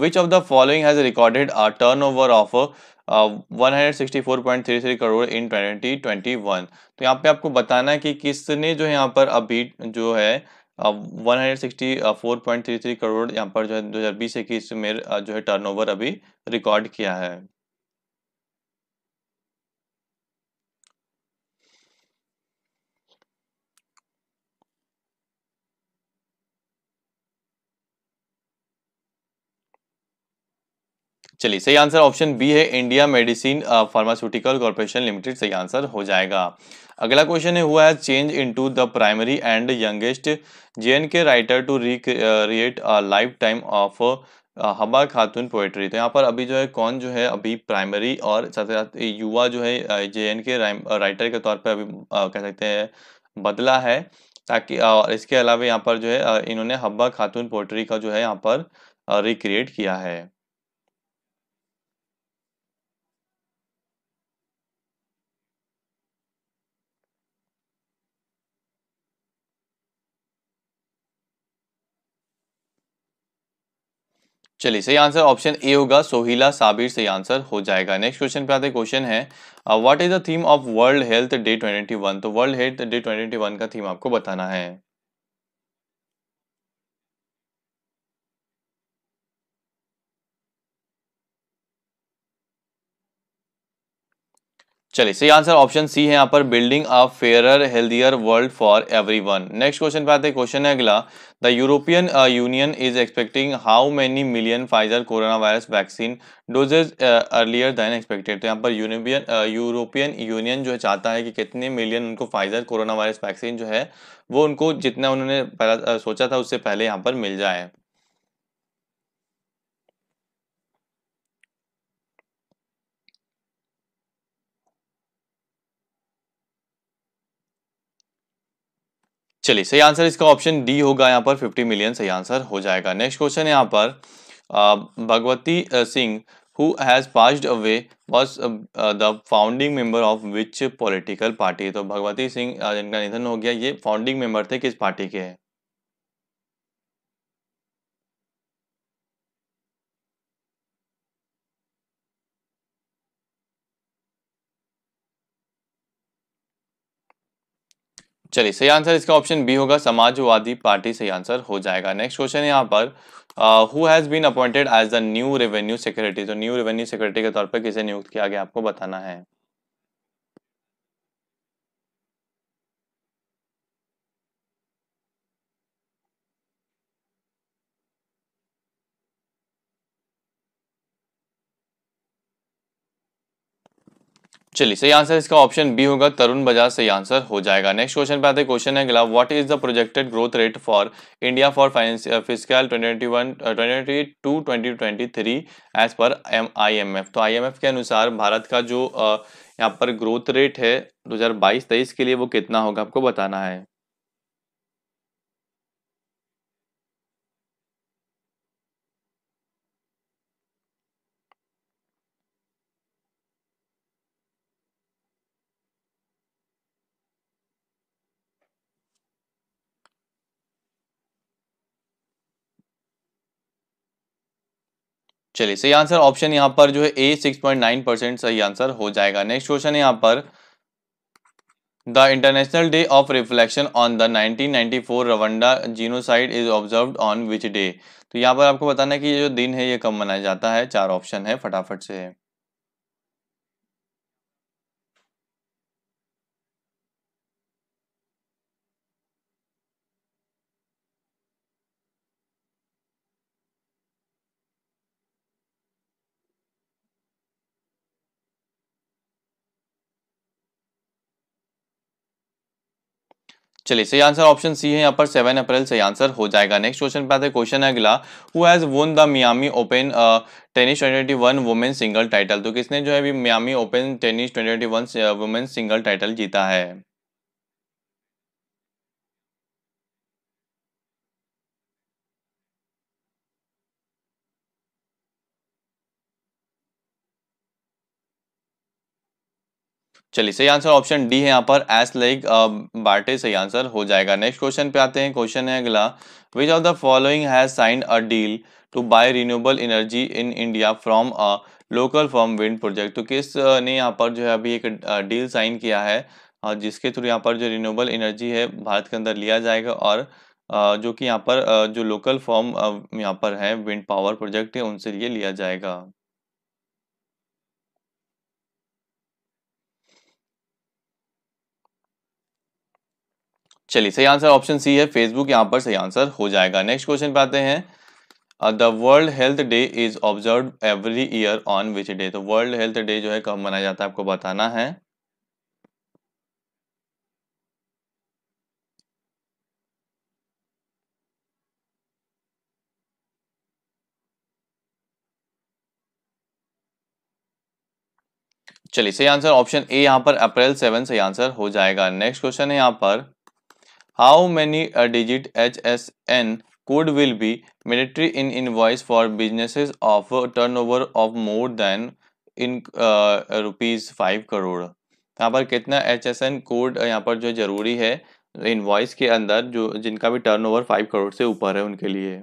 which of the following has recorded a turnover of 164.33 crore in 2021 तो यहाँ पे आपको बताना है कि किसने जो है यहाँ पर अभी जो है वन हंड्रेड करोड़ यहाँ पर जो है 2020 हज़ार बीस इक्कीस में uh, जो है टर्नओवर अभी रिकॉर्ड किया है चलिए सही आंसर ऑप्शन बी है India medicine pharmaceutical corporation limited सही आंसर हो जाएगा अगला क्वेश्चन है हुआ है change into the primary and youngest and के writer to recreate lifetime of Habba Khatoon poetry तो यहाँ पर अभी जो है कौन जो है अभी प्राइमरी और साथ ही साथ युवा जो है जे एन के राइटर के तौर पर अभी आ, कह सकते हैं बदला है ताकि और इसके अलावा यहाँ पर जो है इन्होंने हब्बा खातून पोएट्री का जो है यहाँ पर रिक्रिएट किया है चलिए सही आंसर ऑप्शन ए होगा सोहिला साबिर सही आंसर हो जाएगा नेक्स्ट क्वेश्चन पे आते क्वेश्चन है what is the theme of world health day 21 तो वर्ल्ड हेल्थ डे 21 का थीम आपको बताना है चलिए सही आंसर ऑप्शन सी है यहाँ पर building a fair healthier world for everyone next question पे आते हैं क्वेश्चन है अगला the European Union is expecting how many million Pfizer corona virus vaccine doses earlier than expected तो यहाँ पर यूरोपियन यूरोपियन यूनियन जो है चाहता है कि कितने मिलियन उनको फाइजर कोरोना वायरस वैक्सीन जो है वो उनको जितना उन्होंने uh, सोचा था उससे पहले यहाँ पर मिल जाए चलिए सही आंसर इसका ऑप्शन डी होगा यहाँ पर 50 मिलियन सही आंसर हो जाएगा नेक्स्ट क्वेश्चन यहाँ पर Bhagwati Singh who has passed away was the founding member of which political party तो भगवती सिंह जिनका निधन हो गया ये फाउंडिंग मेंबर थे किस पार्टी के हैं चलिए सही आंसर इसका ऑप्शन बी होगा समाजवादी पार्टी सही आंसर हो जाएगा नेक्स्ट क्वेश्चन यहाँ पर who has been appointed as the new revenue secretary तो न्यू रेवेन्यू सेक्रेटरी के तौर पर किसे नियुक्त किया गया आपको बताना है चलिए सही आंसर इसका ऑप्शन बी होगा तरुण बजाज सही आंसर हो जाएगा नेक्स्ट क्वेश्चन पे आते हैं क्वेश्चन है अगला what is the projected growth rate for India for finance physical twenty two twenty twenty three as per M IMF तो आईएमएफ के अनुसार भारत का जो uh, यहाँ पर ग्रोथ रेट है दो हजार के लिए वो कितना होगा आपको बताना है चलिए सही आंसर ऑप्शन यहाँ पर जो है A six point nine percent सही आंसर हो जाएगा नेक्स्ट क्वेश्चन यहाँ पर the international day of reflection on the 1994 Rwanda genocide is observe on which day तो यहाँ पर आपको बताना है कि ये जो दिन है ये कब मनाया जाता है चार ऑप्शन है फटाफट से है चलिए सही आंसर ऑप्शन सी है यहाँ पर सेवन अप्रैल सही आंसर हो जाएगा नेक्स्ट क्वेश्चन पे आते हैं क्वेश्चन है अगला who has won the Miami open tennis twenty one women single title तो किसने जो है अभी Miami open tennis twenty one women single title जीता है चलिए सही आंसर ऑप्शन डी है यहाँ पर एस लाइक बाटे सही आंसर हो जाएगा नेक्स्ट क्वेश्चन पे आते हैं क्वेश्चन है अगला which of the following has signed a deal to buy renewable energy in India from a local farm wind project तो किस uh, ने यहाँ पर जो है अभी एक डील uh, साइन किया है uh, जिसके थ्रू यहाँ पर जो रिन्यूएबल एनर्जी है भारत के अंदर लिया जाएगा और जो कि यहाँ पर जो लोकल फॉर्म यहाँ पर है विंड पावर प्रोजेक्ट है उनसे ये लिया जाएगा चलिए सही आंसर ऑप्शन सी है फेसबुक यहाँ पर सही आंसर हो जाएगा नेक्स्ट क्वेश्चन पे आते हैं the world health day is observe every year on which day तो वर्ल्ड हेल्थ डे जो है कब मनाया जाता है आपको बताना है चलिए सही आंसर ऑप्शन ए यहाँ पर अप्रैल सेवन सही आंसर हो जाएगा नेक्स्ट क्वेश्चन है यहाँ पर how many a digit hsn code will be mandatory in invoice for businesses of turnover of more than in uh, rupees five crore यहाँ पर कितना एच एस एन कोड यहाँ पर जो जरूरी है इनवॉइस के अंदर जो जिनका भी टर्नओवर फाइव करोड़ से ऊपर है उनके लिए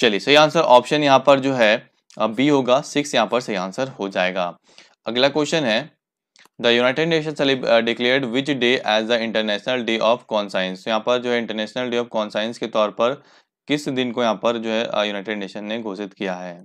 चलिए सही आंसर ऑप्शन यहाँ पर जो है बी होगा सिक्स यहाँ पर सही आंसर हो जाएगा अगला क्वेश्चन है the United Nation declared which day as the international day of conscience यहाँ पर जो है इंटरनेशनल डे ऑफ कॉन्साइंस के तौर पर किस दिन को यहाँ पर जो है यूनाइटेड नेशन ने घोषित किया है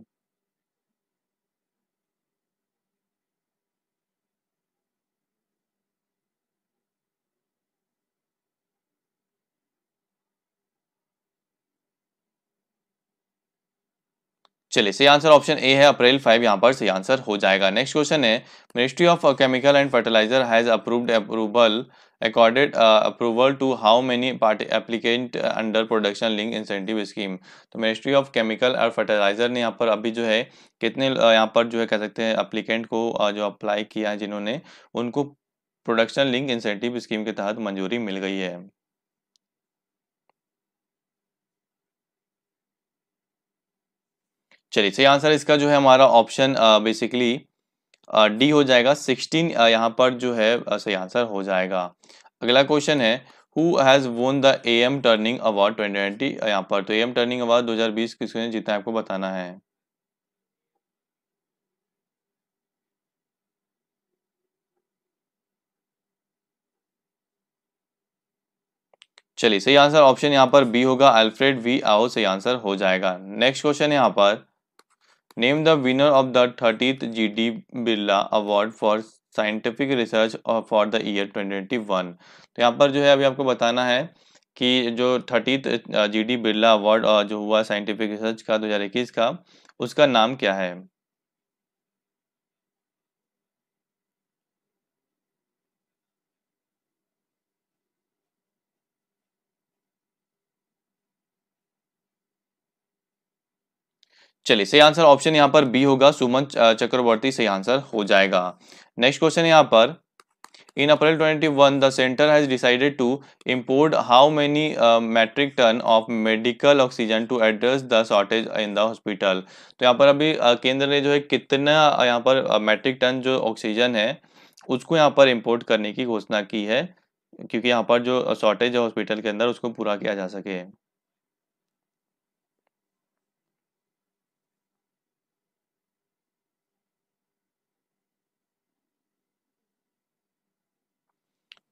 चलिए सही आंसर ऑप्शन ए है अप्रैल फाइव यहाँ पर सही आंसर हो जाएगा नेक्स्ट क्वेश्चन है ministry of chemical and fertiliser has approved approval accorded approval to how many many applicant uh, under production link तो ministry of chemical and fertiliser ने यहाँ पर अभी जो है कितने यहाँ पर जो है कह सकते हैं अप्लीकेंट को जो अप्लाई किया है जिन्होंने उनको प्रोडक्शन लिंक इंसेंटिव स्कीम के तहत मंजूरी मिल गई है चलिए सही तो आंसर इसका जो है हमारा ऑप्शन बेसिकली डी हो जाएगा सिक्सटीन यहाँ पर जो है सही आंसर हो जाएगा अगला क्वेश्चन है who has won the A M Turing award twenty twenty यहाँ पर तो ए एम टर्निंग अवार्ड 2020 किसने जीता है आपको बताना है चलिए सही आंसर ऑप्शन यहाँ पर बी होगा अल्फ्रेड वी आओ सही आंसर हो जाएगा नेक्स्ट क्वेश्चन यहाँ पर name the winner of the thirtieth G D Birla award for scientific research for the year twenty तो यहाँ पर जो है अभी आपको बताना है कि जो thirtieth G D Birla award जो हुआ साइंटिफिक रिसर्च का 2021 का उसका नाम क्या है चलिए सही आंसर ऑप्शन यहाँ पर बी होगा सुमन चक्रवर्ती सही आंसर हो जाएगा नेक्स्ट क्वेश्चन यहाँ पर in April 21, the centre has decided to import how many metric ton of medical oxygen to address the shortage in the hospital तो यहाँ पर अभी uh, केंद्र ने जो है कितना यहाँ पर मेट्रिक uh, टन जो ऑक्सीजन है उसको यहाँ पर इंपोर्ट करने की घोषणा की है क्योंकि यहाँ पर जो शॉर्टेज है हॉस्पिटल के अंदर उसको पूरा किया जा सके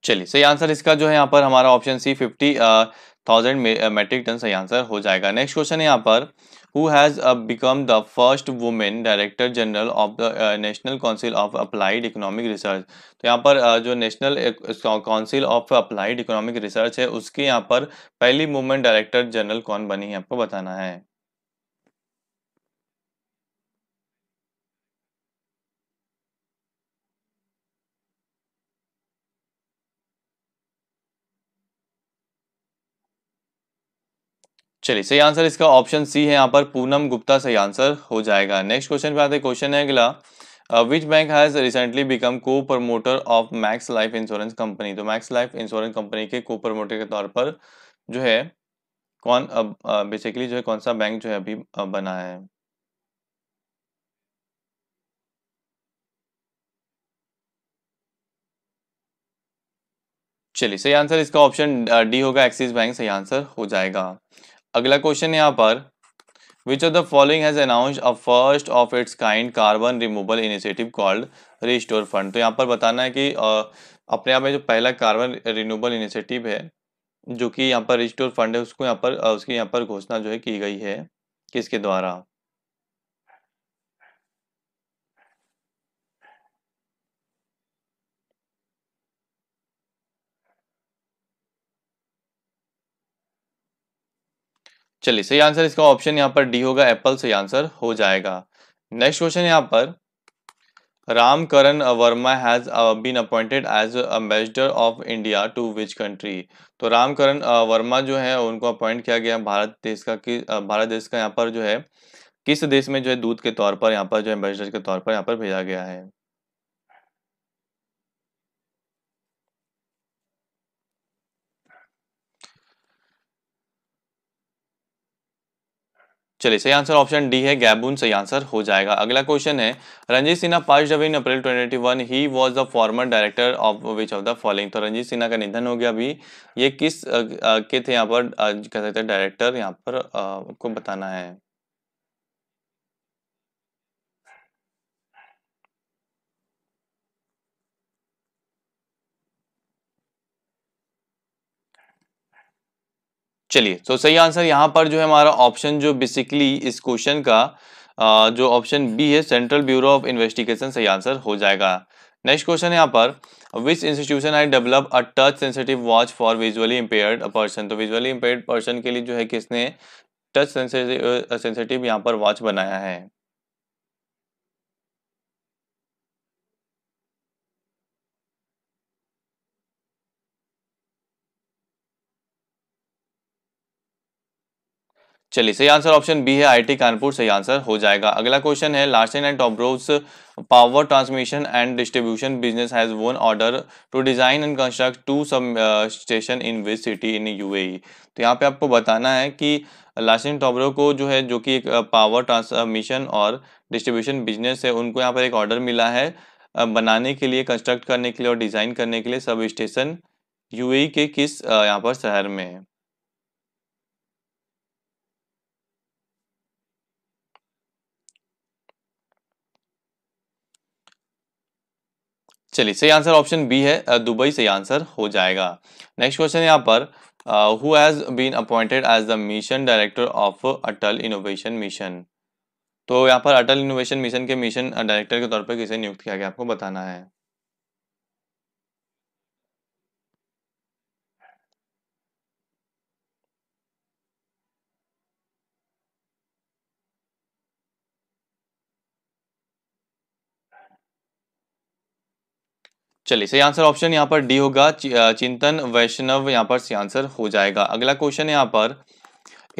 चलिए सही आंसर इसका जो है यहाँ पर हमारा option C fifty thousand metric ton सही आंसर हो जाएगा नेक्स्ट क्वेश्चन है यहाँ पर who has become the first women director general of the national council of applied economic research तो यहाँ पर uh, जो national council of applied economic research है उसके यहाँ पर पहली वुमेन डायरेक्टर जनरल कौन बनी है आपको बताना है चलिए सही आंसर इसका ऑप्शन सी है यहाँ पर पूनम गुप्ता सही आंसर हो जाएगा नेक्स्ट क्वेश्चन पे आते हैं क्वेश्चन है अगला which bank has recently become co promoter of Max Life insurance company तो मैक्स लाइफ इंश्योरेंस कंपनी के को प्रमोटर के तौर पर जो है कौन अब बेसिकली uh, जो है कौन सा बैंक जो है अभी uh, बना है चलिए सही आंसर इसका ऑप्शन डी uh, होगा एक्सिस बैंक सही आंसर हो जाएगा अगला क्वेश्चन यहाँ पर which of the following has announce a first of its kind carbon removal initiative called restore fund तो यहाँ पर बताना है कि अपने आप में जो पहला कार्बन रिन्यूबल इनिशिएटिव है जो कि यहाँ पर रिस्टोर फंड है उसको यहाँ पर उसकी यहाँ पर घोषणा जो है की गई है किसके द्वारा चलिए सही आंसर इसका ऑप्शन यहाँ पर डी होगा एप्पल सही आंसर हो जाएगा नेक्स्ट क्वेश्चन यहाँ पर Ramkaran Verma has been appointed as ambassador of India to which country तो रामकरण uh, वर्मा जो है उनको अपॉइंट किया गया भारत देश का कि uh, भारत देश का यहाँ पर जो है किस देश में जो है दूध के तौर पर यहाँ पर जो है एम्बेसडर के तौर पर यहाँ पर भेजा गया है चलिए सही आंसर ऑप्शन डी है गैबून सही आंसर हो जाएगा अगला क्वेश्चन है Ranjit Sinha pass away in April one he was the former director of which of the following तो रंजीत सिन्हा का निधन हो गया अभी ये किस आ, आ, के थे यहाँ पर कह सकते हैं डायरेक्टर यहाँ पर आपको बताना है चलिए तो सही आंसर यहाँ पर जो है हमारा ऑप्शन जो बेसिकली इस क्वेश्चन का जो ऑप्शन बी है सेंट्रल ब्यूरो ऑफ इन्वेस्टिगेशन सही आंसर हो जाएगा नेक्स्ट क्वेश्चन यहाँ पर which institution I develop a touch sensitive watch for visually impaired person तो विजुअली इम्पेयर्ड पर्सन के लिए जो है किसने टच सेंसिटिव यहाँ पर वॉच बनाया है चलिए सही आंसर ऑप्शन बी है आईटी कानपुर सही आंसर हो जाएगा अगला क्वेश्चन है Larsen and Toubro power transmission and distribution business has won order to design and construct two substation in which city in UAE तो यहाँ पे आपको बताना है कि लार्सन टॉब्रो को जो है जो कि एक पावर ट्रांसमिशन और डिस्ट्रीब्यूशन बिजनेस है उनको यहाँ पर एक ऑर्डर मिला है बनाने के लिए कंस्ट्रक्ट करने के लिए और डिज़ाइन करने के लिए सब स्टेशन यूएई के किस यहाँ पर शहर में है चलिए सही आंसर ऑप्शन बी है दुबई सही आंसर हो जाएगा नेक्स्ट क्वेश्चन यहाँ पर who has been appointed as the mission director of Atal innovation mission तो यहाँ पर अटल इनोवेशन मिशन के मिशन डायरेक्टर के तौर पर किसे नियुक्त किया गया आपको बताना है चलिए सही आंसर ऑप्शन यहाँ पर डी होगा चिंतन वैष्णव यहाँ पर सही आंसर हो जाएगा अगला क्वेश्चन यहाँ पर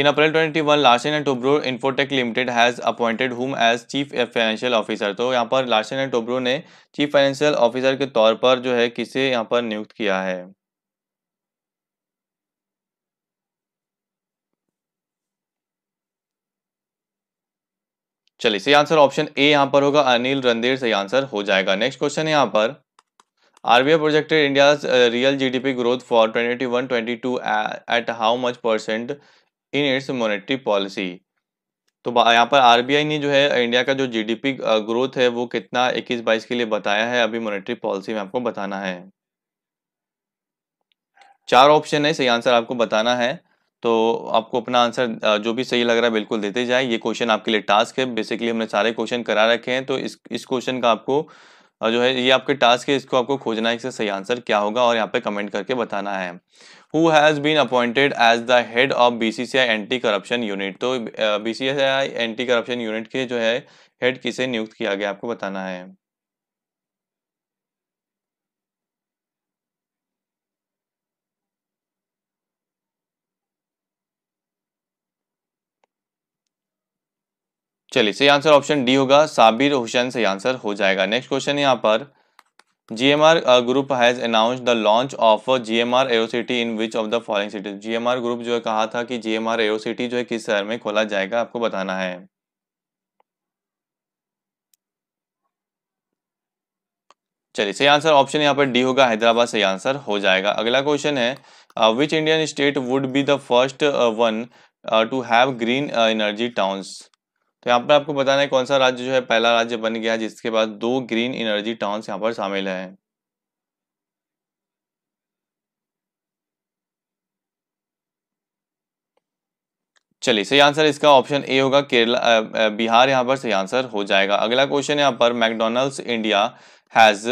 In April 21, Larsen and Toubro Infotech limited has appointed whom as chief financial officer तो यहाँ पर Larsen एंड टोब्रो ने चीफ फाइनेंशियल ऑफिसर के तौर पर जो है किसे यहाँ पर नियुक्त किया है चलिए सही आंसर ऑप्शन ए यहाँ पर होगा अनिल रणधीर सही आंसर हो जाएगा नेक्स्ट क्वेश्चन यहाँ पर RBI projected India's uh, real growth for for 2021-22 at, at how much percent in its monetary policy? तो यहाँ पर आरबीआई ने जो है इंडिया का जो जीडीपी ग्रोथ है वो कितना 21 बाईस के लिए बताया है अभी मॉनेटरी पॉलिसी में आपको बताना है चार ऑप्शन है सही आंसर आपको बताना है तो आपको अपना आंसर जो भी सही लग रहा है बिल्कुल देते जाए ये क्वेश्चन आपके लिए टास्क है बेसिकली हमने सारे क्वेश्चन करा रखे हैं तो इस इस क्वेश्चन का आपको जो है ये आपके टास्क है इसको आपको खोजना है इसका सही आंसर क्या होगा और यहाँ पे कमेंट करके बताना है who has been appointed as the head of B C C I anti corruption unit तो B C I anti corruption unit के जो है हेड किसे नियुक्त किया गया आपको बताना है चलिए सही आंसर ऑप्शन डी होगा साबिर हुसैन सही आंसर हो जाएगा नेक्स्ट क्वेश्चन यहाँ पर GMR group has has announced the launch of uh, GMR AOCT in which of the following cities GMR जो है कहा था कि GMR AOCT जो है किस शहर में खोला जाएगा आपको बताना है चलिए सही आंसर ऑप्शन यहाँ पर डी होगा हैदराबाद सही आंसर हो जाएगा अगला क्वेश्चन है which Indian state would be the first one to have green energy towns तो यहाँ पर आपको बताना है कौन सा राज्य जो है पहला राज्य बन गया जिसके बाद दो ग्रीन एनर्जी टाउन्स यहाँ पर शामिल है चलिए सही आंसर इसका ऑप्शन ए होगा केरला बिहार यहाँ पर सही आंसर हो जाएगा अगला क्वेश्चन यहाँ पर McDonald's India has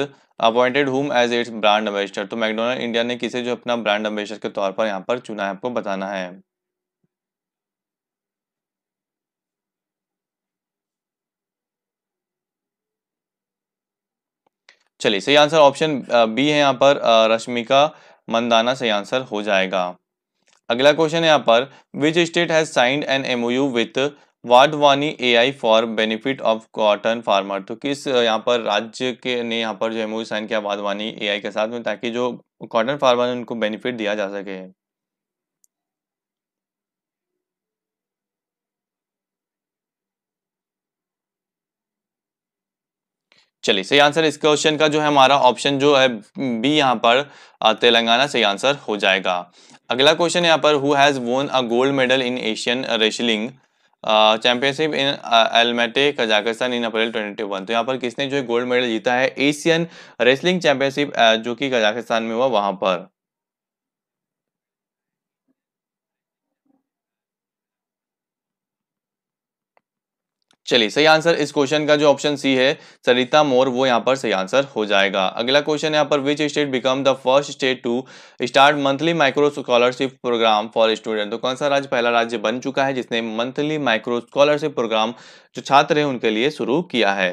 appointed whom as its brand ambassador तो मैकडोनल्ड इंडिया ने किसे जो अपना ब्रांड एम्बेसडर के तौर पर यहाँ पर चुना है आपको बताना है चलिए सही आंसर ऑप्शन बी है यहाँ पर रश्मिका मंदाना सही आंसर हो जाएगा अगला क्वेश्चन है यहाँ पर which state has signed an MoU with Wadhwani AI for benefit of cotton farmer तो किस यहाँ पर राज्य के ने यहाँ पर जो एमओयू साइन किया वाडवानी एआई के साथ में ताकि जो कॉटन फार्मर उनको बेनिफिट दिया जा सके चलिए सही आंसर इस क्वेश्चन का जो है हमारा ऑप्शन जो है बी यहाँ पर तेलंगाना सही आंसर हो जाएगा अगला क्वेश्चन यहाँ पर who has won a gold medal in Asian wrestling championship in Almaty Kazakhstan in April 21 तो यहाँ पर किसने जो है गोल्ड मेडल जीता है एशियन रेसलिंग चैंपियनशिप जो कि कजाकिस्तान में हुआ वहां पर चलिए सही आंसर इस क्वेश्चन का जो ऑप्शन सी है सरिता मोर वो यहाँ पर सही आंसर हो जाएगा अगला क्वेश्चन यहाँ पर which state become the first state to start monthly micro scholarship programme for student तो कौन सा राज्य पहला राज्य बन चुका है जिसने मंथली माइक्रो स्कॉलरशिप प्रोग्राम जो छात्र हैं उनके लिए शुरू किया है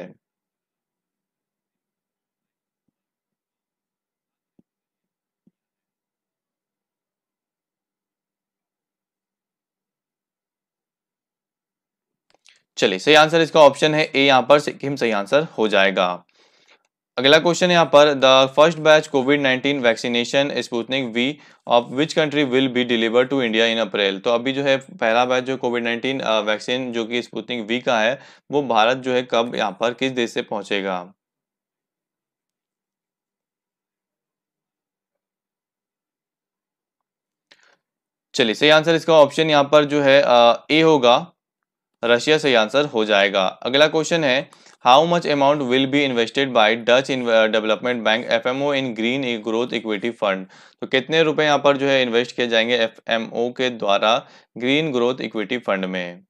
चलिए सही आंसर इसका ऑप्शन है ए यहाँ पर सिक्किम सही आंसर हो जाएगा अगला क्वेश्चन यहाँ पर the first batch Covid 19 vaccination Sputnik V of which country will be deliver to India in April तो अभी जो है पहला बैच जो कोविड 19 वैक्सीन जो कि स्पूतनिक वी का है वो भारत जो है कब यहाँ पर किस देश से पहुंचेगा चलिए सही आंसर इसका ऑप्शन यहाँ पर जो है ए होगा रशिया सही आंसर हो जाएगा अगला क्वेश्चन है how much amount will be invested by Dutch development bank F in green growth equity fund तो कितने रुपए यहाँ पर जो है इन्वेस्ट किए जाएंगे एफ के द्वारा ग्रीन ग्रोथ इक्विटी फंड में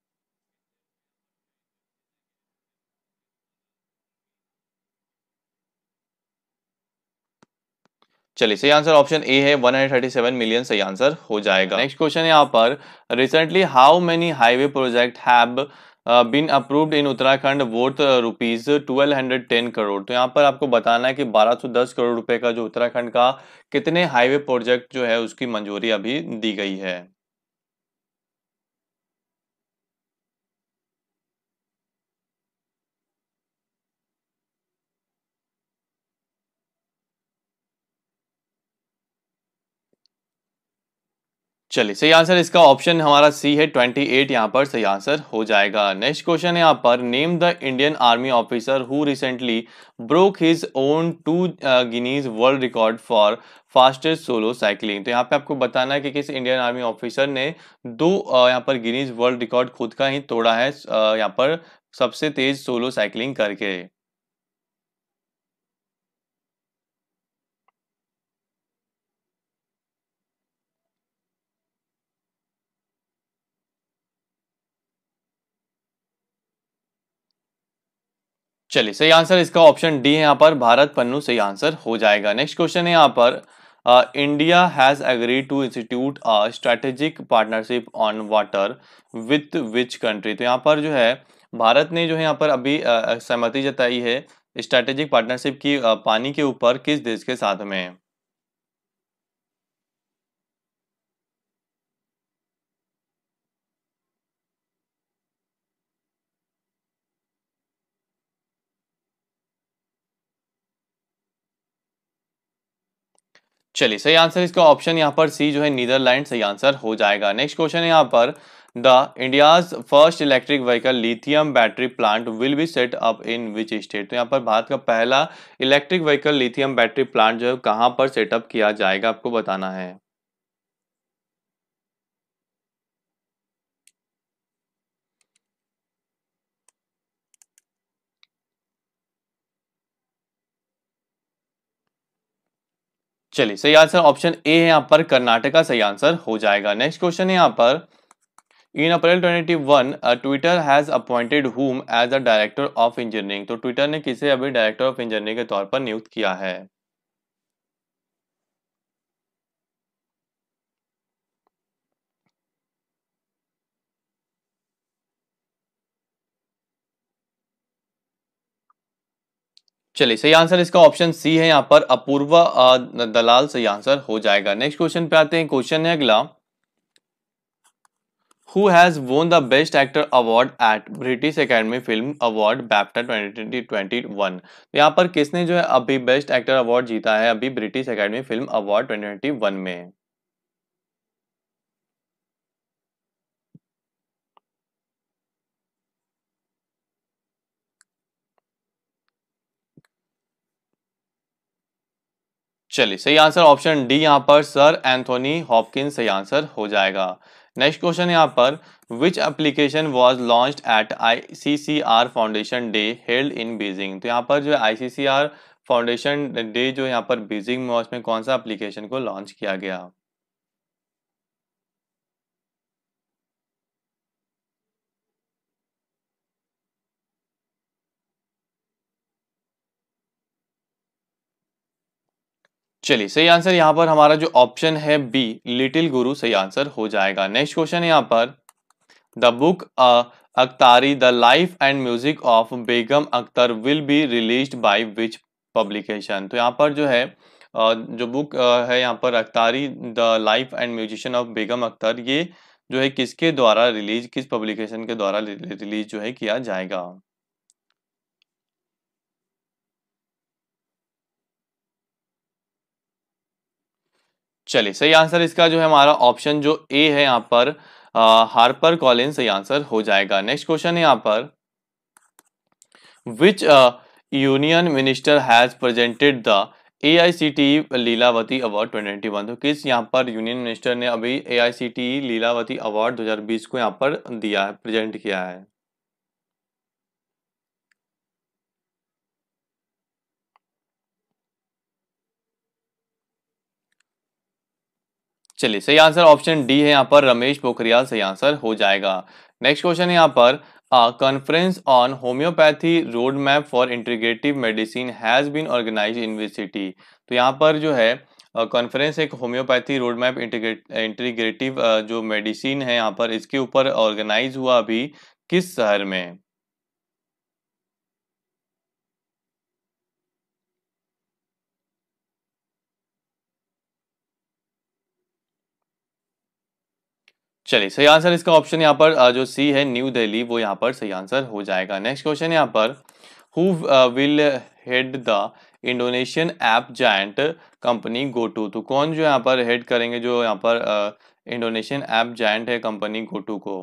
चलिए सही आंसर ऑप्शन ए है 137 मिलियन सही आंसर हो जाएगा नेक्स्ट क्वेश्चन है यहाँ पर recently how many highway project have been approved in Uttarakhand worth rupees twelve hundred ten crore तो यहाँ पर आपको बताना है कि बारह सौ दस करोड़ रुपए का जो उत्तराखंड का कितने हाईवे प्रोजेक्ट जो है उसकी मंजूरी अभी दी गई है चलिए सही आंसर इसका ऑप्शन हमारा सी है 28 यहाँ पर सही आंसर हो जाएगा नेक्स्ट क्वेश्चन है यहाँ पर name the Indian army officer who recently broke his own to Guinness world record for fastest solo cycling तो यहाँ पे आपको बताना है कि किस इंडियन आर्मी ऑफिसर ने दो uh, यहाँ पर गिनीज वर्ल्ड रिकॉर्ड खुद का ही तोड़ा है uh, यहाँ पर सबसे तेज सोलो साइकिलिंग करके चलिए सही आंसर इसका ऑप्शन डी है यहाँ पर भारत पन्नू सही आंसर हो जाएगा नेक्स्ट क्वेश्चन है यहाँ पर India has agreed to institute a strategic partnership on water with which country तो यहाँ पर जो है भारत ने जो है यहाँ पर अभी सहमति जताई है स्ट्रैटेजिक पार्टनरशिप की पानी के ऊपर किस देश के साथ में चलिए सही आंसर इसका ऑप्शन यहाँ पर सी जो है नीदरलैंड सही आंसर हो जाएगा नेक्स्ट क्वेश्चन है यहाँ पर the India's first electric vehicle lithium battery plant will be set up in which state तो यहाँ पर भारत का पहला electric vehicle lithium battery plant जो है कहाँ पर सेटअप किया जाएगा आपको बताना है चलिए सही आंसर ऑप्शन ए है यहाँ पर कर्नाटका सही आंसर हो जाएगा नेक्स्ट क्वेश्चन है यहाँ पर in April twenty one Twitter has appointed whom as a director of engineering तो ट्विटर ने किसे अभी डायरेक्टर ऑफ इंजीनियरिंग के तौर पर नियुक्त किया है चलिए सही आंसर इसका ऑप्शन सी है यहाँ पर अपूर्व दलाल सही आंसर हो जाएगा नेक्स्ट क्वेश्चन पे आते हैं क्वेश्चन है अगला who has won the best actor award at British Academy film award BAFTA twenty twenty one यहाँ पर किसने जो है अभी बेस्ट एक्टर अवार्ड जीता है अभी British Academy film award twenty twenty one में चलिए सही आंसर ऑप्शन डी यहाँ पर सर एंथोनी हॉपकिन सही आंसर हो जाएगा नेक्स्ट क्वेश्चन यहाँ पर which application was launch at I C C R foundation day held in Beijing तो यहाँ पर जो है I C C R foundation day जो यहाँ पर बीजिंग में उसमें कौन सा एप्लीकेशन को लॉन्च किया गया चलिए सही आंसर यहाँ पर हमारा जो ऑप्शन है बी लिटिल गुरु सही आंसर हो जाएगा नेक्स्ट क्वेश्चन यहाँ पर the book Akhtari the life and music of Begum Akhtar will be release by which publication तो यहाँ पर जो है uh, जो बुक uh, है यहाँ पर Akhtari the life and musician of Begum Akhtar ये जो है किसके द्वारा रिलीज किस पब्लिकेशन के द्वारा रिलीज जो है किया जाएगा चलिए सही आंसर इसका जो है हमारा ऑप्शन जो ए है यहाँ पर हार्पर कॉलिन सही आंसर हो जाएगा नेक्स्ट क्वेश्चन है यहाँ पर which union minister has presented the A I C T Lilavati Lilavati 2021 तो किस यहाँ पर यूनियन मिनिस्टर ने अभी A I C T Lilavati Lilavati 2020 को यहाँ पर दिया है प्रेजेंट किया है चलिए सही आंसर ऑप्शन डी है यहाँ पर रमेश पोखरियाल सही आंसर हो जाएगा नेक्स्ट क्वेश्चन है यहाँ पर conference on homeopathy road map for integrative medicine has been organise university तो यहाँ पर जो है कॉन्फ्रेंस uh, एक होम्योपैथी रोड मैप इंटीग्रेटिव जो मेडिसिन है यहाँ पर इसके ऊपर ऑर्गेनाइज हुआ अभी किस शहर में चलिए सही आंसर इसका ऑप्शन यहाँ पर जो सी है न्यू दिल्ली वो यहाँ पर सही आंसर हो जाएगा नेक्स्ट क्वेश्चन यहाँ पर who will head the Indonesian app giant company go तो कौन जो यहाँ पर हेड करेंगे जो यहाँ पर इंडोनेशियन ऐप जायंट है कंपनी गो को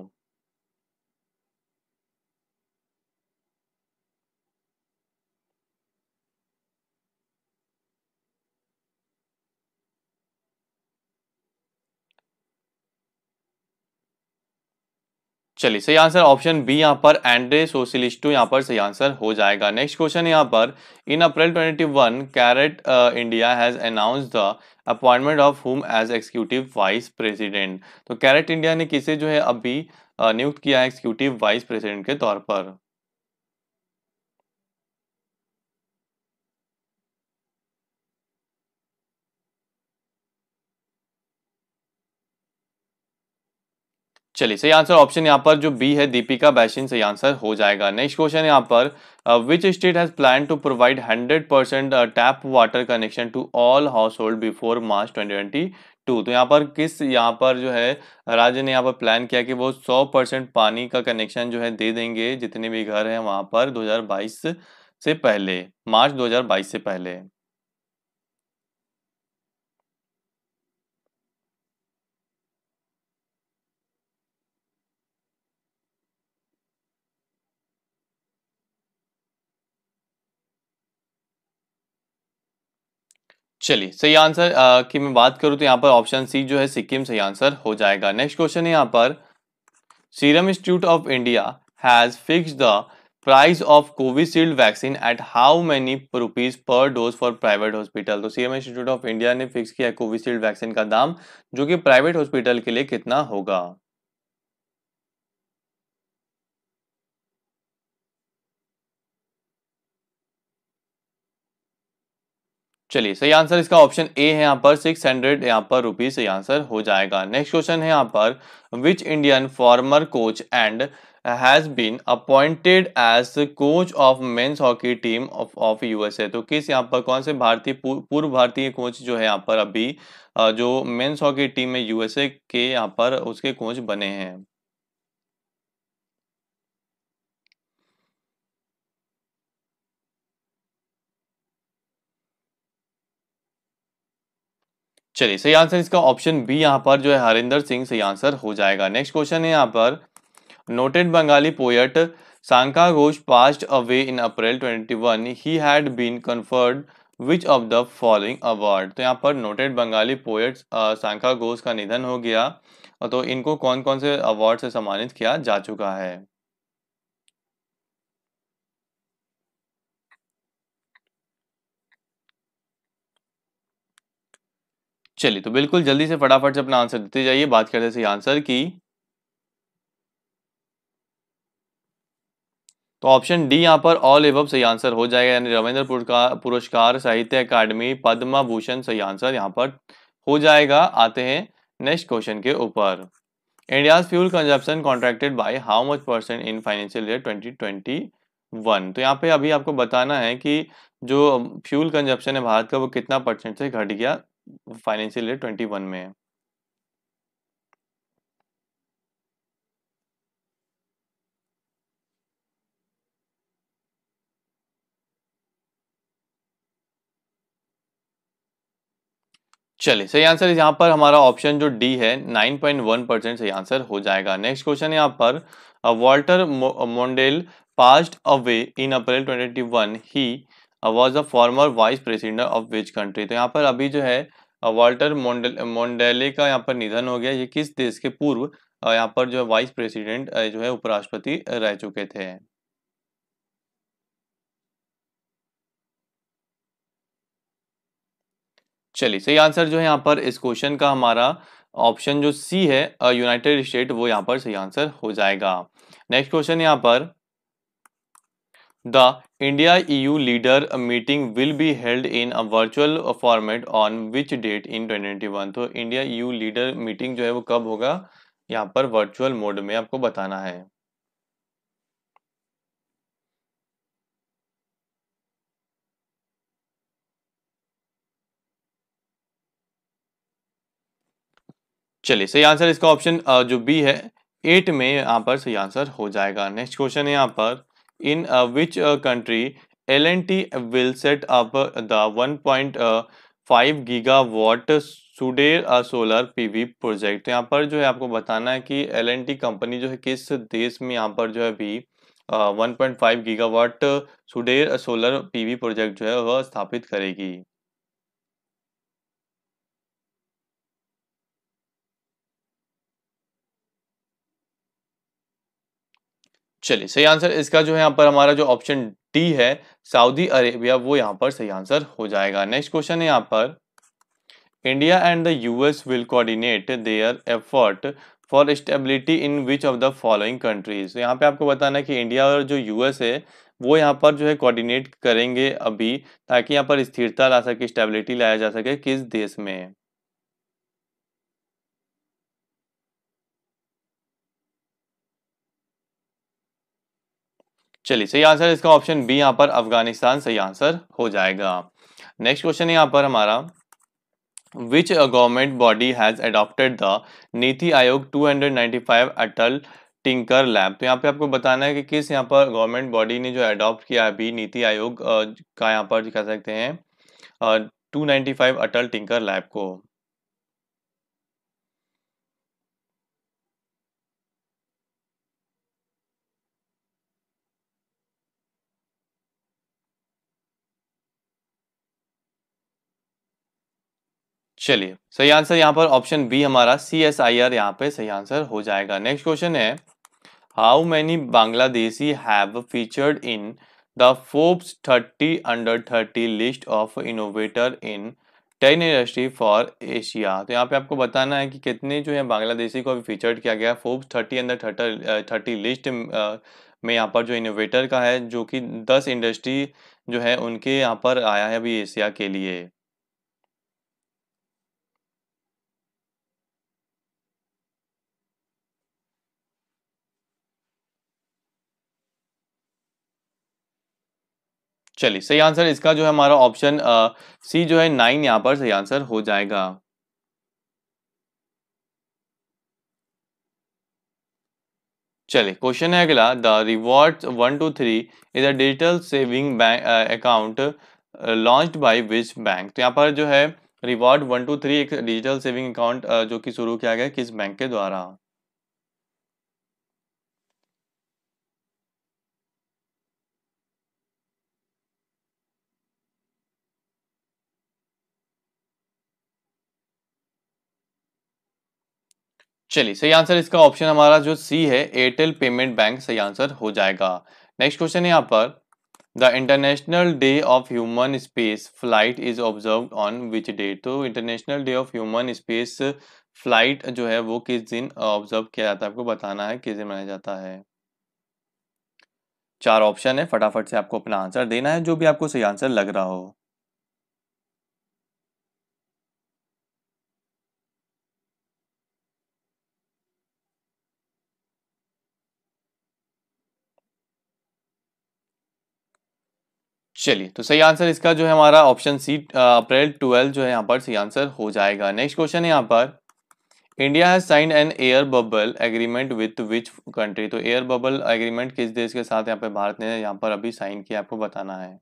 चलिए सही आंसर ऑप्शन बी यहाँ पर एंड्रे सोशलिस्टो यहाँ पर सही आंसर हो जाएगा नेक्स्ट क्वेश्चन यहाँ पर in April 21 carat India has announce the appointment of whom as executive vice president तो कैरेट इंडिया ने किसे जो है अभी uh, नियुक्त किया है एक्सिक्यूटिव वाइस प्रेसिडेंट के तौर पर चलिए सही आंसर ऑप्शन यहाँ पर जो बी है दीपिका बैशिन सही आंसर हो जाएगा नेक्स्ट क्वेश्चन यहाँ पर which state has plan to provide 100 percent tap water connection to all household before March 2022 तो यहाँ पर किस यहाँ पर जो है राज्य ने यहाँ पर प्लान किया कि वो 100 परसेंट पानी का कनेक्शन जो है दे देंगे जितने भी घर हैं वहाँ पर बाईस से पहले मार्च बाईस से पहले चलिए सही आंसर की मैं बात करूं तो यहाँ पर ऑप्शन सी जो है सिक्किम सही आंसर हो जाएगा नेक्स्ट क्वेश्चन है यहाँ पर Serum Institute of India has fix the price of Covishield vaccine at how many rupees per dose for private hospital तो सीरम इंस्टीट्यूट ऑफ इंडिया ने फिक्स किया है कोविशील्ड वैक्सीन का दाम जो कि प्राइवेट हॉस्पिटल के लिए कितना होगा चलिए सही आंसर इसका ऑप्शन ए है यहाँ पर सिक्स हंड्रेड यहाँ पर रुपीज सही आंसर हो जाएगा नेक्स्ट क्वेश्चन है यहाँ पर which Indian former coach and has been appointed as coach of men's hockey team of USA तो किस यहाँ पर कौन से भारतीय पूर्व भारतीय कोच जो है यहाँ पर अभी जो मेन्स हॉकी टीम है यूएसए के यहाँ पर उसके कोच बने हैं चलिए सही आंसर इसका ऑप्शन बी यहाँ पर जो है हरिंदर सिंह सही आंसर हो जाएगा नेक्स्ट क्वेश्चन है यहाँ पर noted Bengali poet Sankha Ghosh passed away in April 21 he had been conferred which of the following award तो यहाँ पर नोटेड बंगाली पोएट सांका घोष का निधन हो गया तो इनको कौन कौन से अवार्ड से सम्मानित किया जा चुका है चलिए तो बिल्कुल जल्दी से फटाफट से अपना आंसर देते जाइए बात करते सही आंसर की तो ऑप्शन डी यहाँ पर ऑल एवब सही आंसर हो जाएगा यानी रविंद्र पुरस्कार साहित्य अकादमी पद्म भूषण सही आंसर यहाँ पर हो जाएगा आते हैं नेक्स्ट क्वेश्चन के ऊपर India fuel consumption contracted by how much percent in financial year 2021 तो यहाँ पे अभी आपको बताना है कि जो फ्यूल कंजप्शन है भारत का वो कितना परसेंट से घट गया फाइनेंशियल ईयर ट्वेंटी वन में चलिए सही आंसर यहाँ पर हमारा ऑप्शन जो डी है 9.1 परसेंट सही आंसर हो जाएगा नेक्स्ट क्वेश्चन यहाँ पर Walter Mondale passed away in April 2021 he was a former vice president of which country तो यहाँ पर अभी जो है वॉल्टर uh, मोन्डेले का यहाँ पर निधन हो गया ये किस देश के पूर्व uh, यहाँ पर जो वाइस प्रेसिडेंट uh, जो है उपराष्ट्रपति रह चुके थे चलिए सही आंसर जो है यहाँ पर इस क्वेश्चन का हमारा ऑप्शन जो सी है यूनाइटेड स्टेट वो यहाँ पर सही आंसर हो जाएगा नेक्स्ट क्वेश्चन यहाँ पर the India E U leader meeting will be held in a virtual format on which date in twenty तो India E U leader meeting जो है वो कब होगा यहाँ पर वर्चुअल मोड में आपको बताना है चलिए सही आंसर इसका ऑप्शन जो बी है एट में यहाँ पर सही आंसर हो जाएगा नेक्स्ट क्वेश्चन है यहाँ पर in uh, which uh, country lnt will set up uh, the 1.5 uh, gigawatt Sudair solar PV project तो यहाँ पर जो है आपको बताना है कि एल एन टी कंपनी जो है किस देश में यहाँ पर जो है भी one point five gigawatt Sudair solar PV project जो है वह स्थापित करेगी चलिए सही आंसर इसका जो है यहाँ पर हमारा जो ऑप्शन डी है सऊदी अरेबिया वो यहाँ पर सही आंसर हो जाएगा नेक्स्ट क्वेश्चन है यहाँ पर India and the US will coordinate their effort for stability in which of the following countries यहाँ पे आपको बताना है कि इंडिया और जो यूएस है वो यहाँ पर जो है कोऑर्डिनेट करेंगे अभी ताकि यहाँ पर स्थिरता ला सके स्टेबिलिटी लाया जा सके किस देश में चलिए सही आंसर इसका ऑप्शन बी यहाँ पर अफगानिस्तान सही आंसर हो जाएगा नेक्स्ट क्वेश्चन है यहाँ पर हमारा which government body has adopted the NITI Aayog 295 Atal tinker lab तो यहाँ पे आपको बताना है कि किस यहाँ पर गवर्नमेंट बॉडी ने जो एडॉप्ट किया है अभी नीति आयोग का यहाँ पर कह सकते हैं 295 अटल टिंकर लैब को चलिए सही आंसर यहाँ पर ऑप्शन बी हमारा सी एस आई आर यहाँ पे सही आंसर हो जाएगा नेक्स्ट क्वेश्चन है how many Bangladeshi have featured in the Forbes 30 under 30 list of innovator in ten industry for Asia तो यहाँ पे आपको बताना है कि कितने जो है बांग्लादेशी को अभी फीचर्ड किया गया है फोर्ब्स 30 अंडर 30 थर्टी लिस्ट में यहाँ पर जो इनोवेटर का है जो कि 10 इंडस्ट्री जो है उनके यहाँ पर आया है अभी एशिया के लिए चलिए सही आंसर इसका जो है हमारा ऑप्शन सी जो है नाइन यहाँ पर सही आंसर हो जाएगा चलिए क्वेश्चन है अगला the reward one two three is a digital saving bank account launch by which bank तो यहाँ पर जो है रिवॉर्ड वन टू थ्री एक डिजिटल सेविंग अकाउंट जो कि शुरू किया गया किस बैंक के द्वारा चलिए सही आंसर इसका ऑप्शन हमारा जो सी है एयरटेल पेमेंट बैंक सही आंसर हो जाएगा नेक्स्ट क्वेश्चन है यहाँ पर the international day of human space flight is observe on which day तो international day of human space flight जो है वो किस दिन ऑब्जर्व किया जाता है आपको बताना है किस दिन मनाया जाता है चार ऑप्शन है फटाफट से आपको अपना आंसर देना है जो भी आपको सही आंसर लग रहा हो चलिए तो सही आंसर इसका जो है हमारा ऑप्शन सी अप्रैल ट्वेल्व जो है यहाँ पर सही आंसर हो जाएगा नेक्स्ट क्वेश्चन है यहाँ पर India has sign an air bubble agreement with which country तो एयर बबल एग्रीमेंट किस देश के साथ यहाँ पे भारत ने यहाँ पर अभी साइन किया आपको बताना है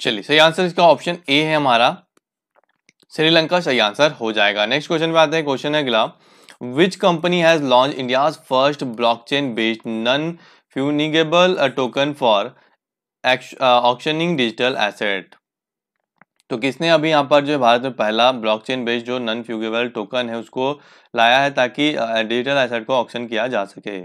चलिए सही आंसर इसका ऑप्शन ए है हमारा श्रीलंका सही आंसर हो जाएगा नेक्स्ट क्वेश्चन पे आते हैं क्वेश्चन है अगला which company has launch India first blockchain based non fungible token for auctioning digital asset तो किसने अभी यहाँ पर जो भारत में पहला ब्लॉकचेन बेस्ड जो नन फ्यूगेबल टोकन है उसको लाया है ताकि डिजिटल uh, एसेट को ऑक्शन किया जा सके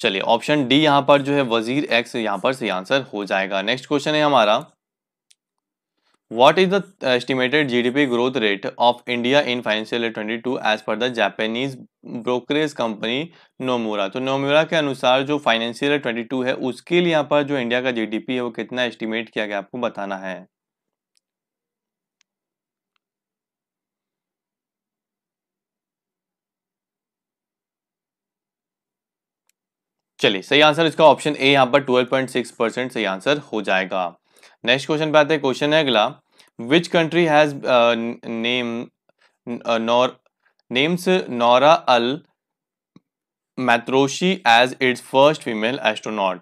चलिए ऑप्शन डी यहां पर जो है वजीर एक्स यहां पर सही आंसर हो जाएगा नेक्स्ट क्वेश्चन है हमारा what is the estimated GDP growth rate of India in financial twenty two as per the Japanese brokerage company Nomura तो Nomura के अनुसार जो फाइनेंशियल ट्वेंटी टू है उसके लिए यहाँ पर जो इंडिया का जीडीपी है वो कितना एस्टिमेट किया गया आपको बताना है चलिए सही आंसर इसका ऑप्शन ए यहाँ पर 12.6 परसेंट सही आंसर हो जाएगा नेक्स्ट क्वेश्चन पे आते हैं क्वेश्चन है अगला which country has name nor names Nora Al Matrooshi as its first female astronaut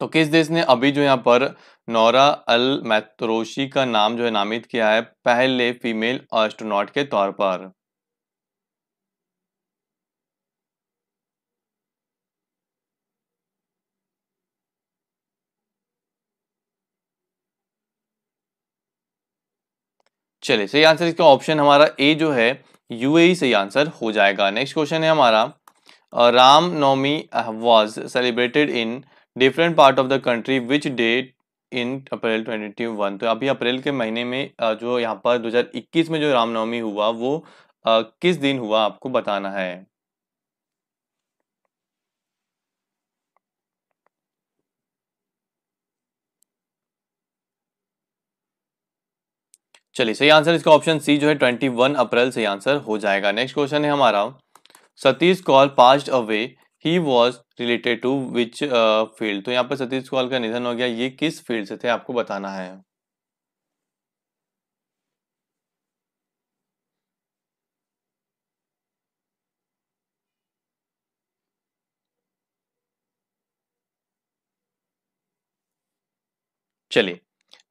तो किस देश ने अभी जो यहाँ पर नोरा अल मैत्रोशी का नाम जो है नामित किया है पहले फीमेल एस्ट्रोनॉट के तौर पर चलिए सही आंसर इसका ऑप्शन हमारा ए जो है यूएई e सही आंसर हो जाएगा नेक्स्ट क्वेश्चन है हमारा Ram Navami was celebrated in different part of the country which date in April twenty तो अभी अप्रैल के महीने में जो यहाँ पर 2021 में जो रामनवमी हुआ वो किस दिन हुआ आपको बताना है चलिए सही आंसर इसका ऑप्शन सी जो है ट्वेंटी वन अप्रैल सही आंसर हो जाएगा नेक्स्ट क्वेश्चन है हमारा Satish Kaul passed away he was related to which field तो यहाँ पर सतीश कौल का निधन हो गया ये किस फील्ड से थे आपको बताना है चलिए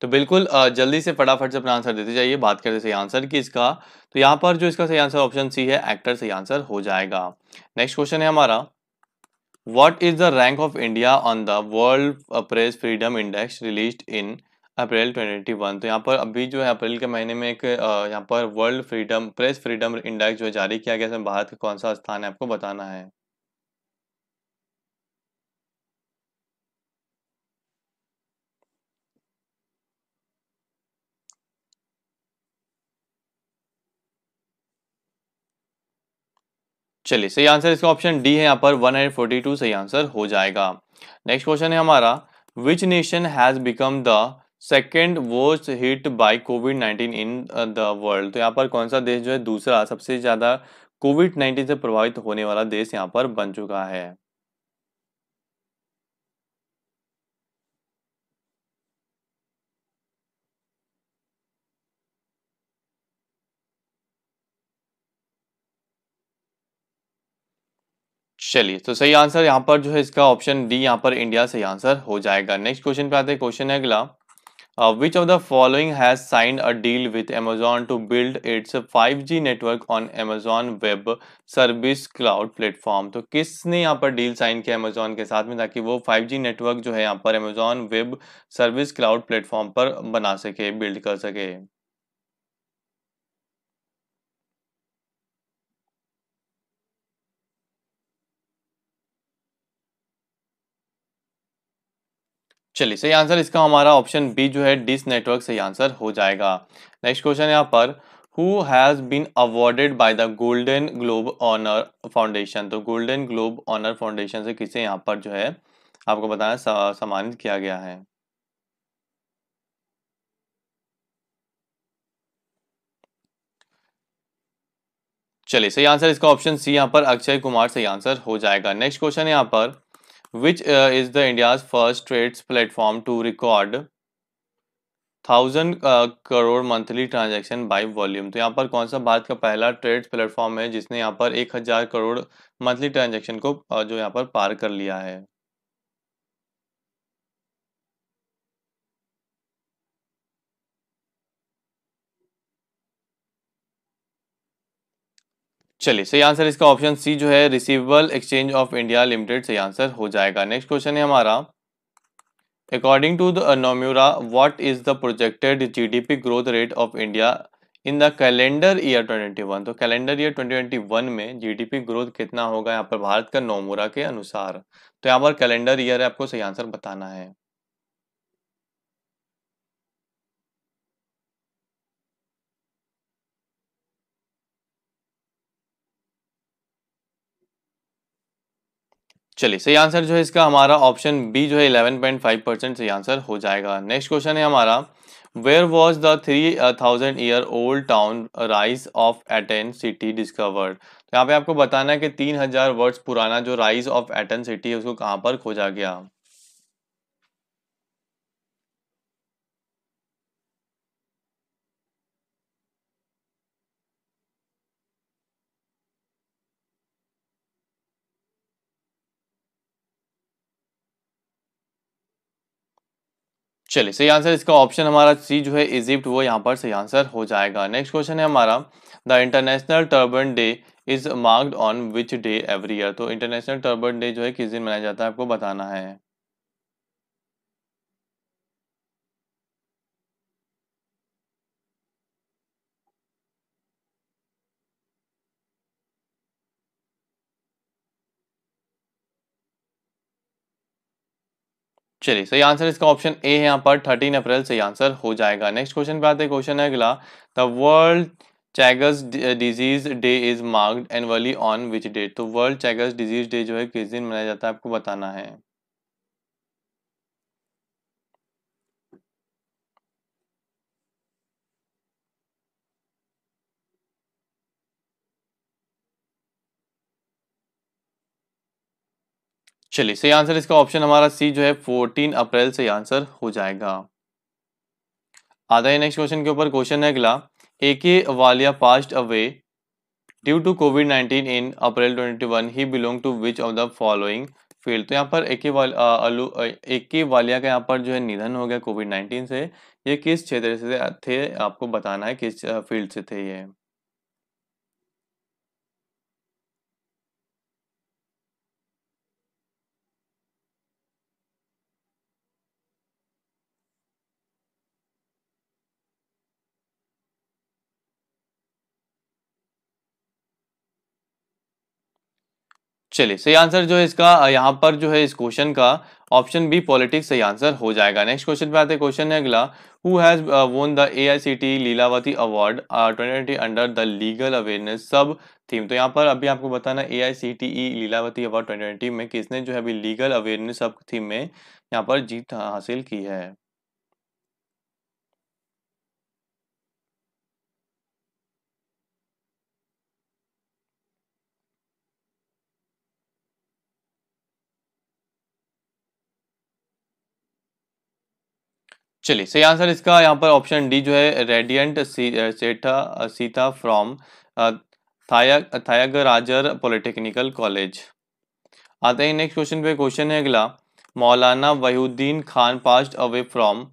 तो बिल्कुल जल्दी से फटाफट से अपना आंसर देते जाइए बात करते सही आंसर की इसका तो यहाँ पर जो इसका सही आंसर ऑप्शन सी है एक्टर सही आंसर हो जाएगा नेक्स्ट क्वेश्चन है हमारा what is the rank of India on the world press freedom index release in April 2021 तो यहाँ पर अभी जो है अप्रैल के महीने में एक यहाँ पर world freedom press freedom index जो है जारी किया गया इसमें भारत का कौन सा स्थान है आपको बताना है चलिए सही आंसर इसका ऑप्शन डी है यहाँ पर 142 सही आंसर हो जाएगा नेक्स्ट क्वेश्चन है हमारा which nation has become the second worst hit by Covid 19 in the world तो यहाँ पर कौन सा देश जो है दूसरा सबसे ज़्यादा कोविड 19 से प्रभावित होने वाला देश यहाँ पर बन चुका है चलिए तो सही आंसर यहाँ पर जो है इसका ऑप्शन डी यहाँ पर इंडिया सही आंसर हो जाएगा नेक्स्ट क्वेश्चन पे आते हैं क्वेश्चन है अगला which of the following has signed a deal with Amazon to build its 5G network on Amazon web service cloud platform तो किसने यहाँ पर डील साइन किया अमेजॉन के साथ में ताकि वो 5G नेटवर्क जो है यहाँ पर Amazon web service cloud platform पर बना सके बिल्ड कर सके चलिए सही आंसर इसका हमारा ऑप्शन बी जो है डिस नेटवर्क सही आंसर हो जाएगा नेक्स्ट क्वेश्चन यहाँ पर who has been awarded by the golden globe honour foundation तो गोल्डन ग्लोब ऑनर फाउंडेशन से किसे यहाँ पर जो है आपको बताना सम्मानित किया गया है चलिए सही आंसर इसका ऑप्शन सी यहाँ पर अक्षय कुमार सही आंसर हो जाएगा नेक्स्ट क्वेश्चन यहाँ पर which uh, is the India's first trades platform to record thousand crore monthly transaction by volume तो यहाँ पर कौन सा भारत का पहला ट्रेड प्लेटफॉर्म है जिसने यहाँ पर एक हज़ार करोड़ मंथली ट्रांजैक्शन को uh, जो यहाँ पर पार कर लिया है चलिए सही आंसर इसका ऑप्शन सी जो है receivable exchange of India limited सही आंसर हो जाएगा नेक्स्ट क्वेश्चन है हमारा according to the Nomura what is the projected GDP growth rate of India in the calendar year 2021 तो कैलेंडर ईयर 2021 में जीडीपी ग्रोथ कितना होगा यहाँ पर भारत का नोमूरा के अनुसार तो यहाँ पर कैलेंडर ईयर है आपको सही आंसर बताना है चलिए सही आंसर जो है इसका हमारा ऑप्शन बी जो है 11.5 परसेंट सही आंसर हो जाएगा नेक्स्ट क्वेश्चन है हमारा where was the three thousand year old town rise of Aten city discovered यहाँ पे आपको बताना है कि तीन हजार वर्ष पुराना जो राइज ऑफ एटन सिटी है उसको कहाँ पर खोजा गया चलिए सही आंसर इसका ऑप्शन हमारा सी जो है इजिप्ट वो यहाँ पर सही आंसर हो जाएगा नेक्स्ट क्वेश्चन है हमारा the international turban day is marked on which day every year तो इंटरनेशनल टर्बन डे जो है किस दिन मनाया जाता है आपको बताना है चलिए सही आंसर इसका ऑप्शन ए है यहाँ पर थर्टीन अप्रैल सही आंसर हो जाएगा नेक्स्ट क्वेश्चन पे आते हैं क्वेश्चन है अगला the world Chagas disease day is marked annually on which date तो वर्ल्ड चैगस डिजीज डे जो है किस दिन मनाया जाता है आपको बताना है चलिए सही आंसर इसका ऑप्शन हमारा सी जो है फोर्टीन अप्रैल से आंसर हो जाएगा आधा ही नेक्स्ट क्वेश्चन के ऊपर क्वेश्चन है अगला A K Walia passed away due to Covid nineteen in April twenty one he belong to which of the following field तो यहाँ पर ए वाल ए के वालिया का यहाँ पर जो है निधन हो गया कोविड नाइन्टीन से ये किस क्षेत्र से थे आपको बताना है किस फील्ड से थे ये चलिए सही आंसर जो है इसका यहाँ पर जो है इस क्वेश्चन का ऑप्शन बी पॉलिटिक्स सही आंसर हो जाएगा नेक्स्ट क्वेश्चन पे आते हैं क्वेश्चन है अगला who has won the A I C T Lilavati award twenty under the legal awareness sub theme तो यहाँ पर अभी आपको बताना A I C T E Lilavati award twenty में किसने जो है अभी लीगल अवेयरनेस सब थीम में यहाँ पर जीत हासिल की है चलिए सही आंसर इसका यहाँ पर ऑप्शन डी जो है रेडियंट सेठा Sita from Thiagarajar polytechnical college आते हैं नेक्स्ट क्वेश्चन पे क्वेश्चन है अगला Maulana Wahiduddin Khan passed away from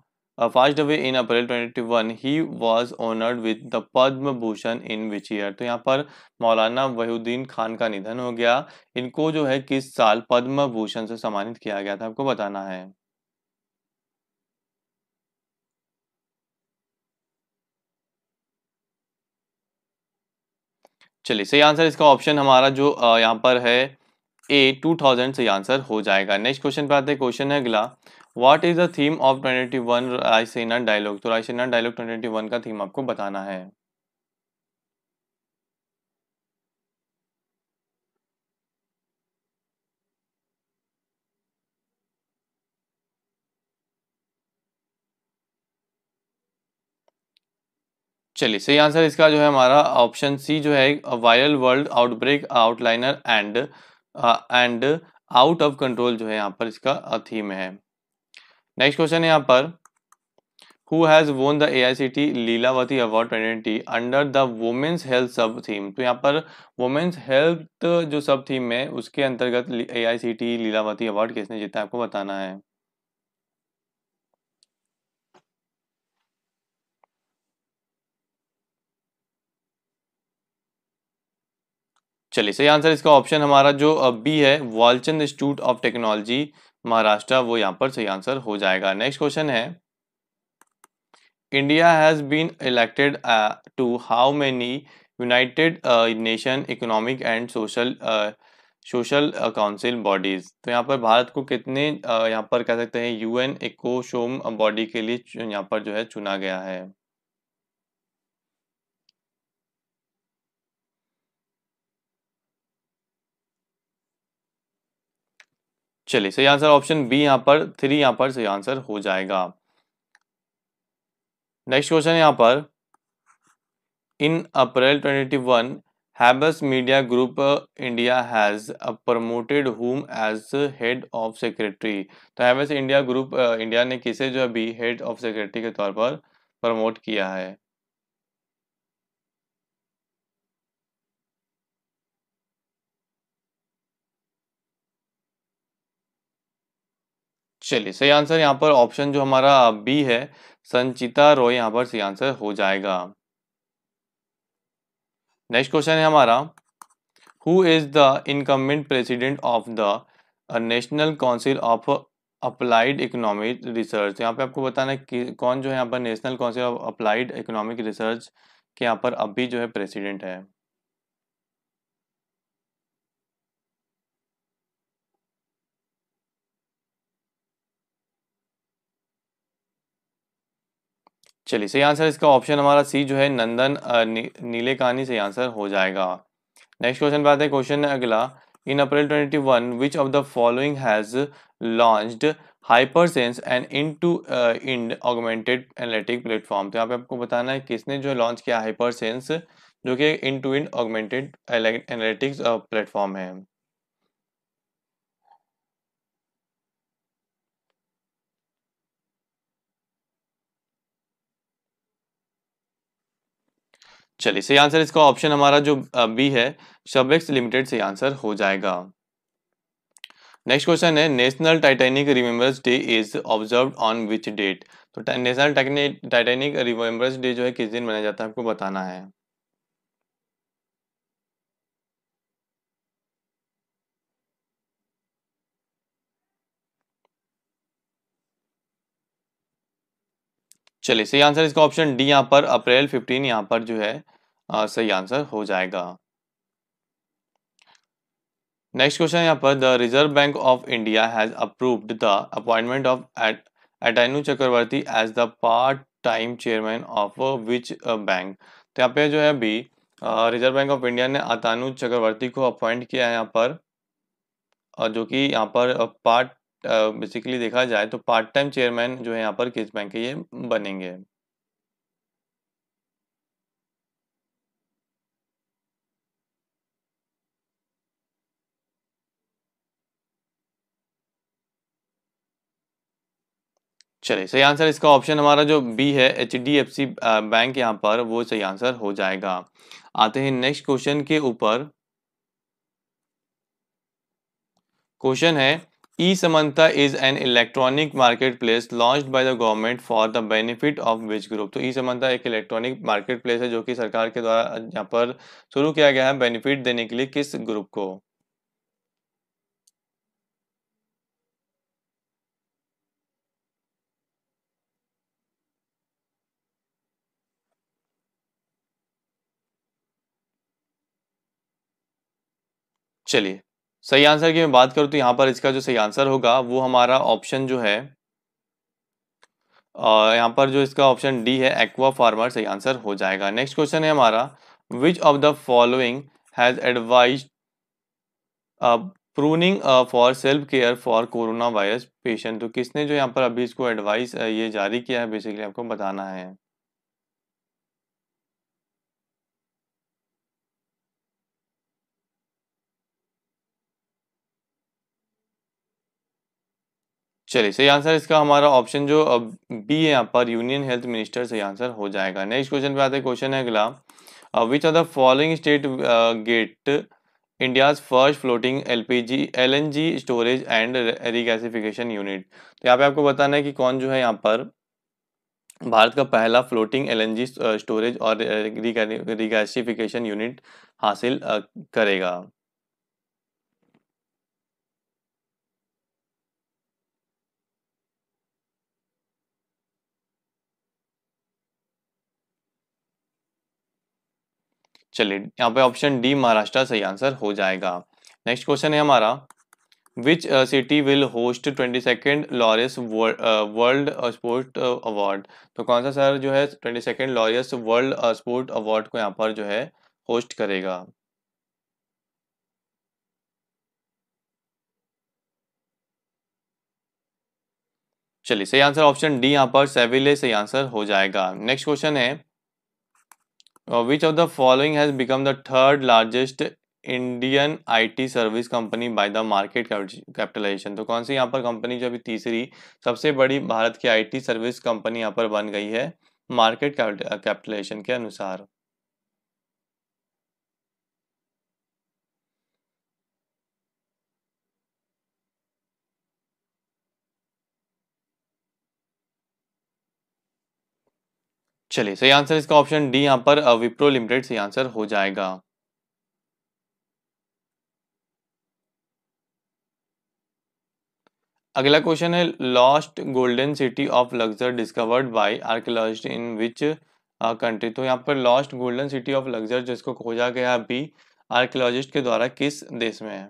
fast away in April 21 he was honoured with the Padma Bhushan in which year तो यहाँ पर मौलाना वहीउद्दीन खान का निधन हो गया इनको जो है किस साल पद्म भूषण से सम्मानित किया गया था आपको बताना है चलिए सही आंसर इसका ऑप्शन हमारा जो यहाँ पर है ए 2000 सही आंसर हो जाएगा नेक्स्ट क्वेश्चन पे आते हैं क्वेश्चन है अगला what is the theme of twenty one Raisina dialogue तो रायसेना डायलॉग वन का थीम आपको बताना है चलिए सही आंसर इसका जो है हमारा ऑप्शन सी जो है viral world outbreak outliner and and out of control जो है यहाँ पर इसका थीम uh, है नेक्स्ट क्वेश्चन है यहाँ पर who has won the A I C T Lilavati award twenty under the women's health sub theme तो यहाँ पर वुमेन्स हेल्थ जो सब थीम है उसके अंतर्गत A I C T Lilavati award किसने जीता है आपको बताना है चलिए सही आंसर इसका ऑप्शन हमारा जो बी है Walchand institute of technology Maharashtra वो यहाँ पर सही आंसर हो जाएगा नेक्स्ट क्वेश्चन है India has been elected to how many united nation economic and social social council bodies तो यहाँ पर भारत को कितने uh, यहाँ पर कह सकते हैं यूएन इको शोम बॉडी के लिए यहाँ पर जो है चुना गया है चलिए सही आंसर ऑप्शन बी यहां पर थ्री यहां पर सही आंसर हो जाएगा नेक्स्ट क्वेश्चन यहां पर in April twenty one Havas media group India has promoted whom as head of secretary तो हैबस इंडिया ग्रुप इंडिया ने किसे जो अभी हेड ऑफ सेक्रेटरी के तौर पर प्रमोट किया है चलिए सही आंसर यहाँ पर ऑप्शन जो हमारा बी है संचिता रॉय यहाँ पर सही आंसर हो जाएगा नेक्स्ट क्वेश्चन है हमारा who is the incumbent president of the national council of applied economic research यहाँ पे आपको बताना है कि कौन जो है यहाँ पर national council of applied economic research के यहाँ पर अभी जो है प्रेसिडेंट है चलिए सही आंसर इसका ऑप्शन हमारा सी जो है नंदन नी, नीले कहानी सही आंसर हो जाएगा नेक्स्ट क्वेश्चन बात है क्वेश्चन है अगला in April 21 which of the following has launched hypersense end in to end augmented analytic platform तो यहाँ पे आपको बताना है किसने जो लॉन्च किया हाइपरसेंस जो कि in to end augmented analytics platform है चलिए सही आंसर इसका ऑप्शन हमारा जो बी है शबेक्स लिमिटेड सही आंसर हो जाएगा नेक्स्ट क्वेश्चन है national Titanic remembers day is observe on which date तो नेशनल टाइटेनिक रिमेम्बर्स डे जो है किस दिन मनाया जाता है आपको बताना है चलिए सही आंसर इसका ऑप्शन डी यहाँ पर अप्रैल फिफ्टीन यहाँ पर जो है आ, सही आंसर हो जाएगा नेक्स्ट क्वेश्चन यहाँ पर the reserve bank of India has approved the appointment of Atanu Chakraborty as the part time chairman of which bank तो यहाँ पे जो है अभी रिजर्व बैंक ऑफ इंडिया ने अतानु चक्रवर्ती को अपॉइंट किया है यहाँ पर जो कि यहाँ पर पार्ट बेसिकली देखा जाए तो पार्ट टाइम चेयरमैन जो है यहाँ पर किस बैंक के ये बनेंगे चलिए सही आंसर इसका ऑप्शन हमारा जो बी है H D F C bank यहाँ पर वो सही आंसर हो जाएगा आते हैं नेक्स्ट क्वेश्चन के ऊपर क्वेश्चन है ई समंता is an electronic market place launch by the government for the benefit of which group तो ई समंता एक इलेक्ट्रॉनिक मार्केट प्लेस है जो कि सरकार के द्वारा यहाँ पर शुरू किया गया है बेनिफिट देने के लिए किस ग्रुप को चलिए सही आंसर की मैं बात करूँ तो यहाँ पर इसका जो सही आंसर होगा वो हमारा ऑप्शन जो है यहाँ पर जो इसका ऑप्शन डी है एक्वा फार्मर सही आंसर हो जाएगा नेक्स्ट क्वेश्चन है हमारा which of the following has advise proning for self care for corona virus patient तो किसने जो यहाँ पर अभी इसको एडवाइस ये जारी किया है बेसिकली आपको बताना है चलिए सही आंसर इसका हमारा ऑप्शन जो बी है यहाँ पर यूनियन हेल्थ मिनिस्टर सही आंसर हो जाएगा नेक्स्ट क्वेश्चन पे आते हैं क्वेश्चन है अगला which are the following state get India's first floating LPG LNG storage and regasification unit तो यहाँ पे आपको बताना है कि कौन जो है यहाँ पर भारत का पहला फ्लोटिंग एलएनजी स्टोरेज और रिगैसिफिकेशन यूनिट हासिल uh, करेगा चलिए यहाँ पे ऑप्शन डी महाराष्ट्र सही आंसर हो जाएगा नेक्स्ट क्वेश्चन है हमारा which city will host twenty second Laureus world sport award तो कौन सा सर जो है twenty second Laureus world sport award को यहाँ पर जो है होस्ट करेगा चलिए सही आंसर ऑप्शन डी यहाँ पर सेविले सही आंसर हो जाएगा नेक्स्ट क्वेश्चन है which of the following has become the third largest largest Indian IT service company by the market capitalisation तो कौन सी यहाँ पर कंपनी जो अभी तीसरी सबसे बड़ी भारत की आईटी सर्विस कंपनी यहाँ पर बन गई है मार्केट कैपिटलाइजेशन के अनुसार चलिए सही आंसर इसका ऑप्शन डी यहाँ पर विप्रो लिमिटेड सही आंसर हो जाएगा अगला क्वेश्चन है lost golden city of Luxor discovered by archaeologist in which country तो यहाँ पर lost golden city of Luxor जिसको खोजा गया अभी आर्कियोलॉजिस्ट के द्वारा किस देश में है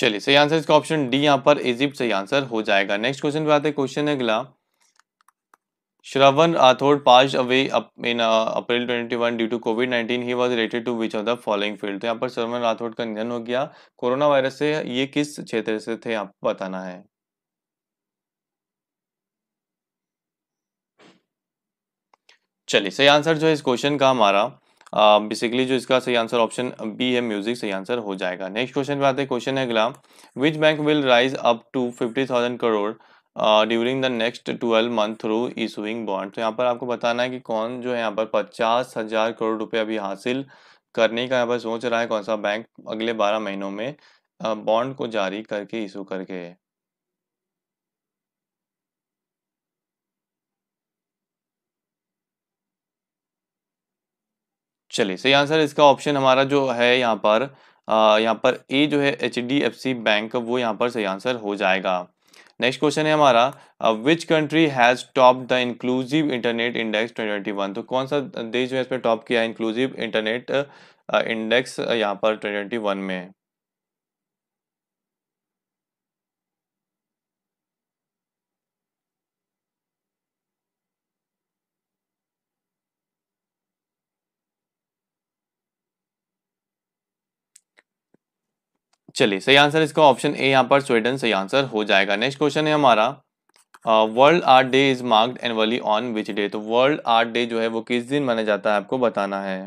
चलिए सही आंसर इसका ऑप्शन डी यहाँ पर इजिप्ट सही आंसर हो जाएगा नेक्स्ट क्वेश्चन पे आते क्वेश्चन है अगला Shravan Rathod pass away in April 21 due to COVID 19 he was related to which of the following field तो यहाँ पर श्रवण राठौड़ का निधन हो गया कोरोना वायरस से ये किस क्षेत्र से थे आपको बताना है चलिए सही आंसर जो है इस क्वेश्चन का हमारा बेसिकली um, जो इसका सही आंसर ऑप्शन बी है म्यूजिक सही आंसर हो जाएगा नेक्स्ट क्वेश्चन पे आते हैं क्वेश्चन है अगला which bank will raise up to fifty thousand crore during the next twelve month through issuing bond तो यहाँ पर आपको बताना है कि कौन जो है यहाँ पर पचास हजार करोड़ रुपए अभी हासिल करने का यहाँ पर सोच रहा है कौन सा बैंक अगले बारह महीनों में बॉन्ड uh, को जारी करके इशू करके चलिए सही आंसर इसका ऑप्शन हमारा जो है यहाँ पर यहाँ पर ए जो है H D F C bank वो यहाँ पर सही आंसर हो जाएगा नेक्स्ट क्वेश्चन है हमारा which country has top the inclusive internet index 2021 तो कौन सा देश जो है इस पर टॉप किया है इंक्लूसिव इंटरनेट इंडेक्स यहाँ पर 2021 में चलिए सही आंसर इसका ऑप्शन ए यहाँ पर स्वीडन सही आंसर हो जाएगा नेक्स्ट क्वेश्चन है हमारा world art day is marked annually on which day तो वर्ल्ड आर्ट डे जो है वो किस दिन माना जाता है आपको बताना है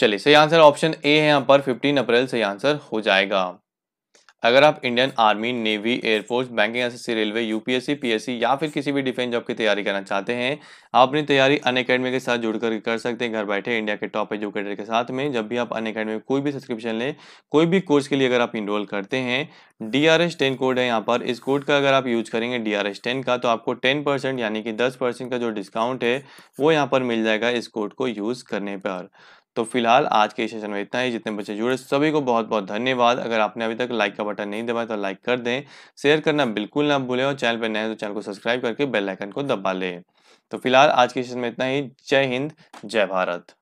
चलिए सही आंसर ऑप्शन ए है यहाँ पर 15 अप्रैल सही आंसर हो जाएगा अगर आप Indian army navy air force banking S railway UPSC PSC या फिर किसी भी डिफेंस जॉब की तैयारी करना चाहते हैं आप अपनी तैयारी अन अकेडमी के साथ जुड़कर कर सकते हैं घर बैठे इंडिया के टॉप एजुकेटर के साथ में जब भी आप अन अकेडमी में कोई भी सब्सक्रिप्शन लें कोई भी कोर्स के लिए अगर आप इनरोल करते हैं D R S ten code है यहाँ पर इस कोड का अगर आप यूज करेंगे डी आर एस टेन का तो आपको टेन परसेंट यानी कि दस परसेंट का जो डिस्काउंट है वो यहाँ पर मिल जाएगा इस कोड को यूज़ करने पर तो फिलहाल आज के सेशन में इतना ही जितने बच्चे जुड़े सभी को बहुत बहुत धन्यवाद अगर आपने अभी तक लाइक का बटन नहीं दबाया तो लाइक कर दें शेयर करना बिल्कुल ना भूलें और चैनल पर नए तो चैनल को सब्सक्राइब करके बेल आइकन को दबा लें तो फिलहाल आज के सेशन में इतना ही जय हिंद जय भारत